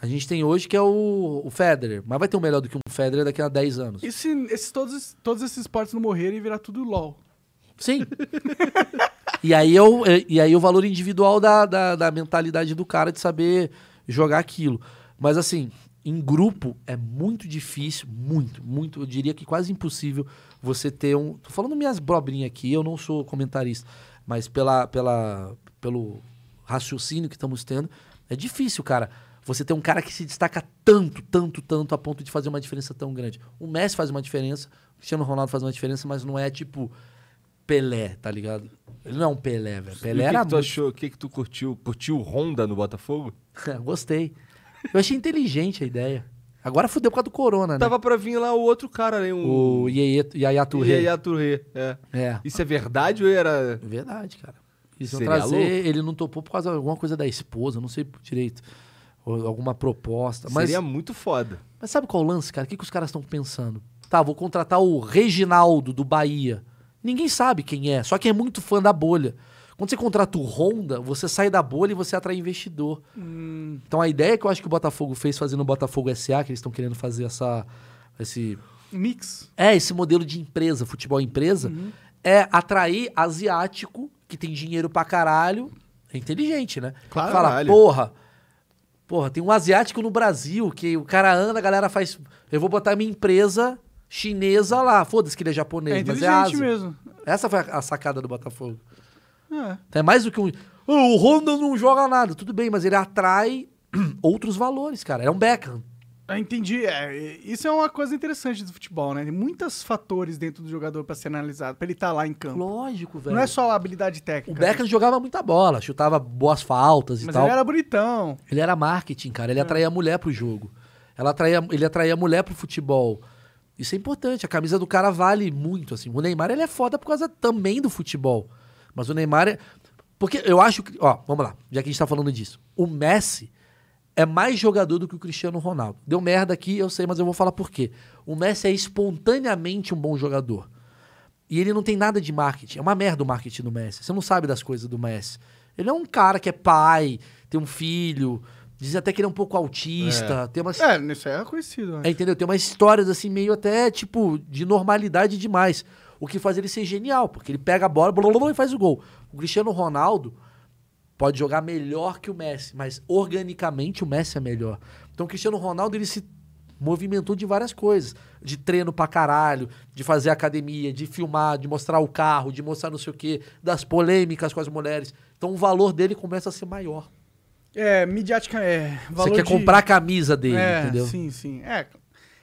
A gente tem hoje que é o, o Federer, mas vai ter um melhor do que um Federer daqui a 10 anos.
E se esses, todos, todos esses esportes não morrerem e virar tudo LOL? Sim.
e, aí eu, é é, e aí é o valor individual da, da, da mentalidade do cara de saber jogar aquilo. Mas assim, em grupo é muito difícil, muito, muito, eu diria que quase impossível você ter um. Tô falando minhas brobrinhas aqui, eu não sou comentarista, mas pela, pela, pelo raciocínio que estamos tendo, é difícil, cara. Você ter um cara que se destaca tanto, tanto, tanto, a ponto de fazer uma diferença tão grande. O Messi faz uma diferença, o Cristiano Ronaldo faz uma diferença, mas não é tipo Pelé, tá ligado? Ele não é um Pelé, velho. Pelé e o que O que, tu muito... achou?
O que, que tu curtiu? Curtiu o Honda no Botafogo? Gostei. Eu achei inteligente a ideia. Agora fudeu por causa do Corona, né? Tava pra vir lá o outro cara, né? Um... O Yaya Touré. Yaya Touré, é. é. Isso é verdade ou era... Verdade, cara. Eles Seria trazer, louco?
ele não topou por causa de alguma coisa da esposa, não sei direito. Alguma proposta. Mas, Seria muito foda. Mas sabe qual é o lance, cara? O que, que os caras estão pensando? Tá, vou contratar o Reginaldo do Bahia. Ninguém sabe quem é, só que é muito fã da bolha. Quando você contrata o Honda, você sai da bolha e você atrai investidor. Hum. Então a ideia que eu acho que o Botafogo fez fazendo o Botafogo SA, que eles estão querendo fazer essa. esse. Mix. É, esse modelo de empresa, futebol empresa, uhum. é atrair asiático que tem dinheiro pra caralho é inteligente, né? Claro. Fala, caralho. porra. Porra, tem um asiático no Brasil que o cara anda, a galera faz. Eu vou botar minha empresa chinesa lá. Foda-se que ele é japonês, é mas é Ásia. mesmo. Essa foi a sacada do Botafogo. É. Então é mais do que um.
o Honda não joga nada. Tudo bem, mas ele atrai outros valores, cara. É um Beckham. Eu ah, entendi. É, isso é uma coisa interessante do futebol, né? Tem muitos fatores dentro do jogador para ser analisado, para ele estar tá lá em campo. Lógico, velho. Não é só a habilidade técnica. O né? Beckham né? jogava muita bola,
chutava boas faltas e Mas tal. Mas ele era
bonitão.
Ele era marketing, cara. Ele é. atraía a mulher pro jogo. Ela atraía, ele atraía a mulher pro futebol. Isso é importante. A camisa do cara vale muito, assim. O Neymar, ele é foda por causa também do futebol. Mas o Neymar é... Porque eu acho que... Ó, vamos lá. Já que a gente tá falando disso. O Messi é mais jogador do que o Cristiano Ronaldo. Deu merda aqui, eu sei, mas eu vou falar por quê. O Messi é espontaneamente um bom jogador. E ele não tem nada de marketing. É uma merda o marketing do Messi. Você não sabe das coisas do Messi. Ele é um cara que é pai, tem um filho, dizem até que ele é um pouco autista, é. tem umas... É, isso aí é
conhecido. Né? É,
entendeu? Tem umas histórias assim, meio até, tipo, de normalidade demais. O que faz ele ser genial, porque ele pega a bola blá, blá, blá, e faz o gol. O Cristiano Ronaldo Pode jogar melhor que o Messi, mas organicamente o Messi é melhor. Então o Cristiano Ronaldo ele se movimentou de várias coisas. De treino pra caralho, de fazer academia, de filmar, de mostrar o carro, de mostrar não sei o quê, das polêmicas com as mulheres. Então o valor dele começa a ser maior.
É, midiática é. Você quer de... comprar a camisa dele, é, entendeu? Sim, sim. É,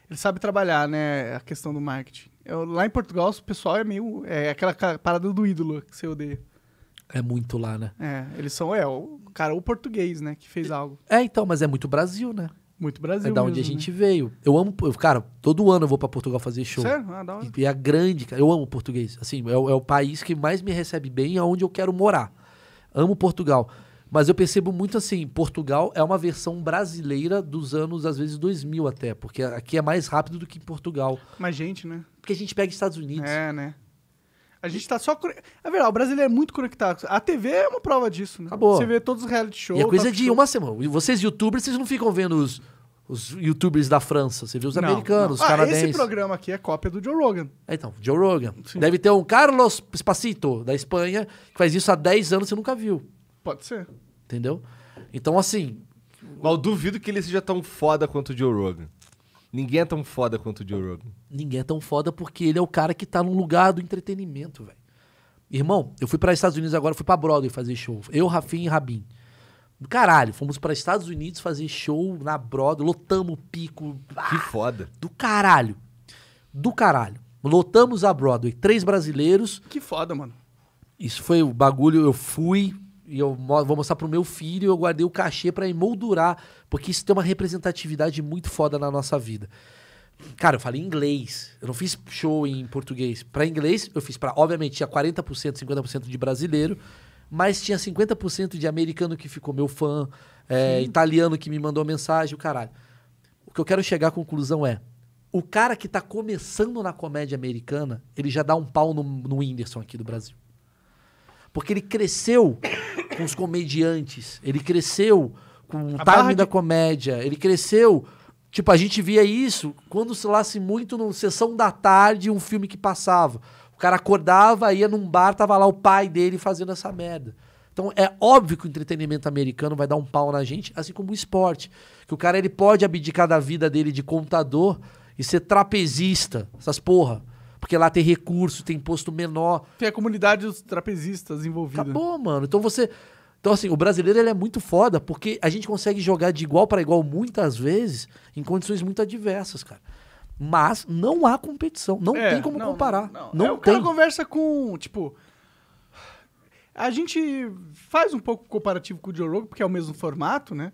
ele sabe trabalhar, né? A questão do marketing. Eu, lá em Portugal, o pessoal é meio. É aquela parada do ídolo que você odeia.
É muito lá, né?
É, eles são, é, o cara, o português, né, que fez algo.
É, então, mas é muito Brasil, né? Muito Brasil. É da onde mesmo, a gente né? veio. Eu amo. cara, todo ano eu vou para Portugal fazer show. Sério? Ah, da E, e é grande, cara. Eu amo português. Assim, é, é, o país que mais me recebe bem e é onde eu quero morar. Amo Portugal. Mas eu percebo muito assim: Portugal é uma versão brasileira dos anos, às vezes,
2000 até. Porque aqui é mais rápido do que em Portugal. Mais gente, né? Porque a gente pega Estados Unidos. É, né? A gente tá só. É verdade, o brasileiro é muito conectado. A TV é uma prova disso, né? Acabou. Você vê todos os reality shows. E é coisa de show. uma
semana. Vocês, youtubers, vocês não ficam vendo os, os youtubers da França. Você vê os não, americanos, não. os ah, canadenses. esse
programa aqui é cópia do Joe Rogan.
É, então, Joe Rogan. Sim. Deve ter um Carlos Espacito, da Espanha, que faz isso há 10 anos e você nunca viu. Pode ser.
Entendeu? Então, assim. Mas eu duvido que ele seja tão foda quanto o Joe Rogan. Ninguém é tão foda quanto o Joe Rogan.
Ninguém é tão foda porque ele é o cara que tá no lugar do entretenimento, velho. Irmão, eu fui para Estados Unidos agora, fui para Broadway fazer show. Eu, Rafim e Rabin. Caralho, fomos para Estados Unidos fazer show na Broadway, lotamos o pico. Que ah, foda. Do caralho. Do caralho. Lotamos a Broadway, três brasileiros. Que foda, mano. Isso foi o bagulho, eu fui e eu vou mostrar pro meu filho, eu guardei o cachê para emoldurar porque isso tem uma representatividade muito foda na nossa vida. Cara, eu falei inglês. Eu não fiz show em português. Para inglês, eu fiz para obviamente tinha 40%, 50% de brasileiro, mas tinha 50% de americano que ficou meu fã, é, italiano que me mandou mensagem, o caralho. O que eu quero chegar à conclusão é: o cara que tá começando na comédia americana, ele já dá um pau no, no Whindersson aqui do Brasil. Porque ele cresceu com os comediantes, ele cresceu com o time da de... comédia. Ele cresceu. Tipo, a gente via isso quando se lasse muito no sessão da tarde, um filme que passava. O cara acordava, ia num bar, tava lá o pai dele fazendo essa merda. Então é óbvio que o entretenimento americano vai dar um pau na gente, assim como o esporte. Que o cara ele pode abdicar da vida dele de contador e ser trapezista, essas porra. Porque lá tem recurso, tem imposto menor. Tem a comunidade dos trapezistas envolvida. Acabou, mano. Então você. Então, assim, o brasileiro ele é muito foda porque a gente consegue jogar de igual para igual muitas vezes em condições muito adversas, cara. Mas não há competição. Não é, tem como não, comparar. Não, não. não
é, o tem. cara conversa com, tipo... A gente faz um pouco comparativo com o Joe Rogan, porque é o mesmo formato, né?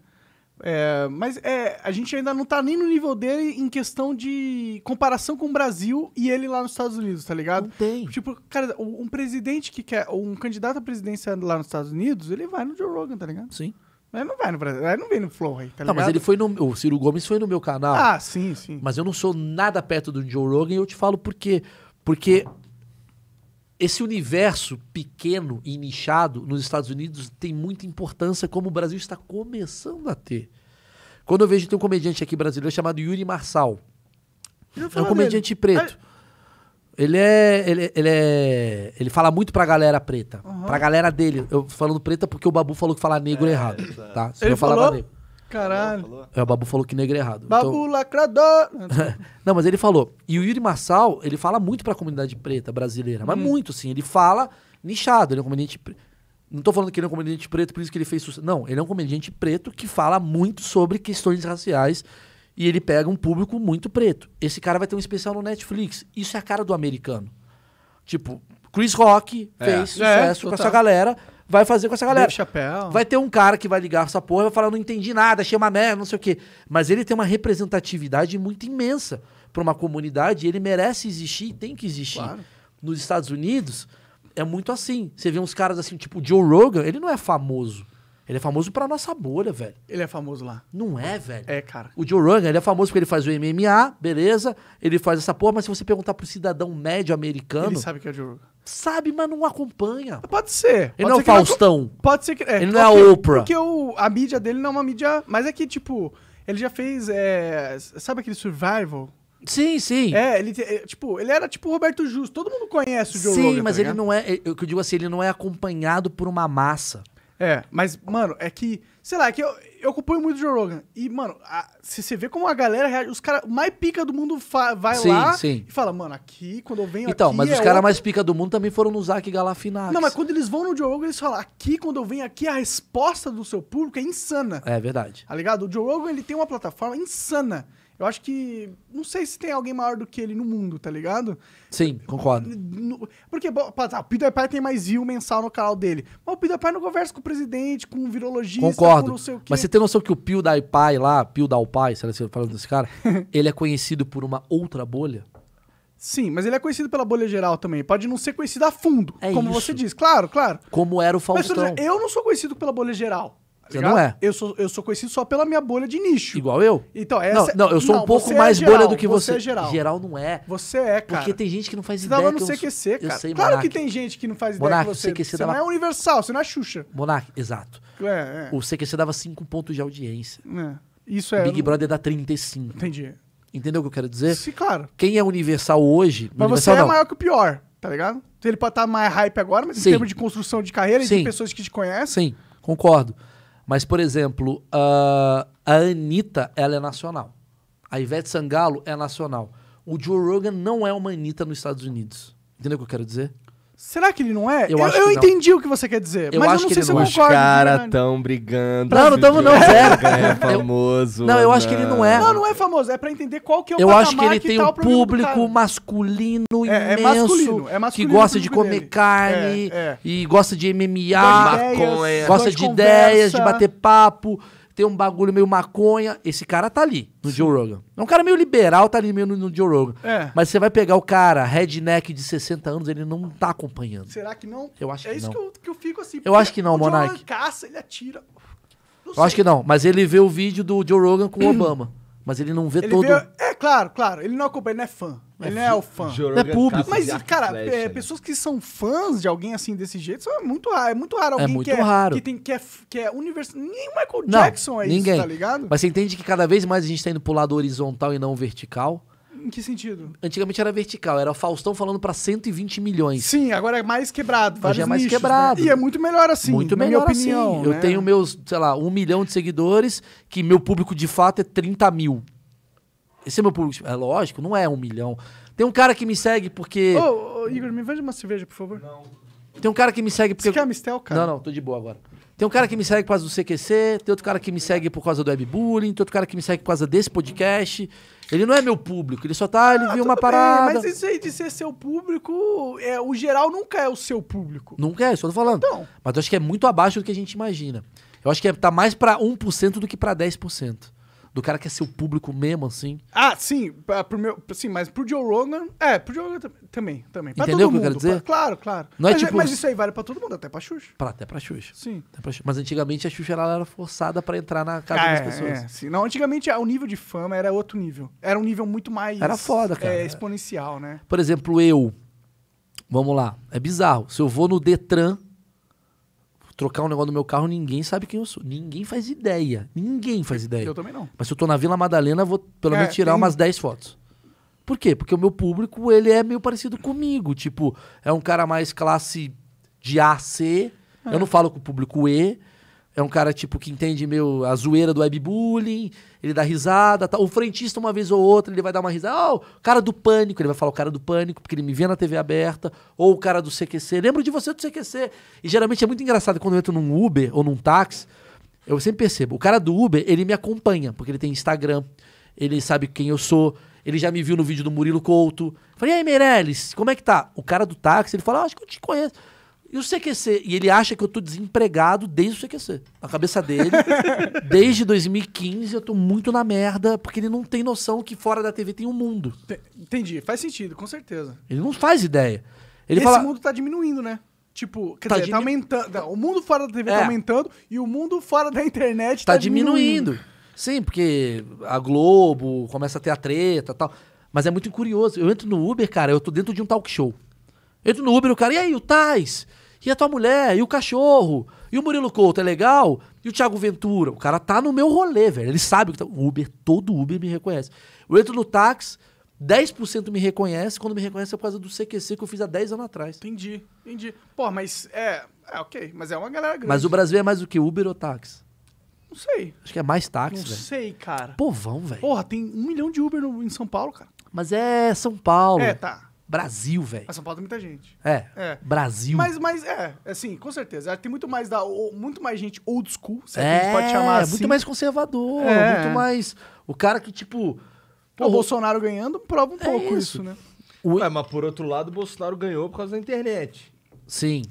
É, mas é, a gente ainda não tá nem no nível dele em questão de comparação com o Brasil e ele lá nos Estados Unidos, tá ligado? Não tem. Tipo, cara, um presidente que quer, um candidato à presidência lá nos Estados Unidos, ele vai no Joe Rogan, tá ligado? Sim. Mas não vai no Brasil, ele não vem no Flow aí, tá não, ligado? Não, mas ele foi
no. O Ciro Gomes foi no meu canal. Ah, sim, sim. Mas eu não sou nada perto do Joe Rogan e eu te falo por quê. Porque esse universo pequeno e nichado nos Estados Unidos tem muita importância, como o Brasil está começando a ter. Quando eu vejo, tem um comediante aqui brasileiro chamado Yuri Marçal. É um comediante dele. preto. Ele é, ele, ele, é. Ele fala muito pra galera preta. Uhum. Pra galera dele. Eu falando preta porque o Babu falou que falar negro é, é errado. Tá? É, Se ele eu falava falou? negro.
Caralho. Falou,
falou. É, o Babu falou que negro é errado. Então- Babu então...
lacrador!
não, mas ele falou. E o Yuri Massal, ele fala muito pra comunidade preta brasileira. Mas hum. muito, sim. Ele fala nichado. Ele é um comediante... Não tô falando que ele é um comediante preto, por isso que ele fez sucesso. Não, ele é um comediante preto que fala muito sobre questões raciais e ele pega um público muito preto. Esse cara vai ter um especial no Netflix. Isso é a cara do americano. Tipo, Chris Rock é. fez é, sucesso é, com essa galera vai fazer com essa galera. Vai ter um cara que vai ligar essa porra e vai falar, não entendi nada, achei uma merda, não sei o quê. Mas ele tem uma representatividade muito imensa para uma comunidade, ele merece existir, tem que existir. Claro. Nos Estados Unidos é muito assim. Você vê uns caras assim, tipo Joe Rogan, ele não é famoso. Ele é famoso pra nossa bolha, velho.
Ele é famoso lá. Não é, velho? É, cara. O
Joe Rogan, ele é famoso porque ele faz o MMA, beleza? Ele faz essa porra, mas se você perguntar pro cidadão médio americano. Ele sabe
que é o Joe Rogan sabe, mas não acompanha. Pode ser. Pode ele não é o Faustão. pode ser que. É, ele não é, é a Oprah. Porque o, a mídia dele não é uma mídia. Mas é que, tipo, ele já fez. É, sabe aquele Survival? Sim, sim. É, ele, é, tipo, ele era tipo o Roberto Justo. Todo mundo conhece o Joe Sim, Logan, tá mas tá ele não é. o que eu digo assim, ele não é acompanhado por uma massa. É, mas, mano, é que. Sei lá, é que eu, eu acompanho muito o Joe Rogan. E, mano, se você vê como a galera reage, os caras mais pica do mundo vai sim, lá sim. e fala, mano, aqui, quando eu venho então, aqui. Então, mas é os caras outro... mais
pica do mundo também foram no Zac Galafinax. Não,
mas quando eles vão no Joe Rogan, eles falam, aqui, quando eu venho aqui, a resposta do seu público é insana. É verdade. Tá ligado? O Joe Rogan, ele tem uma plataforma insana. Eu acho que. Não sei se tem alguém maior do que ele no mundo, tá ligado? Sim, concordo. Porque, tá, o PewDiePie tem mais view mensal no canal dele. Mas o PewDiePie não conversa com o presidente, com o virologista, concordo. com não sei o quê. Mas você tem
noção que o PewDiePie lá, PewDiePie, será que se falando desse cara, ele é conhecido por uma outra bolha?
Sim, mas ele é conhecido pela bolha geral também. Pode não ser conhecido a fundo, é como isso. você diz. Claro, claro. Como era o Faustão. Mas, eu não sou conhecido pela bolha geral. Tá você não é. Eu sou, eu sou conhecido só pela minha bolha de nicho. Igual eu? Então, essa Não, é- não eu sou não, um pouco é mais é geral, bolha do que você. Você é geral. Geral não é. Você é, cara. Porque tem gente que não faz você tá ideia. Você tava no CQC, eu cara. Eu sei, claro Monark. que tem gente que não faz Monark, ideia. Monark, você. CQC você dava... não é universal, você não é Xuxa.
Monark, exato. É, é. O CQC dava 5 pontos de audiência. É. Isso é. Big Brother dá 35. Entendi. Entendeu o que eu quero dizer? Sim, claro. Quem é universal hoje. Mas universal você é não. é maior
que o pior, tá ligado? Então ele pode estar tá mais hype agora, mas Sim. em termos de construção de carreira, e de pessoas que te conhecem. Sim,
concordo. Mas, por exemplo, a, ah, a Anitta, ela é nacional. A Ivete Sangalo é nacional. O Joe Rogan não é uma Anitta nos Estados Unidos.
Entendeu o que eu quero dizer?
Será que ele não é? Eu, eu, eu entendi não. o que você quer dizer, eu mas acho eu não que sei se eu é. concordo. Os caras né,
tão brigando. Não, não estamos não, Zé. É, é famoso. não, eu acho que ele não é. Não,
não é famoso. É pra entender qual que é o Eu acho que ele que tem tá um público
masculino é, é imenso. É masculino, é masculino que gosta de comer dele. carne e gosta de MMA. Ideias, gosta de, de ideias, de bater papo tem um bagulho meio maconha. Esse cara tá ali, no Sim. Joe Rogan. É um cara meio liberal, tá ali meio no, no Joe Rogan. É. Mas você vai pegar o cara, redneck de 60 anos, ele não tá acompanhando.
Será que não? Eu acho é que não. É isso que eu, que eu, fico assim. Eu acho que não, o Monark. Ele caça, ele atira. Não eu sei. acho que não,
mas ele vê o vídeo do Joe Rogan com o Obama. Mas ele
não vê ele todo. Vê... É, claro, claro. Ele não acompanha, ele não é fã. É Ele é não é o fã. é público. Mas, cara, é, né? pessoas que são fãs de alguém assim desse jeito são é muito raro. É muito raro alguém é muito que, raro. É, que, tem, que é, que é Nem o Michael não, Jackson é ninguém. isso, tá ligado? Mas você
entende que cada vez mais a gente tá indo pro lado horizontal e não vertical?
Em que sentido?
Antigamente era vertical, era o Faustão falando para 120 milhões. Sim, agora é mais quebrado. Hoje é mais nichos, né? quebrado. Né? E é
muito melhor assim. Muito melhor assim. opinião, assim. Né? Eu tenho
meus, sei lá, um milhão de seguidores, que meu público de fato é 30 mil. Esse é meu público. É lógico, não é um milhão. Tem um cara que me segue porque. Ô,
Igor, me veja uma cerveja, por favor. Não.
Tem um cara que me segue porque. Você quer Mistel, cara? Não, não, tô de boa agora. Tem um cara que me segue por causa do CQC, tem outro cara que me segue por causa do webbullying, tem outro cara que me segue por causa desse podcast. Ele não é meu público, ele só tá, ele ah, viu uma parada. Bem, mas isso
aí de ser seu público, é, o geral nunca é o seu público.
Nunca é, só tô falando. Então. Mas eu acho que é muito abaixo do que a gente imagina. Eu acho que é, tá mais pra 1% do que pra 10%. Do cara que é seu público mesmo, assim.
Ah, sim, pra, pro meu, sim, mas pro Joe Rogan. É, pro Joe Rogan também, também. Entendeu o que eu quero dizer? Pra, claro, claro. Não é mas, é, tipo, mas isso aí vale pra todo mundo, até pra Xuxa. Pra, até pra Xuxa. Sim.
Até pra Xuxa. Mas antigamente a Xuxa ela era forçada pra entrar na casa ah, das é, pessoas. É, sim.
Não, antigamente o nível de fama era outro nível. Era um nível muito mais. Era foda, cara. É, exponencial, né?
Por exemplo, eu. Vamos lá. É bizarro. Se eu vou no Detran trocar um negócio do meu carro, ninguém sabe quem eu sou. Ninguém faz ideia. Ninguém faz ideia. Eu também não. Mas se eu tô na Vila Madalena, vou pelo é, menos tirar tem... umas 10 fotos. Por quê? Porque o meu público, ele é meio parecido comigo. Tipo, é um cara mais classe de A a C. É. Eu não falo com o público E. É um cara, tipo, que entende meu, a zoeira do webbullying, ele dá risada. Tá. O frentista, uma vez ou outra, ele vai dar uma risada. Ah, oh, o cara do pânico, ele vai falar o cara do pânico, porque ele me vê na TV aberta. Ou o cara do CQC. Lembro de você do CQC. E geralmente é muito engraçado quando eu entro num Uber ou num táxi, eu sempre percebo. O cara do Uber, ele me acompanha, porque ele tem Instagram, ele sabe quem eu sou, ele já me viu no vídeo do Murilo Couto. Falei, e aí, Meirelles, como é que tá? O cara do táxi, ele fala, ah, acho que eu te conheço. E o CQC? E ele acha que eu tô desempregado desde o CQC. Na cabeça dele, desde 2015 eu tô muito na merda, porque ele não tem
noção que fora da TV tem um mundo. Entendi, faz sentido, com certeza.
Ele não faz ideia.
Ele Esse fala... mundo tá diminuindo, né? Tipo, quer tá dizer, tá aumentando. O mundo fora da TV tá é. tá aumentando e o mundo fora da internet tá, tá diminuindo. diminuindo.
Sim, porque a Globo começa a ter a treta e tal. Mas é muito curioso. Eu entro no Uber, cara, eu tô dentro de um talk show. Entro no Uber, o cara, e aí, o Tais? E a tua mulher? E o cachorro? E o Murilo Couto, é legal? E o Thiago Ventura? O cara tá no meu rolê, velho. Ele sabe que tá... O Uber, todo Uber me reconhece. Eu entro no táxi, 10% me reconhece. Quando me reconhece é por causa do CQC que eu fiz há 10
anos atrás. Entendi, entendi. Pô, mas é... É, ok. Mas é uma galera grande. Mas o Brasil é
mais o que? Uber ou táxi? Não sei. Acho que é mais táxi, velho. Não véio.
sei, cara.
Povão, velho.
Porra, tem um milhão de Uber no, em São Paulo, cara.
Mas é São Paulo. É, tá.
Brasil, velho. Ah, São Paulo tem muita gente.
É, é. Brasil. Mas,
mas é, assim, com certeza. Tem muito mais da, muito mais gente old school, se é, a gente pode chamar assim. muito mais conservador, é. muito mais... O cara que, tipo... Pô, o Bolsonaro ganhando prova um é pouco isso, isso né? O... mas por outro lado, o Bolsonaro ganhou por causa da internet. Sim.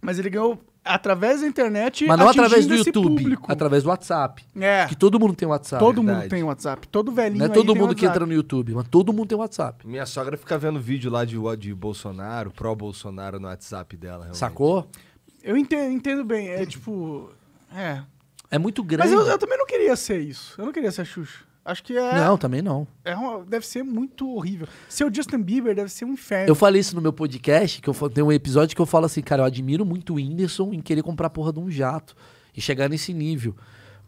Mas ele ganhou através da internet. Mas não através do YouTube,
público.
através do WhatsApp.
É. Que
todo mundo tem WhatsApp. Todo é mundo tem
WhatsApp. Todo velhinho. Não é
todo mundo que entra no YouTube, mas todo mundo tem WhatsApp.
Minha sogra fica vendo vídeo lá de, de Bolsonaro, pró-Bolsonaro no WhatsApp dela. Realmente. Sacou?
Eu entendo, entendo bem. É tipo.
É. É muito
grande. Mas eu, eu, também não queria ser isso. Eu não queria ser Xuxa. Acho que é. Não, também não. É uma, deve ser muito horrível. Seu Justin Bieber deve ser um inferno. Eu falei
isso no meu podcast, que eu tem um episódio que eu falo assim, cara, eu admiro muito o Whindersson em querer comprar porra de um jato e chegar nesse nível.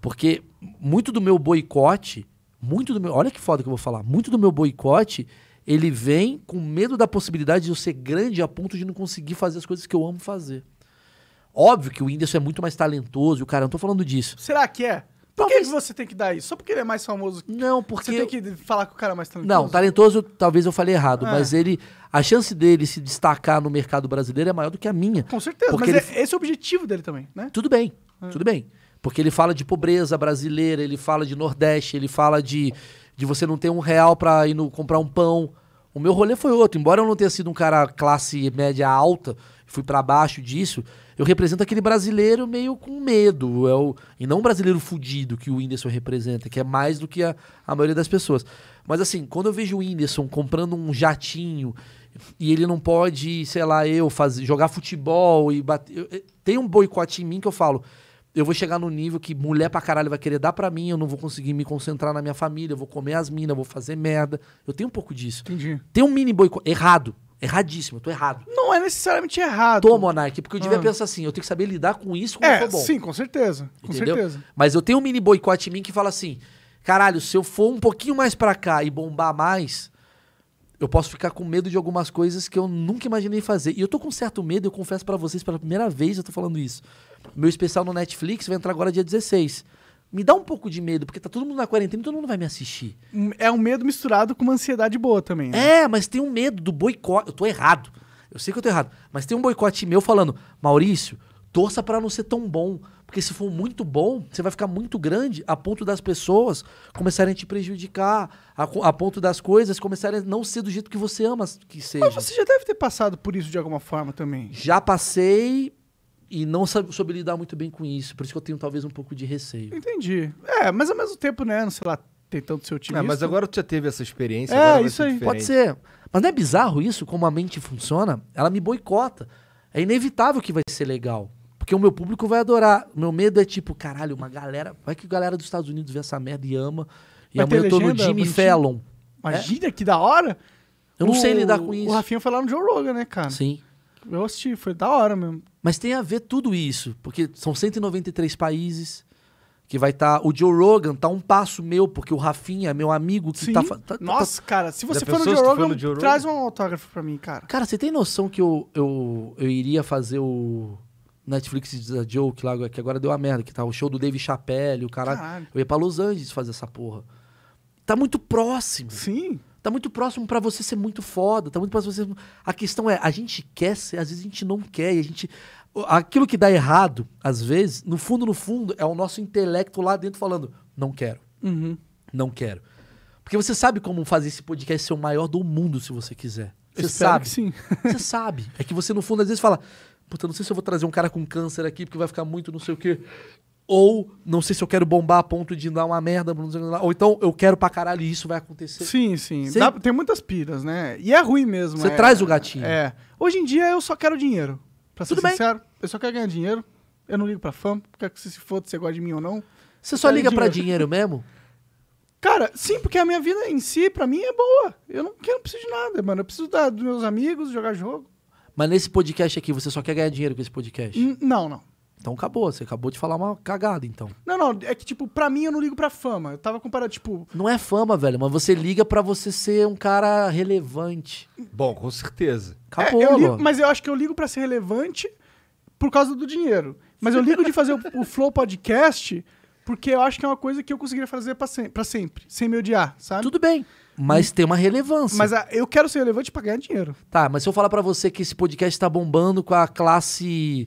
Porque muito do meu boicote, muito do meu. Olha que foda que eu vou falar. Muito do meu boicote, ele vem com medo da possibilidade de eu ser grande a ponto de não conseguir fazer as coisas que eu amo fazer. Óbvio que o Whindersson é muito mais talentoso, o cara, não tô falando disso.
Será que é? Por talvez... que você tem que dar isso? Só porque ele é mais famoso? Não, porque. Você tem que falar com o cara mais talentoso? Não,
talentoso talvez eu falei errado, é. mas ele. A chance dele se destacar no mercado brasileiro é maior do que a minha. Com certeza, mas ele... é,
esse é o objetivo dele também, né? Tudo bem, é. tudo
bem. Porque ele fala de pobreza brasileira, ele fala de Nordeste, ele fala de, de você não ter um real pra ir no, comprar um pão. O meu rolê foi outro. Embora eu não tenha sido um cara classe média alta, fui para baixo disso, eu represento aquele brasileiro meio com medo. É o, e não o brasileiro fudido que o Whindersson representa, que é mais do que a, a maioria das pessoas. Mas assim, quando eu vejo o Whindersson comprando um jatinho e ele não pode, sei lá, eu fazer, jogar futebol e bater. Eu, eh, tem um boicote em mim que eu falo. Eu vou chegar no nível que mulher pra caralho vai querer dar pra mim, eu não vou conseguir me concentrar na minha família, eu vou comer as minas, vou fazer merda. Eu tenho um pouco disso. Entendi. Tem um mini boicote. Errado. Erradíssimo, eu tô errado. Não é necessariamente errado. Tô, Monark, porque eu devia ah. pensar assim, eu tenho que saber lidar com isso quando é, bom. Sim, com certeza. Com entendeu? certeza. Mas eu tenho um mini boicote em mim que fala assim: caralho, se eu for um pouquinho mais para cá e bombar mais, eu posso ficar com medo de algumas coisas que eu nunca imaginei fazer. E eu tô com certo medo, eu confesso para vocês, pela primeira vez eu tô falando isso. Meu especial no Netflix vai entrar agora dia 16 me dá um pouco de medo, porque tá todo mundo na quarentena e todo mundo vai me assistir. Hum, é um medo misturado com uma ansiedade boa também. Né? É, mas tem um medo do boicote. Eu tô errado. Eu sei que eu tô errado. Mas tem um boicote meu falando, Maurício, torça para não ser tão bom. Porque se for muito bom, você vai ficar muito grande a ponto das pessoas começarem a te prejudicar, a, a ponto das coisas começarem a não ser do jeito que você ama que seja. Mas você já deve ter passado por isso de alguma forma também. Já passei, e não soube lidar muito bem com isso. Por isso que eu tenho talvez um pouco de receio. Entendi. É, mas ao mesmo tempo, né? Não sei lá, tentando tanto seu É, mas agora
tu já teve essa experiência. É, isso aí. Diferente. Pode ser.
Mas não é bizarro isso? Como a mente funciona? Ela me boicota. É inevitável que vai ser legal. Porque o meu público vai adorar. meu medo é tipo, caralho, uma galera. Vai que a galera dos Estados Unidos vê essa merda e ama. E vai amanhã eu tô legenda, no Jimmy bonitinho. Fallon. Imagina é? que da hora!
Eu o, não sei lidar com isso. O Rafinha foi lá no Joe Rogan, né, cara? Sim.
Eu assisti, foi da hora mesmo. Mas tem a ver tudo isso, porque são 193 países que vai estar. Tá, o Joe Rogan tá um passo meu, porque o Rafinha é meu amigo que Sim.
tá, tá, tá Nossa, tá cara, se você for no, Joe Rogan, no Joe Rogan, traz um autógrafo pra mim, cara. Cara, você tem noção que
eu, eu, eu iria fazer o Netflix da Joke lá, que agora deu a merda, que tá o show do Dave Chappelle, o caralho. caralho. Eu ia pra Los Angeles fazer essa porra. Tá muito próximo. Sim. Tá muito próximo para você ser muito foda, tá muito próximo pra você. A questão é, a gente quer ser, às vezes a gente não quer, e a gente. Aquilo que dá errado, às vezes, no fundo, no fundo, é o nosso intelecto lá dentro falando: não quero. Uhum. Não quero. Porque você sabe como fazer esse podcast ser o maior do mundo, se você quiser. Você sabe. sim. você sabe. É que você, no fundo, às vezes fala: puta, não sei se eu vou trazer um cara com câncer aqui, porque vai ficar muito não sei o quê ou não sei se eu quero bombar a ponto de dar uma merda, ou então eu quero pra caralho e isso vai
acontecer. Sim, sim. Dá, tem muitas piras, né? E é ruim mesmo. Você é, traz o gatinho. É. Hoje em dia eu só quero dinheiro. Pra ser Tudo sincero, bem. eu só quero ganhar dinheiro. Eu não ligo pra fama, porque que se for, você gosta de mim ou não. Você só liga dinheiro. pra dinheiro mesmo? Cara, sim, porque a minha vida em si, pra mim, é boa. Eu não, eu não preciso de nada, mano. Eu preciso da, dos meus amigos, jogar jogo.
Mas nesse podcast aqui, você só quer ganhar dinheiro com esse podcast? N não, não. Então acabou, você acabou de falar uma cagada, então.
Não, não, é que, tipo, pra mim eu não ligo pra fama. Eu tava comparando, tipo.
Não é fama, velho, mas você
liga pra você ser um cara relevante.
Bom, com certeza. Acabou, é, eu ligo,
Mas eu acho que eu ligo pra ser relevante por causa do dinheiro. Mas eu ligo de fazer o, o Flow Podcast porque eu acho que é uma coisa que eu conseguiria fazer pra, se pra sempre, sem me odiar, sabe? Tudo bem. Mas tem uma relevância. Mas a, ah, eu quero ser relevante pra ganhar dinheiro. Tá, mas se eu falar para você que esse
podcast tá bombando com a classe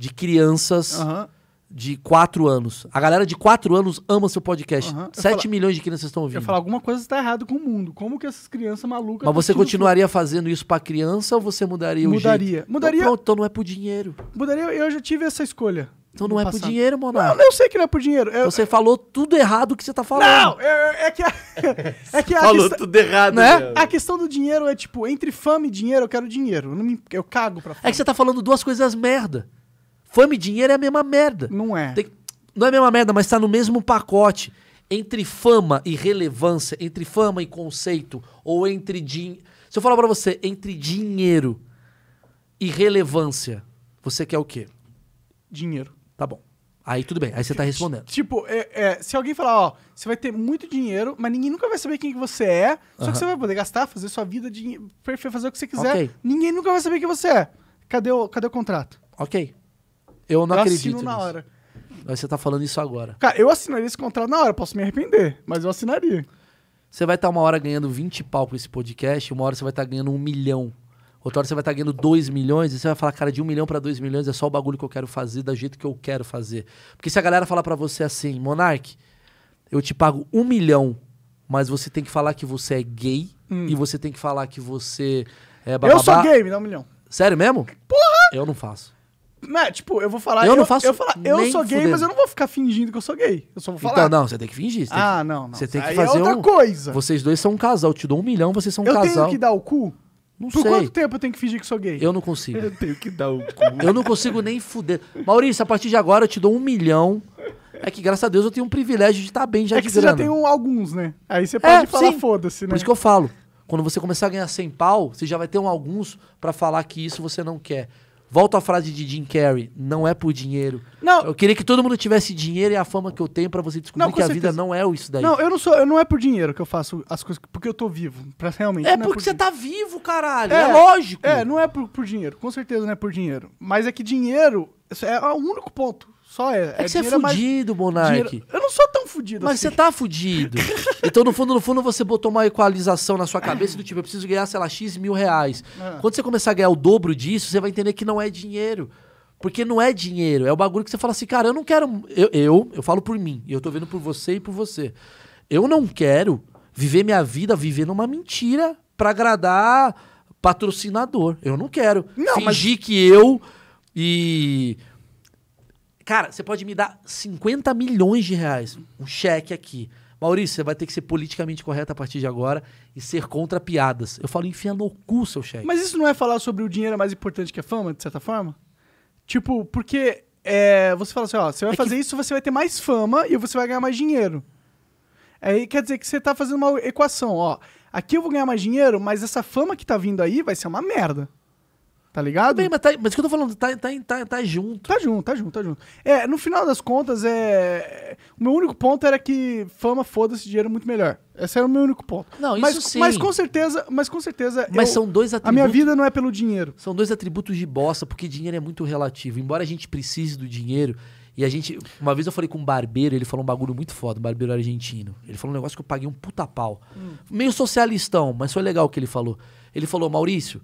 de crianças uhum. de 4 anos. A galera de 4 anos ama seu podcast. Uhum. 7 falo, milhões de crianças estão ouvindo. Eu falar
alguma coisa está errada com o mundo. Como que essas crianças malucas. Mas você continuaria
tudo? fazendo isso para criança ou você mudaria, mudaria. o jeito? Mudaria.
Então, pronto, então não é por dinheiro. Mudaria, eu já tive essa escolha. Então não é passado. por dinheiro, Monarca. Não, eu sei que não é por dinheiro. Eu... Então você falou tudo errado o que você tá falando. Não, é, é que a, é que a falou tudo errado, né? A questão do dinheiro é tipo, entre fama e dinheiro, eu quero dinheiro. Eu, me, eu cago pra fama. É que você tá falando duas coisas merda. Fama e dinheiro é a mesma merda. Não é. Tem,
não é a mesma merda, mas tá no mesmo pacote. Entre fama e relevância, entre fama e conceito, ou entre dinheiro. Se eu falar para você, entre dinheiro e relevância, você quer o quê? Dinheiro. Tá bom. Aí tudo bem,
aí você tá respondendo. Tipo, é, é, se alguém falar, ó, você vai ter muito dinheiro, mas ninguém nunca vai saber quem que você é, só uhum. que você vai poder gastar, fazer sua vida, fazer o que você quiser. Okay. Ninguém nunca vai saber quem você é. Cadê o, cadê o contrato? Ok. Eu não eu acredito. Assino na nisso. hora.
Mas você tá falando isso agora.
Cara, eu assinaria esse contrato na hora, posso me arrepender, mas eu assinaria. Você vai estar
tá uma hora ganhando 20 pau com esse podcast, uma hora você vai estar tá ganhando um milhão. Outra hora você vai estar tá ganhando 2 milhões e você vai falar, cara, de 1 um milhão para 2 milhões é só o bagulho que eu quero fazer, da jeito que eu quero fazer. Porque se a galera falar para você assim, Monark, eu te pago um milhão, mas você tem que falar que você é gay hum. e você tem que falar que você é babá. Eu sou gay, me dá um milhão. Sério mesmo? Porra! Eu não faço.
Né, tipo, eu vou falar. Eu, eu não faço. Eu, falar, eu sou gay, fudendo. mas eu não vou ficar fingindo que eu sou gay. Eu só vou então, falar. Então, não, você tem
que fingir. Tem ah, não, não. Você tem que é fazer. É outra um... coisa. Vocês dois são um casal. Eu te dou um milhão, vocês são um eu casal. Eu tenho que
dar o cu? Não Por sei. quanto tempo eu tenho que fingir que sou gay? Eu não consigo. Eu tenho
que dar o cu. Eu não consigo nem fuder. Maurício, a partir de agora eu te dou um milhão. É que, graças a Deus, eu tenho um privilégio de estar tá bem já é de que grana. você já tem
alguns, né? Aí você é, pode é, falar foda-se, né? Por isso que
eu falo. Quando você começar a ganhar 100 pau, você já vai ter um alguns para falar que isso você não quer. Volto à frase de Jim Carrey: não é por dinheiro. Não. Eu queria que todo mundo tivesse dinheiro e a fama que eu tenho para você descobrir não, que a vida não é isso daí. Não, eu
não sou, eu não é por dinheiro que eu faço as coisas, porque eu tô vivo, para realmente. É porque é por você dinheiro.
tá vivo, caralho. É, é lógico. É,
não é por, por dinheiro, com certeza não é por dinheiro. Mas é que dinheiro é o único ponto só é. É, é que você é fudido, mais... Monark. Dinheiro... Eu não sou tão fudido Mas assim. você tá
fudido.
então, no fundo, no fundo, você botou
uma equalização na sua cabeça do tipo, eu preciso ganhar, sei lá, X mil reais. Ah. Quando você começar a ganhar o dobro disso, você vai entender que não é dinheiro. Porque não é dinheiro, é o bagulho que você fala assim, cara, eu não quero. Eu, eu, eu falo por mim, e eu tô vendo por você e por você. Eu não quero viver minha vida vivendo uma mentira para agradar patrocinador. Eu não quero. Não, Fingir mas... que eu e Cara, você pode me dar 50 milhões de reais, um cheque aqui. Maurício, você vai ter que ser politicamente correto a partir de agora e ser contra piadas. Eu falo, enfia no cu, seu cheque. Mas isso
não é falar sobre o dinheiro é mais importante que a fama, de certa forma? Tipo, porque é, você fala assim, ó, você vai é fazer que... isso, você vai ter mais fama e você vai ganhar mais dinheiro. Aí quer dizer que você tá fazendo uma equação, ó. Aqui eu vou ganhar mais dinheiro, mas essa fama que tá vindo aí vai ser uma merda. Tá ligado? Bem, mas, tá, mas que eu tô falando, tá, tá, tá, tá junto. Tá junto, tá junto, tá junto. É, no final das contas, é. O meu único ponto era que fama, foda-se, dinheiro é muito melhor. Esse era o meu único ponto. Não, mas, isso sim. Mas com certeza, mas com certeza. Mas eu, são dois atributos. A minha vida não é pelo dinheiro. São dois
atributos de bosta, porque dinheiro é muito relativo. Embora a gente precise do dinheiro, e a gente. Uma vez eu falei com um barbeiro, ele falou um bagulho muito foda, um barbeiro argentino. Ele falou um negócio que eu paguei um puta pau. Hum. Meio socialistão, mas foi legal o que ele falou. Ele falou, Maurício,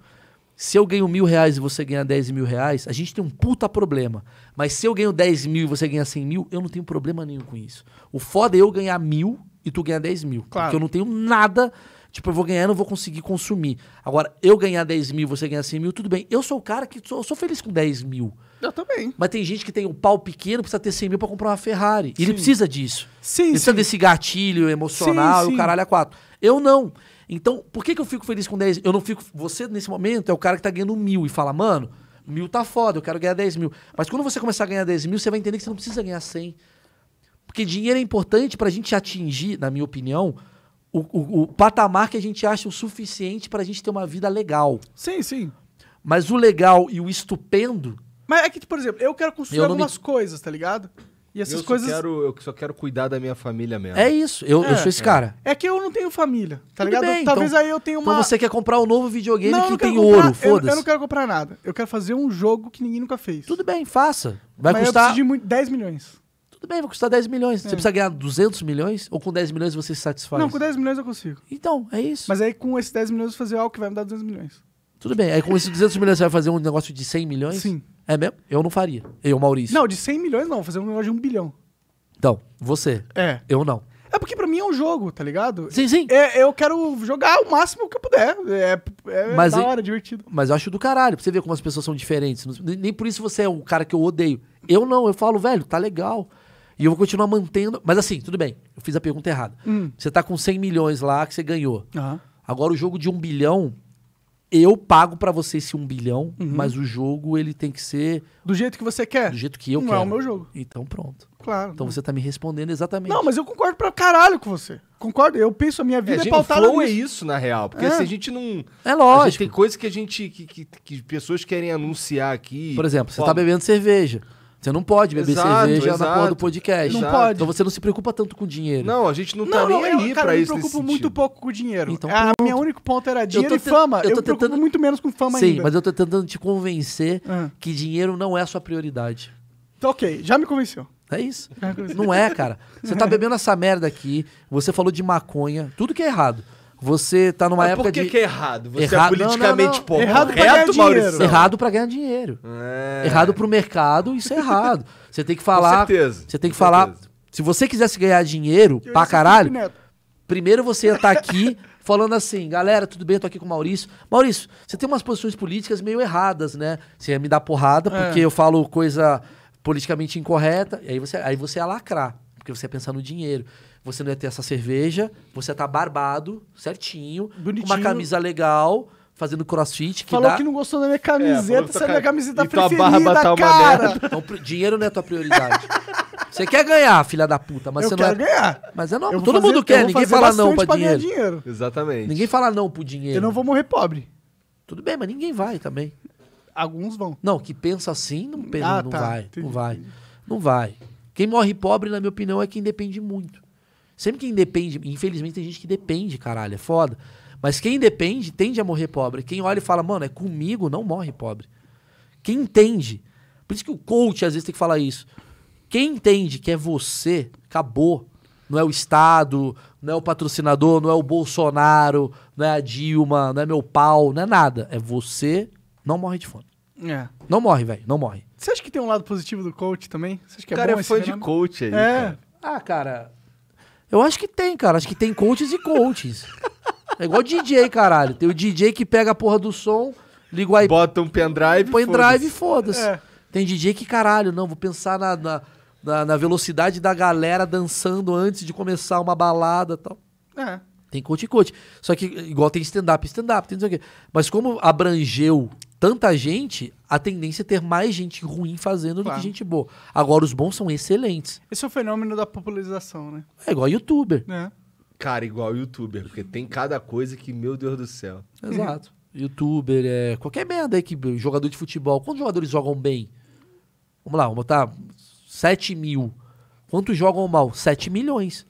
se eu ganho mil reais e você ganha dez mil reais, a gente tem um puta problema. Mas se eu ganho dez mil e você ganha cem mil, eu não tenho problema nenhum com isso. O foda é eu ganhar mil e tu ganhar dez mil. Claro. Porque eu não tenho nada Tipo, eu vou ganhar, não vou conseguir consumir. Agora, eu ganhar 10 mil, você ganhar 100 mil, tudo bem. Eu sou o cara que sou, sou feliz com 10 mil. Eu também. Mas tem gente que tem um pau pequeno, precisa ter 100 mil pra comprar uma Ferrari. E Ele precisa disso. Sim, ele sim. precisa desse gatilho emocional sim, e o caralho é quatro. Eu não. Então, por que, que eu fico feliz com 10? Eu não fico. Você, nesse momento, é o cara que tá ganhando mil e fala, mano, mil tá foda, eu quero ganhar 10 mil. Mas quando você começar a ganhar 10 mil, você vai entender que você não precisa ganhar 100. Porque dinheiro é importante pra gente atingir, na minha opinião, o, o, o patamar que a gente acha o suficiente pra gente ter uma vida legal. Sim, sim. Mas o legal
e o estupendo.
Mas é que, por exemplo, eu quero construir eu algumas me... coisas, tá ligado? E essas eu coisas. Só
quero, eu só quero cuidar da minha família mesmo. É isso, eu, é, eu sou esse é. cara.
É que eu não tenho família, tá Tudo ligado? Bem, então Talvez então, aí eu tenha então uma. Então você quer comprar um
novo videogame não, que não tem comprar, ouro, foda-se. Eu, não
quero comprar nada. Eu quero fazer um jogo que ninguém nunca fez. Tudo bem, faça. Vai Mas custar. Eu preciso de muito, 10 milhões. Tudo bem, vai custar 10 milhões. É. Você precisa ganhar 200 milhões
ou com 10 milhões você se satisfaz? Não, com
10 milhões eu consigo. Então, é isso. Mas aí com esses 10 milhões eu vou fazer algo que vai me dar 200 milhões. Tudo bem, aí com esses
200 milhões você vai fazer um negócio de 100 milhões? Sim. É mesmo? Eu não faria. Eu, Maurício. Não,
de 100 milhões não. Vou fazer um negócio de 1 bilhão.
Então, você. É. Eu não.
É porque pra mim é um jogo, tá ligado? Sim, sim. É, eu quero jogar o máximo que eu puder. É, é mas da hora, é, divertido.
Mas eu acho do caralho, pra você ver como as pessoas são diferentes. Nem por isso você é o cara que eu odeio. Eu não, eu falo, velho, tá legal. E eu vou continuar mantendo. Mas assim, tudo bem, eu fiz a pergunta errada. Hum. Você tá com 100 milhões lá que você ganhou. Uhum. Agora o jogo de um bilhão, eu pago para você esse um bilhão, uhum. mas o jogo ele tem que ser do jeito que você quer. Do jeito que eu não é quero. Não é o meu jogo. Então pronto.
Claro. Então não. você tá me respondendo exatamente. Não, mas eu concordo pra caralho com você. Concordo. Eu penso a minha vida é, é gente, pautada o flow nisso. é isso na
real, porque é. a gente não
É lógico. tem coisas que a gente que, que, que pessoas querem
anunciar aqui.
Por exemplo, você Ó, tá bebendo cerveja. Você não pode beber exato, cerveja exato, na porra do podcast. Não então pode. Então você não se preocupa tanto com dinheiro. Não, a gente não, não tá não, nem eu, aí cara, pra isso. Eu me preocupo muito sentido.
pouco com dinheiro. Então, a é, minha único ponto era dinheiro e fama. Eu, tô eu tentando... preocupo muito menos com fama Sim, ainda. Sim, mas eu
tô tentando te convencer uhum. que dinheiro não é a sua prioridade. Tá ok, já me convenceu. É isso. Não é, cara. Você tá bebendo essa merda aqui, você falou de maconha, tudo que é errado. Você tá numa Mas época por que de. que é errado? Você Erra... é politicamente não, não, não. Errado pra ganhar dinheiro. Errado pra ganhar dinheiro. É. Errado pro mercado, isso é errado. Você tem que falar. Com certeza. Você tem que Com falar. Certeza. Se você quisesse ganhar dinheiro Eu pra é caralho, primeiro você ia estar tá aqui falando assim, galera, tudo bem, estou tô aqui com o Maurício. Maurício, você tem umas posições políticas meio erradas, né? Você ia me dar porrada é. porque é. eu falo coisa politicamente incorreta, e aí você, aí você ia lacrar, porque você ia pensar no dinheiro você não ia ter essa cerveja, você tá barbado, certinho, Bonitinho. com uma camisa legal, fazendo crossfit. Que Falou dá... que não
gostou da minha camiseta, é, sendo minha camiseta e preferida, tua barba tá cara.
então, dinheiro não é tua prioridade. Você quer ganhar, filha da puta, mas eu você não é- quero ganhar.
Mas é não Todo fazer, mundo quer, ninguém fala não pra, pra dinheiro. dinheiro. Exatamente. Ninguém
fala não pro dinheiro. Eu não vou morrer pobre. Tudo bem, mas ninguém vai também. Alguns vão. Não, que pensa assim, não, ah, pensa, ah, não, tá, vai, não vai. Não vai. Quem morre pobre, na minha opinião, é quem depende muito. Sempre quem depende, infelizmente tem gente que depende, caralho, é foda. Mas quem depende tende a morrer pobre. Quem olha e fala, mano, é comigo, não morre pobre. Quem entende. Por isso que o coach às vezes tem que falar isso. Quem entende que é você, acabou. Não é o Estado, não é o patrocinador, não é o Bolsonaro, não é a Dilma, não é meu pau, não é nada. É você, não morre de fome. É. Não morre, velho, não morre.
Você acha que tem um lado positivo do coach também? Você acha que é o cara bom é fã de coach aí. É. Cara. Ah, cara,
eu acho que tem, cara. Acho que tem coaches e coaches. É igual DJ, caralho. Tem o DJ que pega a porra do som, liga o iPod. Bota um pendrive. Põe drive e foda-se. É. Tem DJ que, caralho, não, vou pensar na, na, na, na velocidade da galera dançando antes de começar uma balada e tal. É. Tem coach e coach. Só que, igual tem stand-up, stand-up, tem não sei o quê. Mas como abrangeu tanta gente, a tendência é ter mais gente ruim fazendo claro. do que gente boa. Agora, os bons são excelentes.
Esse é o fenômeno da popularização, né? É igual youtuber. É.
Cara, igual youtuber, porque tem cada coisa que, meu Deus do céu. Exato. youtuber, é qualquer merda aí que jogador
de futebol. Quantos jogadores jogam bem? Vamos lá, vamos botar 7 mil. Quantos jogam mal? 7 milhões.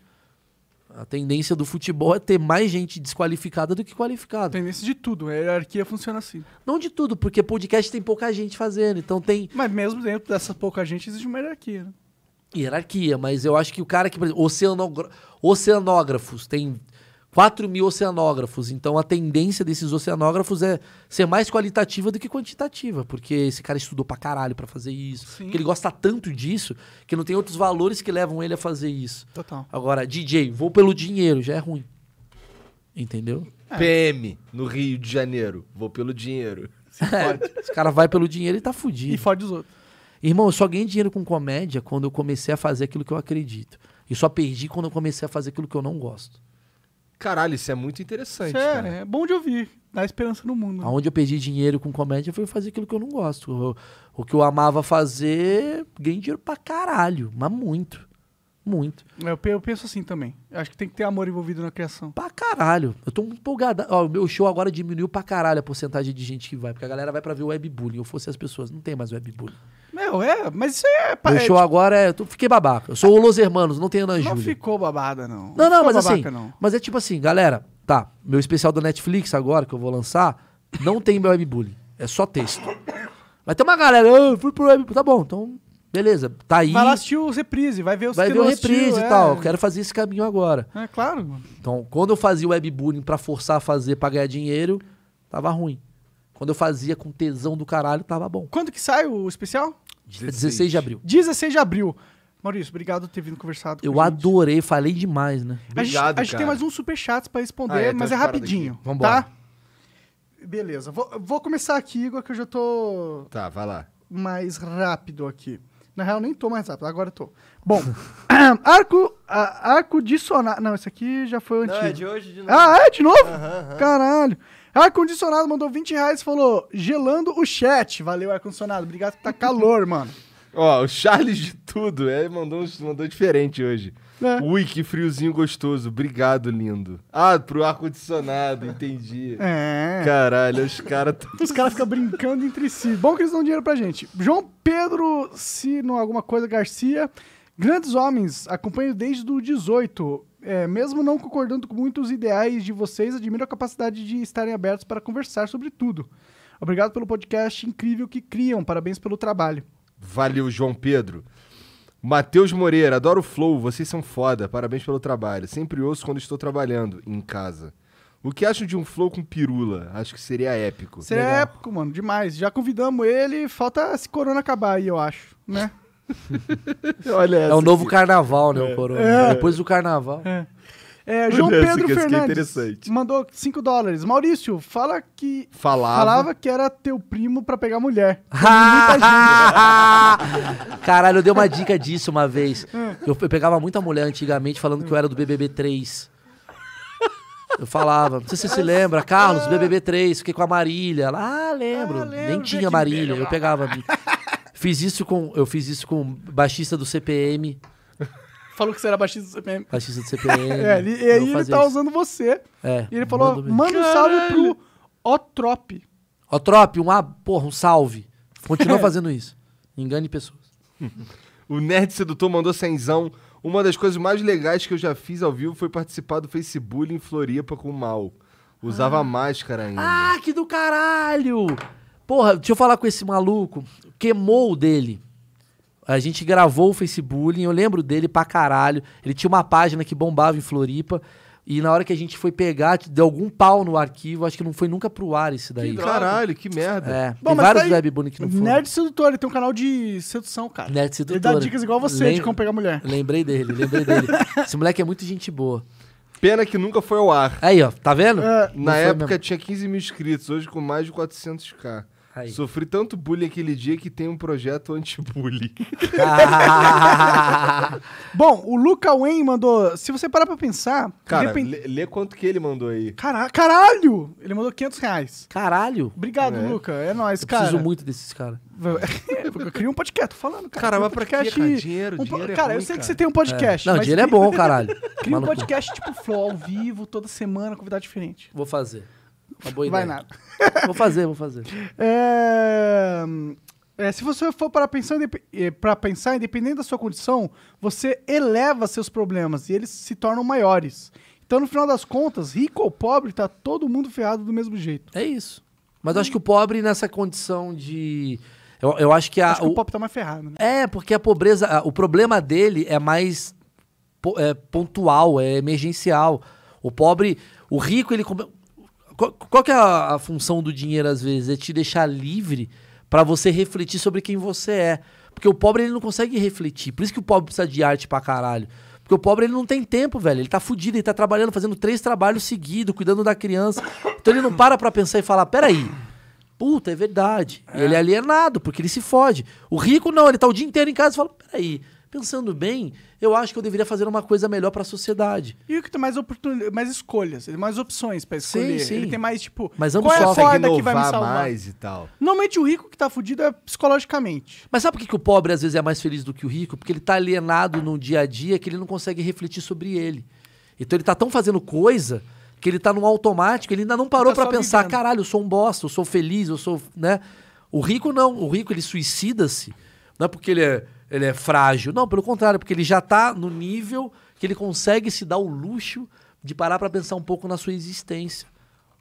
A tendência do futebol é ter mais gente
desqualificada do que qualificada. Tendência de tudo, a hierarquia funciona assim. Não de tudo, porque podcast tem pouca gente fazendo, então tem. Mas mesmo dentro dessa pouca gente existe uma hierarquia, né?
Hierarquia, mas eu acho que o cara que, por exemplo, oceanógrafos, tem 4 mil oceanógrafos. Então a tendência desses oceanógrafos é ser mais qualitativa do que quantitativa, porque esse cara estudou pra caralho pra fazer isso. Sim. Que ele gosta tanto disso que não tem outros valores que levam ele a fazer isso.
Total.
Agora, DJ, vou
pelo dinheiro, já é ruim. Entendeu?
É. PM, no Rio de Janeiro, vou pelo dinheiro. É, esse cara vai
pelo dinheiro e tá fudido. E fode os outros. Irmão, eu só ganhei dinheiro com comédia quando eu comecei a fazer aquilo que eu acredito. E só perdi quando eu comecei a fazer aquilo que eu não gosto. Caralho, isso é
muito
interessante. Isso é, cara. é bom de ouvir. Dá esperança no mundo. Né?
Aonde eu perdi dinheiro com comédia foi fazer aquilo que eu não gosto. Eu, o que eu amava fazer, ganhei dinheiro pra caralho. Mas muito.
Muito. É, eu, eu penso assim também. Acho que tem que ter amor envolvido na criação. Pra
caralho. Eu tô muito empolgado. Ó, o meu show agora diminuiu pra caralho a porcentagem de gente que vai. Porque a galera vai pra ver o webbullying. Eu fosse as pessoas. Não tem mais webbullying. Meu, é, mas isso é. Meu é show tipo- agora é. Eu fiquei babaca. Eu sou o Los Hermanos, não tenho Ana Júlia. Não ficou babada, não. Não, não, não mas assim, babaca, assim. Não. Mas é tipo assim, galera, tá. Meu especial da Netflix agora que eu vou lançar não tem meu webbullying. É só texto. Vai ter uma galera, eu ah, fui pro webbullying. Tá bom, então Beleza, tá aí. Vai lá assistir os reprise, vai ver os Vai ver o reprise e tal. É. Eu quero fazer esse caminho agora. É claro. Então, quando eu fazia o webbullying para forçar a fazer pra ganhar dinheiro, tava ruim. Quando eu fazia com tesão do caralho, tava bom.
Quando que sai o especial?
16, 16 de abril.
16 de abril. Maurício, obrigado por ter vindo conversado com Eu
adorei, falei demais, né? Obrigado, a gente, a gente tem mais
uns superchats para responder, ah, é, mas é rapidinho. Vamos tá? Beleza. Vou, vou, começar aqui, Igor, que eu já tô. Tá, vai lá. Mais rápido aqui. Na real, nem tô mais rápido, agora tô. Bom, arco, arco de sonar. Não, esse aqui já foi antigo. Não, é de hoje de ah, novo. Ah, é de novo? Caralho. Ar-condicionado mandou 20 reais e falou: gelando o chat. Valeu, ar-condicionado. Obrigado que tá calor, mano.
Ó, o Charles de tudo, é, mandou, mandou diferente hoje. É. Ui, que friozinho gostoso. Obrigado, lindo. Ah, pro ar-condicionado, entendi. É. Caralho, os caras. Tá-
os caras ficam brincando entre si. Bom que eles dão dinheiro pra gente. João Pedro, se não alguma coisa, Garcia. Grandes homens, acompanho desde o 18 é, mesmo não concordando com muitos ideais de vocês, admiro a capacidade de estarem abertos para conversar sobre tudo. Obrigado pelo podcast incrível que criam. Parabéns pelo trabalho. Valeu,
João Pedro. Matheus Moreira, adoro o Flow, vocês são foda, parabéns pelo trabalho. Sempre ouço quando estou trabalhando, em casa. O que acham de um flow com pirula? Acho que seria épico. Seria Legal.
épico, mano, demais. Já convidamos ele, falta esse corona acabar aí, eu acho, né?
Olha é o novo aqui.
carnaval, né, o É. é. Depois do carnaval. É.
É, João Pedro é Fernandes é mandou 5 dólares. Maurício, fala que. Falava. Falava que era teu primo pra pegar mulher.
Caralho, eu dei uma dica disso uma vez. É. Eu, pegava muita mulher antigamente falando que eu era do BBB 3. Eu falava, não sei se você se lembra, Carlos, BBB 3, fiquei com a Marília. Lá, ah, lembro. Ah, lembro. Nem tinha Marília, eu pegava. Fiz isso com. Eu fiz isso com o baixista do CPM.
Falou que você era baixista do CPM. Baixista do CPM. é, ele, e aí ele tá isso. usando você. É, e ele falou: manda um salve pro Otrop.
Otrop, um, porra, um salve.
Continua fazendo isso. Engane pessoas. o Nerd Sedutor mandou senzão Uma das coisas mais legais que eu já fiz ao vivo foi participar do Facebook em Floripa com o Mal. Usava ah. máscara ainda.
Ah, que do caralho! Porra, deixa eu falar com esse maluco. Queimou o dele. A gente gravou o Facebook, eu lembro dele pra caralho. Ele tinha uma página que bombava em Floripa. E na hora que a gente foi pegar, deu algum pau no arquivo, acho que não foi nunca pro ar esse daí. Que caralho,
que merda. É, Bom, tem vários tá web bullying que
não foram. Nerd Sedutor, ele tem um canal de sedução, cara. Nerd Sedutor. Ele dá dicas igual você Lem de como pegar mulher. Lembrei
dele, lembrei dele. esse moleque é muito gente boa. Pena que nunca foi ao ar. Aí, ó, tá vendo? É, na época mesmo. tinha 15 mil inscritos, hoje com mais de 400k. Aí. Sofri tanto bullying aquele dia que tem um projeto anti-bullying.
Bom, o Luca Wayne mandou. Se você parar pra pensar. Cara, repente... lê, lê, quanto que ele mandou aí. Cara, caralho! Ele mandou 500 reais. Caralho! Obrigado, é. Luca. É nóis, eu cara. Preciso muito desses caras. eu criei um podcast, tô falando, cara. Cara, mas um podcast, pra que cara? Dinheiro, um, dinheiro é Cara, é eu ruim, sei cara. que você tem um podcast. É. Não, mas... dinheiro é bom, caralho. Cria um podcast tipo Flow, ao vivo, toda semana, convidado diferente. Vou fazer. Uma boa ideia. Vai nada. Vou fazer, vou fazer. É... É, se você for para pensar, é, para pensar, independente da sua condição, você eleva seus problemas e eles se tornam maiores. Então, no final das contas, rico ou pobre, tá todo mundo ferrado do mesmo jeito. É isso. Mas eu acho que o pobre nessa condição de.
Eu, eu acho que a. Acho que o, pobre tá mais ferrado, né? É, porque a pobreza. o problema dele é mais é, pontual, é emergencial. O pobre. O rico, ele qual, qual que é a, a, função do dinheiro, às vezes? É te deixar livre para você refletir sobre quem você é. Porque o pobre, ele não consegue refletir. Por isso que o pobre precisa de arte pra caralho. Porque o pobre, ele não tem tempo, velho. Ele tá fudido, ele tá trabalhando, fazendo três trabalhos seguidos, cuidando da criança. Então ele não para pra pensar e falar, peraí, puta, é verdade. É. Ele é alienado, porque ele se fode. O rico, não, ele tá o dia inteiro em casa e fala, peraí, Pensando bem, eu
acho que eu deveria fazer uma coisa melhor para a sociedade. E o que tem mais oportunidades, mais escolhas, mais opções para escolher. Sim, sim. Ele tem mais tipo, mas qual é a corda que vai me salvar mais e tal. Normalmente o rico que tá fudido
é psicologicamente. Mas sabe por que, que o pobre às vezes é mais feliz do que o rico? Porque ele tá alienado no dia a dia que ele não consegue refletir sobre ele. Então ele tá tão fazendo coisa que ele tá num automático, ele ainda não parou tá para pensar, vivendo. caralho, eu sou um bosta, eu sou feliz, eu sou, né? O rico não, o rico ele suicida-se, não é porque ele é ele é frágil. Não, pelo contrário, porque ele já está no nível que ele consegue se dar o luxo de parar para pensar um pouco na sua existência.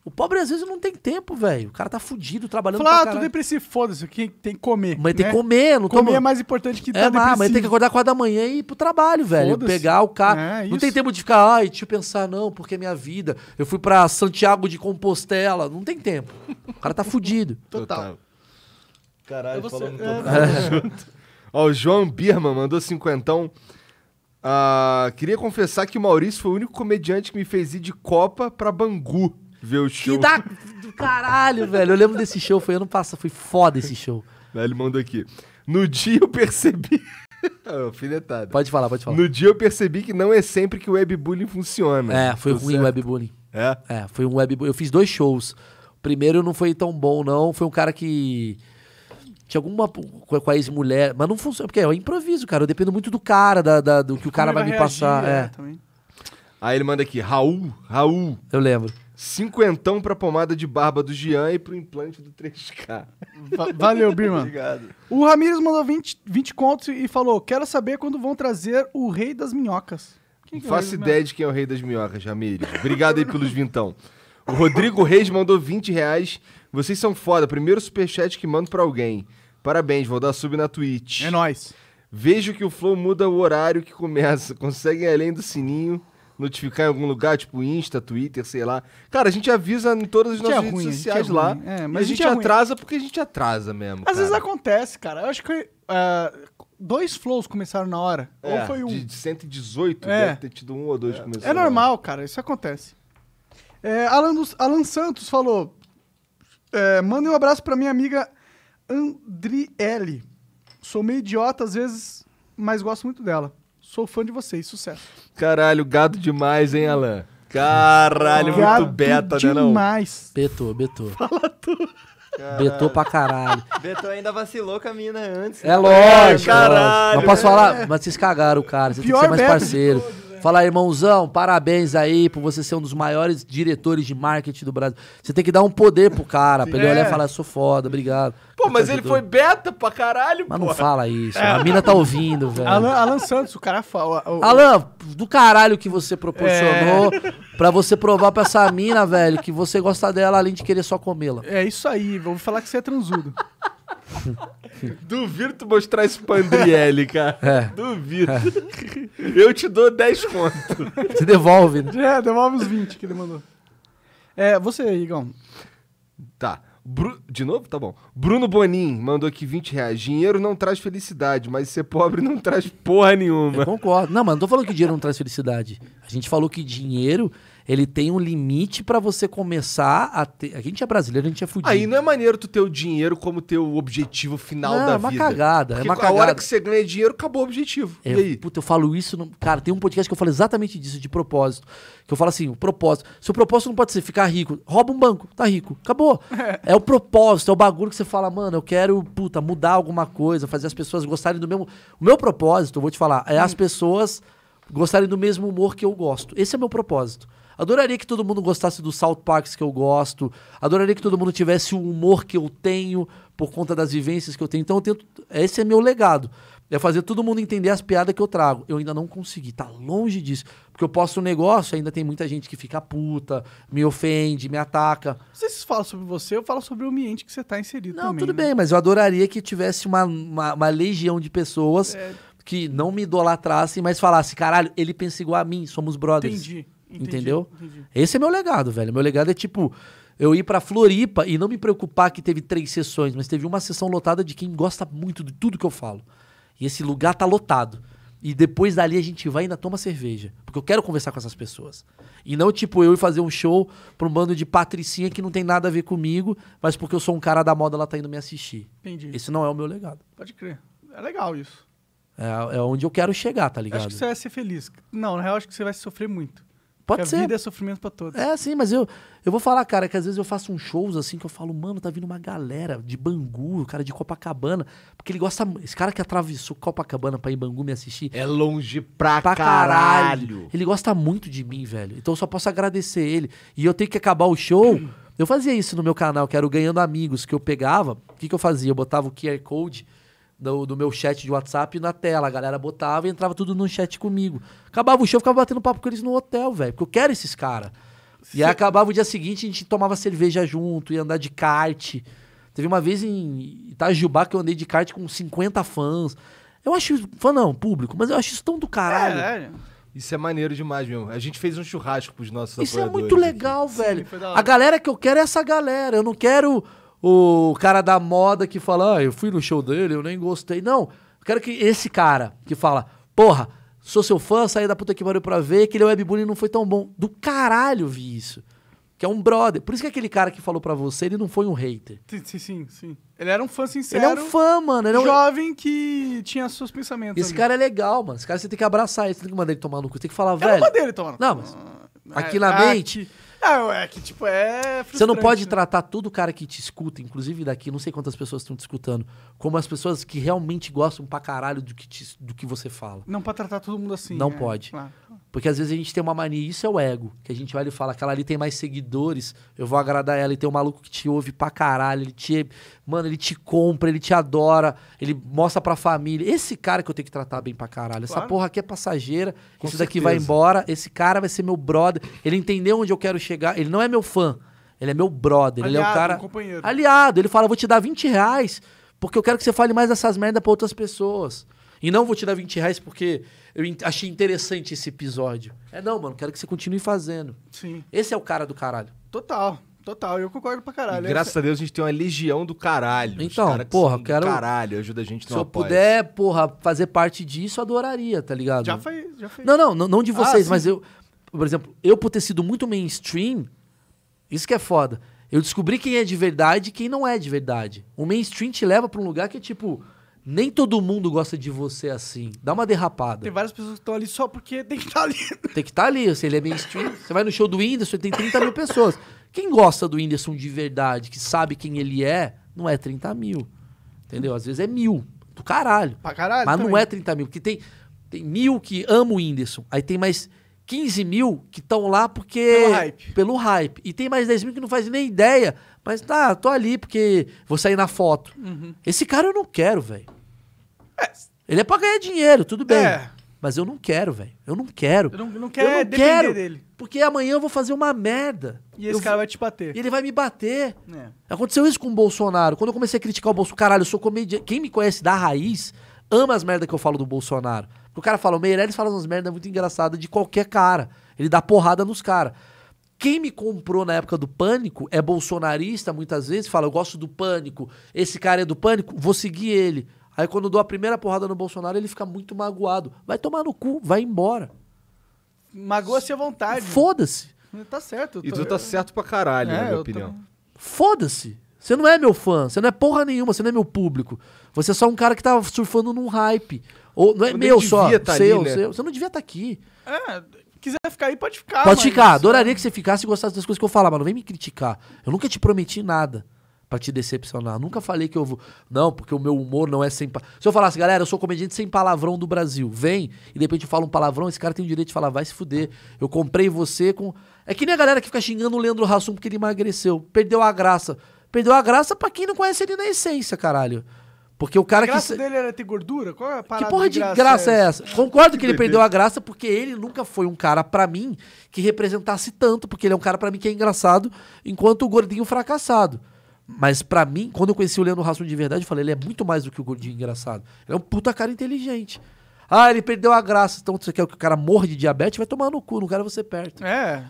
O pobre às vezes não tem tempo, velho. O cara tá fudido, trabalhando Fala, pra ah, caralho. tu foda-se, que tem que comer. Mas né? tem que comer, não Comer Comer é mais importante que é, é mas tem que acordar
a da manhã e ir pro trabalho, velho. Pegar o carro. É, não tem tempo de ficar, ai, deixa eu pensar, não, porque é minha vida. Eu fui para
Santiago de Compostela. Não tem tempo. O cara tá fudido. Total. Caralho, falando é, tudo junto. Ó, o João Birman mandou cinquentão. Ah, queria confessar que o Maurício foi o único comediante que me fez ir de Copa pra Bangu ver o show. Que da... do caralho, velho. Eu lembro desse show, foi ano passado, foi foda esse show. Ele mandou aqui. No dia eu percebi. Finetada. Pode falar, pode falar. No dia eu percebi que não é sempre que o webbullying funciona. É, foi ruim certo? o webbullying. É? É, foi um
webbullying. Eu fiz dois shows. O primeiro não foi tão bom, não. Foi um cara que tinha alguma com a ex-mulher, mas não funciona, porque é o improviso, cara. Eu dependo muito do cara, da, da do que o cara vai, vai, me reagir, passar. É. é.
Também. Aí ele manda aqui, Raul, Raul. Eu lembro.
Cinquentão pra pomada de barba do Jean e pro
implante do 3K. valeu, Birman.
Obrigado. O Ramires mandou 20, 20 contos e falou: Quero saber quando vão trazer o Rei das Minhocas. Quem Não é faço é ideia mesmo? de
quem é o Rei das Minhocas, Ramires. Obrigado aí pelos vintão. O Rodrigo Reis mandou 20 reais vocês são foda. Primeiro superchat que mando pra alguém. Parabéns, vou dar sub na Twitch. É nóis. Vejo que o Flow muda o horário que começa. Conseguem além do sininho notificar em algum lugar, tipo Insta, Twitter, sei lá. Cara, a gente avisa em todas as é nossas é redes sociais lá. É, mas a gente, a gente é atrasa porque a gente atrasa mesmo. Às cara. vezes
acontece, cara. Eu acho que uh, dois flows começaram na hora. ou é, foi um. De
118 é. deve ter tido um ou dois é. começando. É normal,
cara. Isso acontece. Alan, dos, Alan Santos falou: é, mandem um abraço pra minha amiga Andriele. Sou meio idiota às vezes, mas gosto muito dela. Sou fã de vocês, sucesso.
Caralho, gado demais, hein, Alan? Caralho, muito beta, demais. né, não? Demais. Betou, betou.
Fala tu. Caralho. Betou
pra caralho. Betou ainda vacilou com a mina antes. É né? lógico. É, caralho. Mas posso falar,
mas vocês cagaram o cara. você tem que ser mais parceiro. Fala, irmãozão, parabéns aí por você ser um dos maiores diretores de marketing do Brasil. Você tem que dar um poder pro cara, pra ele é. olhar e falar, sou foda, obrigado. Pô, mas ele foi
beta pra caralho, Mas porra. não fala isso, é. a mina tá
ouvindo, velho. Alan,
Alan Santos, o cara fala... O... Alan,
do caralho que você proporcionou é. pra você provar pra essa mina, velho, que você gosta dela além de querer só comê-la.
É isso aí, vamos falar que você é transudo. Duvido mostrar esse pandriele, cara. É. Duvido. É. Eu
te dou 10 conto. Você devolve, né?
É, devolve os 20 que ele mandou. É, você, Igão.
Tá. Bru... De novo? Tá bom. Bruno Bonin mandou aqui 20 reais. Dinheiro não traz felicidade, mas ser pobre não traz porra nenhuma. Eu concordo. Não, mas não tô falando que dinheiro não traz felicidade. A gente falou que dinheiro ele tem um limite para você
começar a ter. A gente é brasileiro, a gente é fudido. Aí não
é maneiro tu ter o dinheiro como teu objetivo
final não, da é uma vida. Cagada, é uma cagada. A hora que você
ganha dinheiro, acabou o objetivo. É, e
aí? Puta, eu falo isso. No... Cara, tem um podcast que eu falo exatamente disso, de propósito. Que eu falo assim: o propósito. Seu propósito não pode ser ficar rico. Rouba um banco, tá rico. Acabou. É, é o propósito, é o bagulho que você fala, mano, eu quero, puta, mudar alguma coisa, fazer as pessoas gostarem do mesmo. O meu propósito, eu vou te falar, é hum. as pessoas gostarem do mesmo humor que eu gosto. Esse é o meu propósito. Adoraria que todo mundo gostasse dos South Parks que eu gosto. Adoraria que todo mundo tivesse o humor que eu tenho por conta das vivências que eu tenho. Então eu tento. Esse é meu legado. É fazer todo mundo entender as piadas que eu trago. Eu ainda não consegui, tá longe disso. Porque eu posto um negócio, ainda tem muita gente que fica puta, me ofende, me ataca.
Você se fala sobre você, eu falo sobre o ambiente que você tá inserido não, também. Não, tudo né? bem, mas eu
adoraria que tivesse uma, uma, uma legião de pessoas é... que não me idolatrassem, mas falasse, caralho, ele pensa igual a mim, somos brothers. Entendi entendeu? Entendi. Esse é meu legado, velho. Meu legado é tipo eu ir para Floripa e não me preocupar que teve três sessões, mas teve uma sessão lotada de quem gosta muito de tudo que eu falo. E esse lugar tá lotado. E depois dali a gente vai e ainda toma cerveja. Porque eu quero conversar com essas pessoas. E não tipo eu ir fazer um show pra um bando de patricinha que não tem nada a ver comigo, mas porque eu sou um cara da moda, ela tá indo me assistir. Entendi. Esse não é o meu legado.
Pode crer. É legal isso.
É, é onde eu quero chegar, tá ligado? Eu acho que
você vai ser feliz. Não, na real, acho que você vai sofrer muito. Pode ser. A vida é sofrimento pra todos. É,
sim, mas eu, eu vou falar, cara, que às vezes eu faço uns shows assim que eu falo, mano, tá vindo uma galera de Bangu, o cara de Copacabana. Porque ele gosta. Esse cara que atravessou Copacabana pra ir em Bangu me assistir. É longe pra, pra caralho. caralho. Ele gosta muito de mim, velho. Então eu só posso agradecer ele. E eu tenho que acabar o show. Eu fazia isso no meu canal, que era o Ganhando Amigos, que eu pegava. O que, que eu fazia? Eu botava o QR Code do, do, meu chat de WhatsApp na tela. A galera botava e entrava tudo no chat comigo. Acabava o show, eu ficava batendo papo com eles no hotel, velho. Porque eu quero esses caras. E aí acabava o dia seguinte, a gente tomava cerveja junto, ia andar de kart. Teve uma vez em Itajubá que eu andei de kart com 50 fãs. Eu acho. Fã não, público, mas eu acho isso tão do caralho. É,
é. Isso é maneiro demais mesmo. A gente fez um churrasco pros nossos Isso é muito legal, aqui. velho. Sim, a
galera que eu quero é essa galera. Eu não quero o cara da moda que fala, ah, eu fui no show dele, eu nem gostei. Não, eu quero que esse cara que fala, porra, sou seu fã, saí da puta que pariu pra ver, aquele é webbullying não foi tão bom. Do caralho vi isso. Que é um brother. Por isso que aquele cara que falou pra você, ele não foi um hater.
Sim, sim, sim. Ele era um fã sincero. Ele é um fã, mano. Ele é um jovem que tinha seus pensamentos. Esse ali. cara
é legal, mano. Esse cara você tem que abraçar ele, você tem que mandar ele tomar no cu. Você tem que falar, Eu velho. não mandei ele
tomar no Não, mas. Aqui é na mente. Aqui. Ah, é que tipo, é. Você não pode né?
tratar todo cara que te escuta, inclusive daqui, não sei quantas pessoas estão te escutando, como as pessoas que realmente gostam pra caralho do que, te, do que você fala.
Não pode tratar todo mundo assim. Não é, pode. Claro.
Porque às vezes a gente tem uma mania, isso é o ego, que a gente vai e fala, aquela ali tem mais seguidores, eu vou agradar ela, e tem um maluco que te ouve pra caralho, ele te. Mano, ele te compra, ele te adora, ele mostra pra família. Esse cara que eu tenho que tratar bem pra caralho. Claro. Essa porra aqui é passageira, Com isso daqui vai embora, esse cara vai ser meu brother, ele entendeu onde eu quero chegar, ele não é meu fã, ele é meu brother, aliado, ele é o cara. Um companheiro. Aliado, ele fala, vou te dar 20 reais, porque eu quero que você fale mais dessas merda pra outras pessoas. E não vou te dar 20 reais porque eu achei
interessante esse episódio.
É, não, mano, quero que você continue fazendo. Sim. Esse é o cara do caralho. Total.
Total, eu concordo pra caralho. E graças Essa...
a Deus a gente tem uma legião do caralho. Então, cara porra, quero.
Caralho, ajuda a gente Se eu puder, porra, fazer parte disso, adoraria, tá ligado? Já foi,
já foi. Não, não, não de ah, vocês, ah, mas eu.
Por exemplo, eu por ter sido muito mainstream, isso que é foda. Eu descobri quem é de verdade e quem não é de verdade. O mainstream te leva pra um lugar que é tipo nem todo mundo gosta de você assim. Dá uma derrapada. Tem
várias pessoas que estão ali só
porque tem que estar tá ali. Tem que estar tá ali. Se ele é mainstream. Você vai no show do Whindersson, tem 30 mil pessoas. Quem gosta do Whindersson de verdade, que sabe quem ele é, não é 30 mil. Entendeu? Às vezes é mil. Do caralho. Pra caralho. Mas também. não é 30 mil. Porque tem, tem mil que amam o Whindersson. Aí tem mais 15 mil que estão lá porque. Pelo hype. Pelo hype. E tem mais 10 mil que não faz nem ideia. Mas tá, tô ali porque vou sair na foto. Uhum. Esse cara eu não quero, velho. É. Ele é pra ganhar dinheiro, tudo bem. É. Mas eu não quero, velho. Eu não quero. Eu não, não quero, eu não é quero dele. Porque amanhã eu vou fazer uma merda. E esse eu cara vai te bater. E ele vai me bater. É. Aconteceu isso com o Bolsonaro. Quando eu comecei a criticar o Bolsonaro, caralho, eu sou comediante. Quem me conhece da raiz ama as merdas que eu falo do Bolsonaro. O cara fala, o Meirelles fala umas merda muito engraçada de qualquer cara. Ele dá porrada nos caras. Quem me comprou na época do pânico é bolsonarista, muitas vezes, fala, eu gosto do pânico, esse cara é do pânico, vou seguir ele. Aí quando eu dou a primeira porrada no Bolsonaro, ele fica muito magoado. Vai tomar no cu, vai embora. Magoa-se à vontade. Foda-se.
Tá certo. Tô... E tu tá certo pra caralho, é, na minha opinião. Tô...
Foda-se. Você não é meu fã, você não é porra nenhuma, você não é meu público. Você é só um cara que tá surfando num hype. Ou não é eu meu só, tá seu, ali, né? seu.
Você não devia estar tá aqui. É, quiser ficar aí, pode ficar. Pode ficar.
Adoraria que você ficasse e gostasse das coisas que eu falava. Não vem me criticar. Eu nunca te prometi nada para te decepcionar. Nunca falei que eu vou. Não, porque o meu humor não é sem. Se eu falasse, galera, eu sou comediante sem palavrão do Brasil. Vem, e de repente eu falo um palavrão, esse cara tem o direito de falar, vai se fuder. Eu comprei você com. É que nem a galera que fica xingando o Leandro Rassum porque ele emagreceu. Perdeu a graça. Perdeu a graça pra quem não conhece ele na essência, caralho. Porque o cara a graça que.
dele era ter gordura? Qual é a parada Que porra de graça, graça é, é essa? essa?
Concordo que ele perdeu a graça porque ele nunca foi um cara, para mim, que representasse tanto, porque ele é um cara, para mim, que é engraçado, enquanto o gordinho fracassado. Mas para mim, quando eu conheci o Leandro Hassum de verdade, eu falei, ele é muito mais do que o gordinho engraçado. Ele é um puta cara inteligente. Ah, ele perdeu a graça. Então você quer que o cara morra de diabetes? Vai tomar no cu, não quero você perto. É.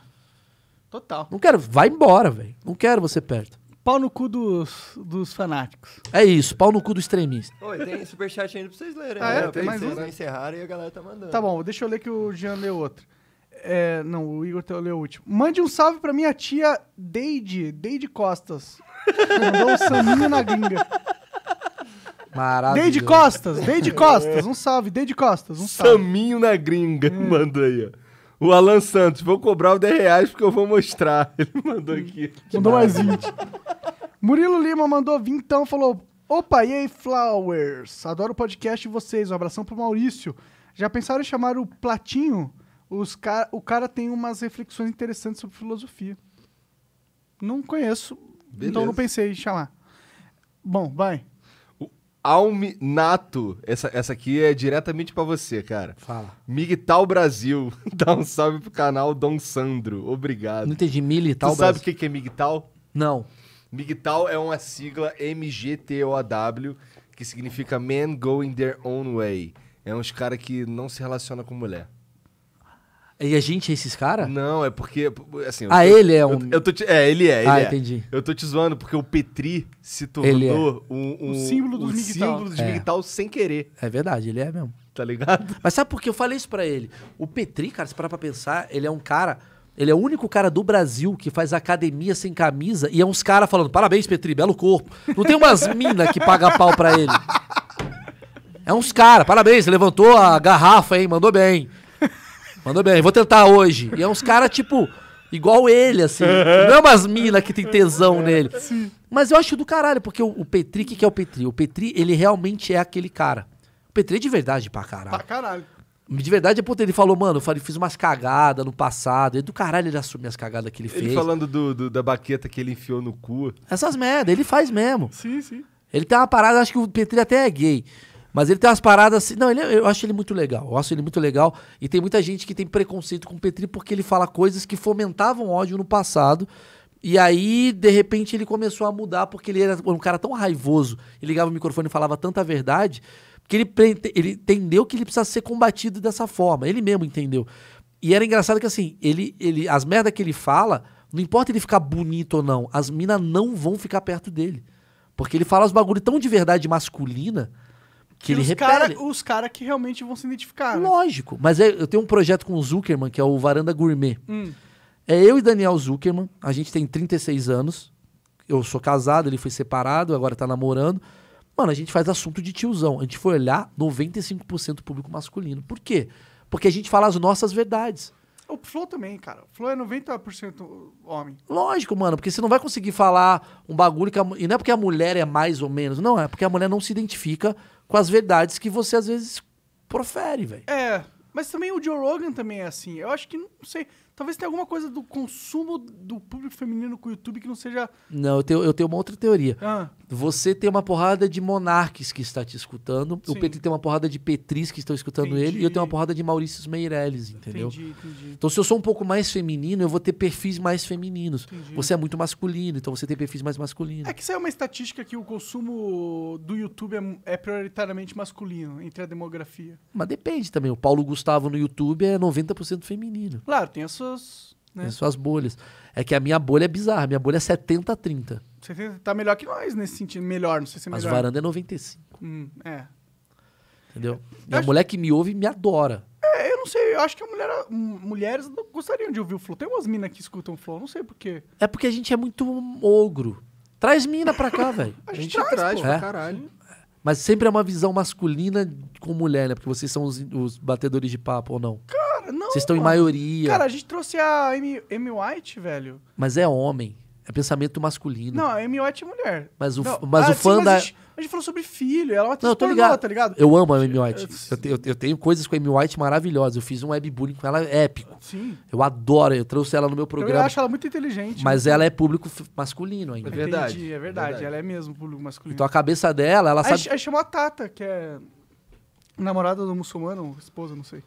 Total. Não quero, vai embora, velho. Não quero você perto. Pau no cu dos, dos fanáticos. É isso, pau no cu do
extremista. Oi, tem superchat ainda pra vocês lerem. Ah, né? é? Tem, mais vocês um, né, encerraram e a galera tá mandando. Tá bom, deixa
eu ler que o Jean leu outro. É, não, o Igor tá, leu o último. Mande um salve pra minha tia Deide, Deide Costas. Mandou o saminho na gringa. Maravilha. Deide Costas, Deide Costas, um salve, Deide Costas, um salve. Saminho na gringa, é.
manda aí, ó. O Alan Santos, vou cobrar o 10 reais porque eu vou mostrar. Ele mandou aqui.
Mandou mais 20. Murilo Lima mandou então falou: Opa, e aí, Flowers? Adoro o podcast de vocês. Um abração pro Maurício. Já pensaram em chamar o Platinho? Os car o cara tem umas reflexões interessantes sobre filosofia. Não conheço, Beleza. então não pensei em chamar. Bom, vai.
Nato, Essa, essa aqui é diretamente para você, cara. Fala. Migtal Brasil. Dá um salve pro canal Dom Sandro. Obrigado. Não entendi. Milital tu Brasil. sabe o que é Migtal? Não. Migtal é uma sigla M G T O W que significa Men Going Their Own Way. É uns caras que não se relaciona com mulher. E a gente é esses caras? Não, é porque, assim... Ah, tô, ele é um... Eu, eu tô te, é, ele é, ele Ah, é. entendi. Eu tô te zoando porque o Petri se tornou é. um, um, o símbolo dos um Miguel. dos é.
sem querer. É
verdade, ele é mesmo. Tá ligado?
Mas sabe por que eu falei isso pra ele? O Petri, cara, se parar pra pensar, ele é um cara... Ele é o único cara do Brasil que faz academia sem camisa e é uns caras falando, parabéns, Petri, belo corpo. Não tem umas minas que paga pau pra ele. É uns caras, parabéns, levantou a garrafa, hein? Mandou bem. Mandou bem, vou tentar hoje. E é uns caras, tipo, igual ele, assim. Não é umas minas que tem tesão nele. Mas eu acho do caralho, porque o, o Petri, o que, que é o Petri? O Petri, ele realmente é aquele cara. O Petri é de verdade pra caralho. Pra caralho. De verdade, é puta, ele falou, mano, eu falei, fiz umas cagadas no passado. E é do caralho ele assumiu as cagadas que ele, ele fez. Ele falando do, do, da baqueta que ele enfiou no cu. Essas merda, ele faz mesmo. Sim, sim. Ele tem uma parada, acho que o Petri até é gay. Mas ele tem umas paradas assim. Não, ele, é, eu acho ele muito legal. Eu acho ele muito legal. E tem muita gente que tem preconceito com o Petri porque ele fala coisas que fomentavam ódio no passado. E aí, de repente, ele começou a mudar porque ele era um cara tão raivoso. Ele ligava o microfone e falava tanta verdade. Que ele, ele entendeu que ele precisa ser combatido dessa forma. Ele mesmo entendeu. E era engraçado que assim, ele, ele as merdas que ele fala, não importa ele ficar bonito ou não, as minas não vão ficar perto dele. Porque ele fala os bagulho tão de verdade masculina que ele os repele. Cara,
os caras que realmente vão se identificar. Né? Lógico.
Mas é, eu tenho um projeto com o Zuckerman, que é o Varanda Gourmet. Hum. É eu e Daniel Zuckerman, a gente tem 36 anos. Eu sou casado, ele foi separado, agora tá namorando. Mano, a gente faz assunto de tiozão. A gente foi olhar 95% público masculino. Por quê? Porque a gente fala as nossas verdades.
O Flo também, cara. O Flo é 90% homem.
Lógico, mano, porque você não vai conseguir falar um bagulho que a, e não é porque a mulher é mais ou menos, não, é porque a mulher não se identifica com as verdades que você às vezes profere, velho.
É, mas também o Joe Rogan também é assim. Eu acho que, não sei, Talvez tenha alguma coisa do consumo do público feminino com o YouTube que não seja.
Não, eu tenho, eu tenho uma outra teoria. Ah. Você tem uma porrada de monarques que está te escutando, Sim. o Petri tem uma porrada de Petris que estão escutando entendi. ele, e eu tenho uma porrada de Maurícios Meirelles, entendeu? Entendi, entendi. Então, se eu sou um pouco mais feminino, eu vou ter perfis mais femininos. Entendi. Você é muito masculino, então você tem perfis mais masculinos. É
que isso é uma estatística que o consumo do YouTube é, é prioritariamente masculino entre a demografia.
Mas depende também. O Paulo Gustavo no YouTube é 90% feminino.
Claro, tem a sua suas. Né? suas
bolhas. É que a minha bolha é bizarra. Minha bolha é 70-30.
Você tá melhor que nós nesse sentido. Melhor, não sei se é melhor. Mas varanda é 95. Hum, é.
Entendeu? E a acho... mulher que me ouve me adora.
É, eu não sei. Eu acho que a mulher, hum, mulheres gostariam de ouvir o Flow. Tem umas minas que escutam o Flow, não sei quê. É porque a gente é
muito ogro. Traz mina pra cá, velho. a, gente a gente traz, traz pô, é. caralho. Mas sempre é uma visão masculina com mulher, né? Porque vocês são os, os batedores de papo ou não. Cara, Cara, não. Vocês estão em maioria. Cara, a
gente trouxe a M. White, velho.
Mas é homem. É pensamento masculino. Não,
a Amy White é mulher. Mas o, não. mas ah, o sim, fã mas da. A gente, a gente falou sobre filho, ela é até não, tô ligado. Lá, tá ligado? Eu amo a Amy White.
Eu, eu, eu, tenho coisas com a Amy White maravilhosas. Eu fiz um webbullying com ela é épico. Sim. Eu adoro, eu trouxe ela no meu programa. Eu acho ela muito inteligente. Mas né? ela é público masculino ainda. É verdade. Entendi, é, é
verdade. verdade. Ela é mesmo público masculino. Então a cabeça
dela, ela sabe. A
Aí chamou a Tata, que é namorada do muçulmano, esposa, não sei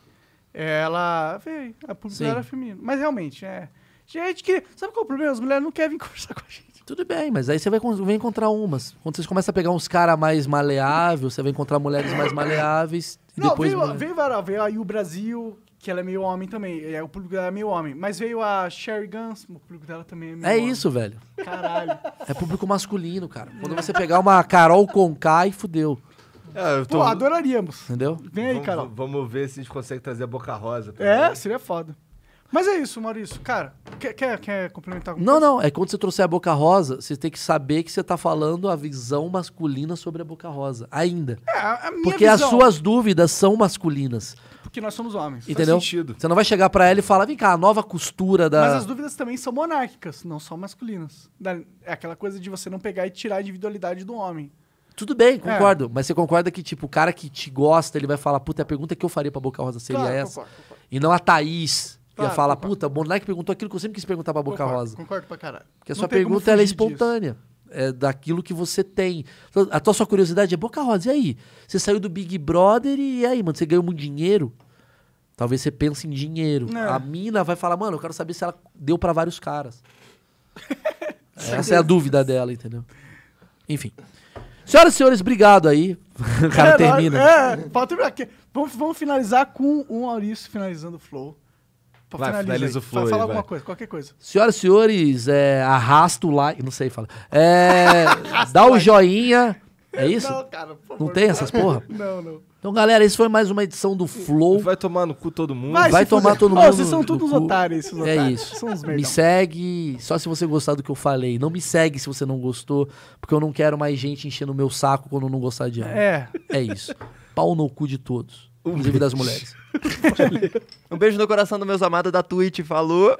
ela. Veio, a publicidade era é feminina. Mas realmente, é. Gente que. Sabe qual é o problema? As mulheres não querem vir conversar com a gente.
Tudo bem, mas aí você vai, vai encontrar umas. Quando vocês começam a pegar uns caras mais maleáveis, você vai encontrar mulheres mais maleáveis. não, depois veio, mulher... veio,
veio, veio aí o Brasil, que ela é meio homem também. É, o público dela é meio homem. Mas veio a Sherry Guns, o público dela também
é meio É homem. isso, velho. Caralho. É público masculino, cara. Quando você pegar uma Carol Conká e fudeu.
É, tô... Pô, adoraríamos. Entendeu? Vem aí, vamos, Vamos ver se a gente consegue trazer a Boca Rosa.
É, seria foda. Mas é isso, Maurício. Cara, quer, quer, quer complementar alguma Não, coisa? não. É
quando você trouxer a Boca Rosa, você tem que saber que você tá falando a visão masculina sobre a Boca Rosa. Ainda. É, a minha Porque visão. as suas dúvidas são masculinas.
Porque nós somos homens. Entendeu?
Você não vai chegar para ela e falar, vem cá, a nova costura da. Mas as
dúvidas também são monárquicas, não são masculinas. É aquela coisa de você não pegar e tirar a individualidade do homem. Tudo bem, é. concordo. É.
Mas você concorda que, tipo, o cara que te gosta, ele vai falar, puta, a pergunta que eu faria pra Boca Rosa seria claro, essa. Concordo, concordo. E não a Thaís. Claro, ia falar, concordo. puta, o Monarque perguntou aquilo que eu sempre quis perguntar pra Boca Rosa. Concordo pra caralho. Porque a sua pergunta ela é espontânea. Disso. É daquilo que você tem. Então, a tua sua curiosidade é, Boca Rosa, e aí? Você saiu do Big Brother e aí, mano? Você ganhou muito dinheiro? Talvez você pense em dinheiro. A mina vai falar, mano, eu quero saber se ela deu para vários caras.
Essa é a dúvida
dela, entendeu? Enfim. Senhoras e senhores, obrigado aí. O cara é, termina.
É, aqui. Vamos, vamos finalizar com o um Maurício finalizando o flow. Pra vai, finaliza o flow. Vai falar alguma coisa, qualquer coisa.
Senhoras e senhores, é, arrasta o like. Não sei falar. É, dá o joinha. É isso? Não, cara, por tem essas porra? Não, não. Então, galera, isso foi mais uma edição do Flow.
Vai tomar no cu todo mundo. Vai, Vai
tomar todo mundo. Oh, vocês são no
todos
cu. otários, esses é
otários. É isso. São me segue só se você gostar do que eu falei. Não me segue se você não gostou, porque eu não quero mais gente enchendo o meu saco quando eu não gostar de ela. É. É isso. Pau no cu de todos, inclusive das mulheres.
um beijo no coração dos meus amados da Twitch. Falou.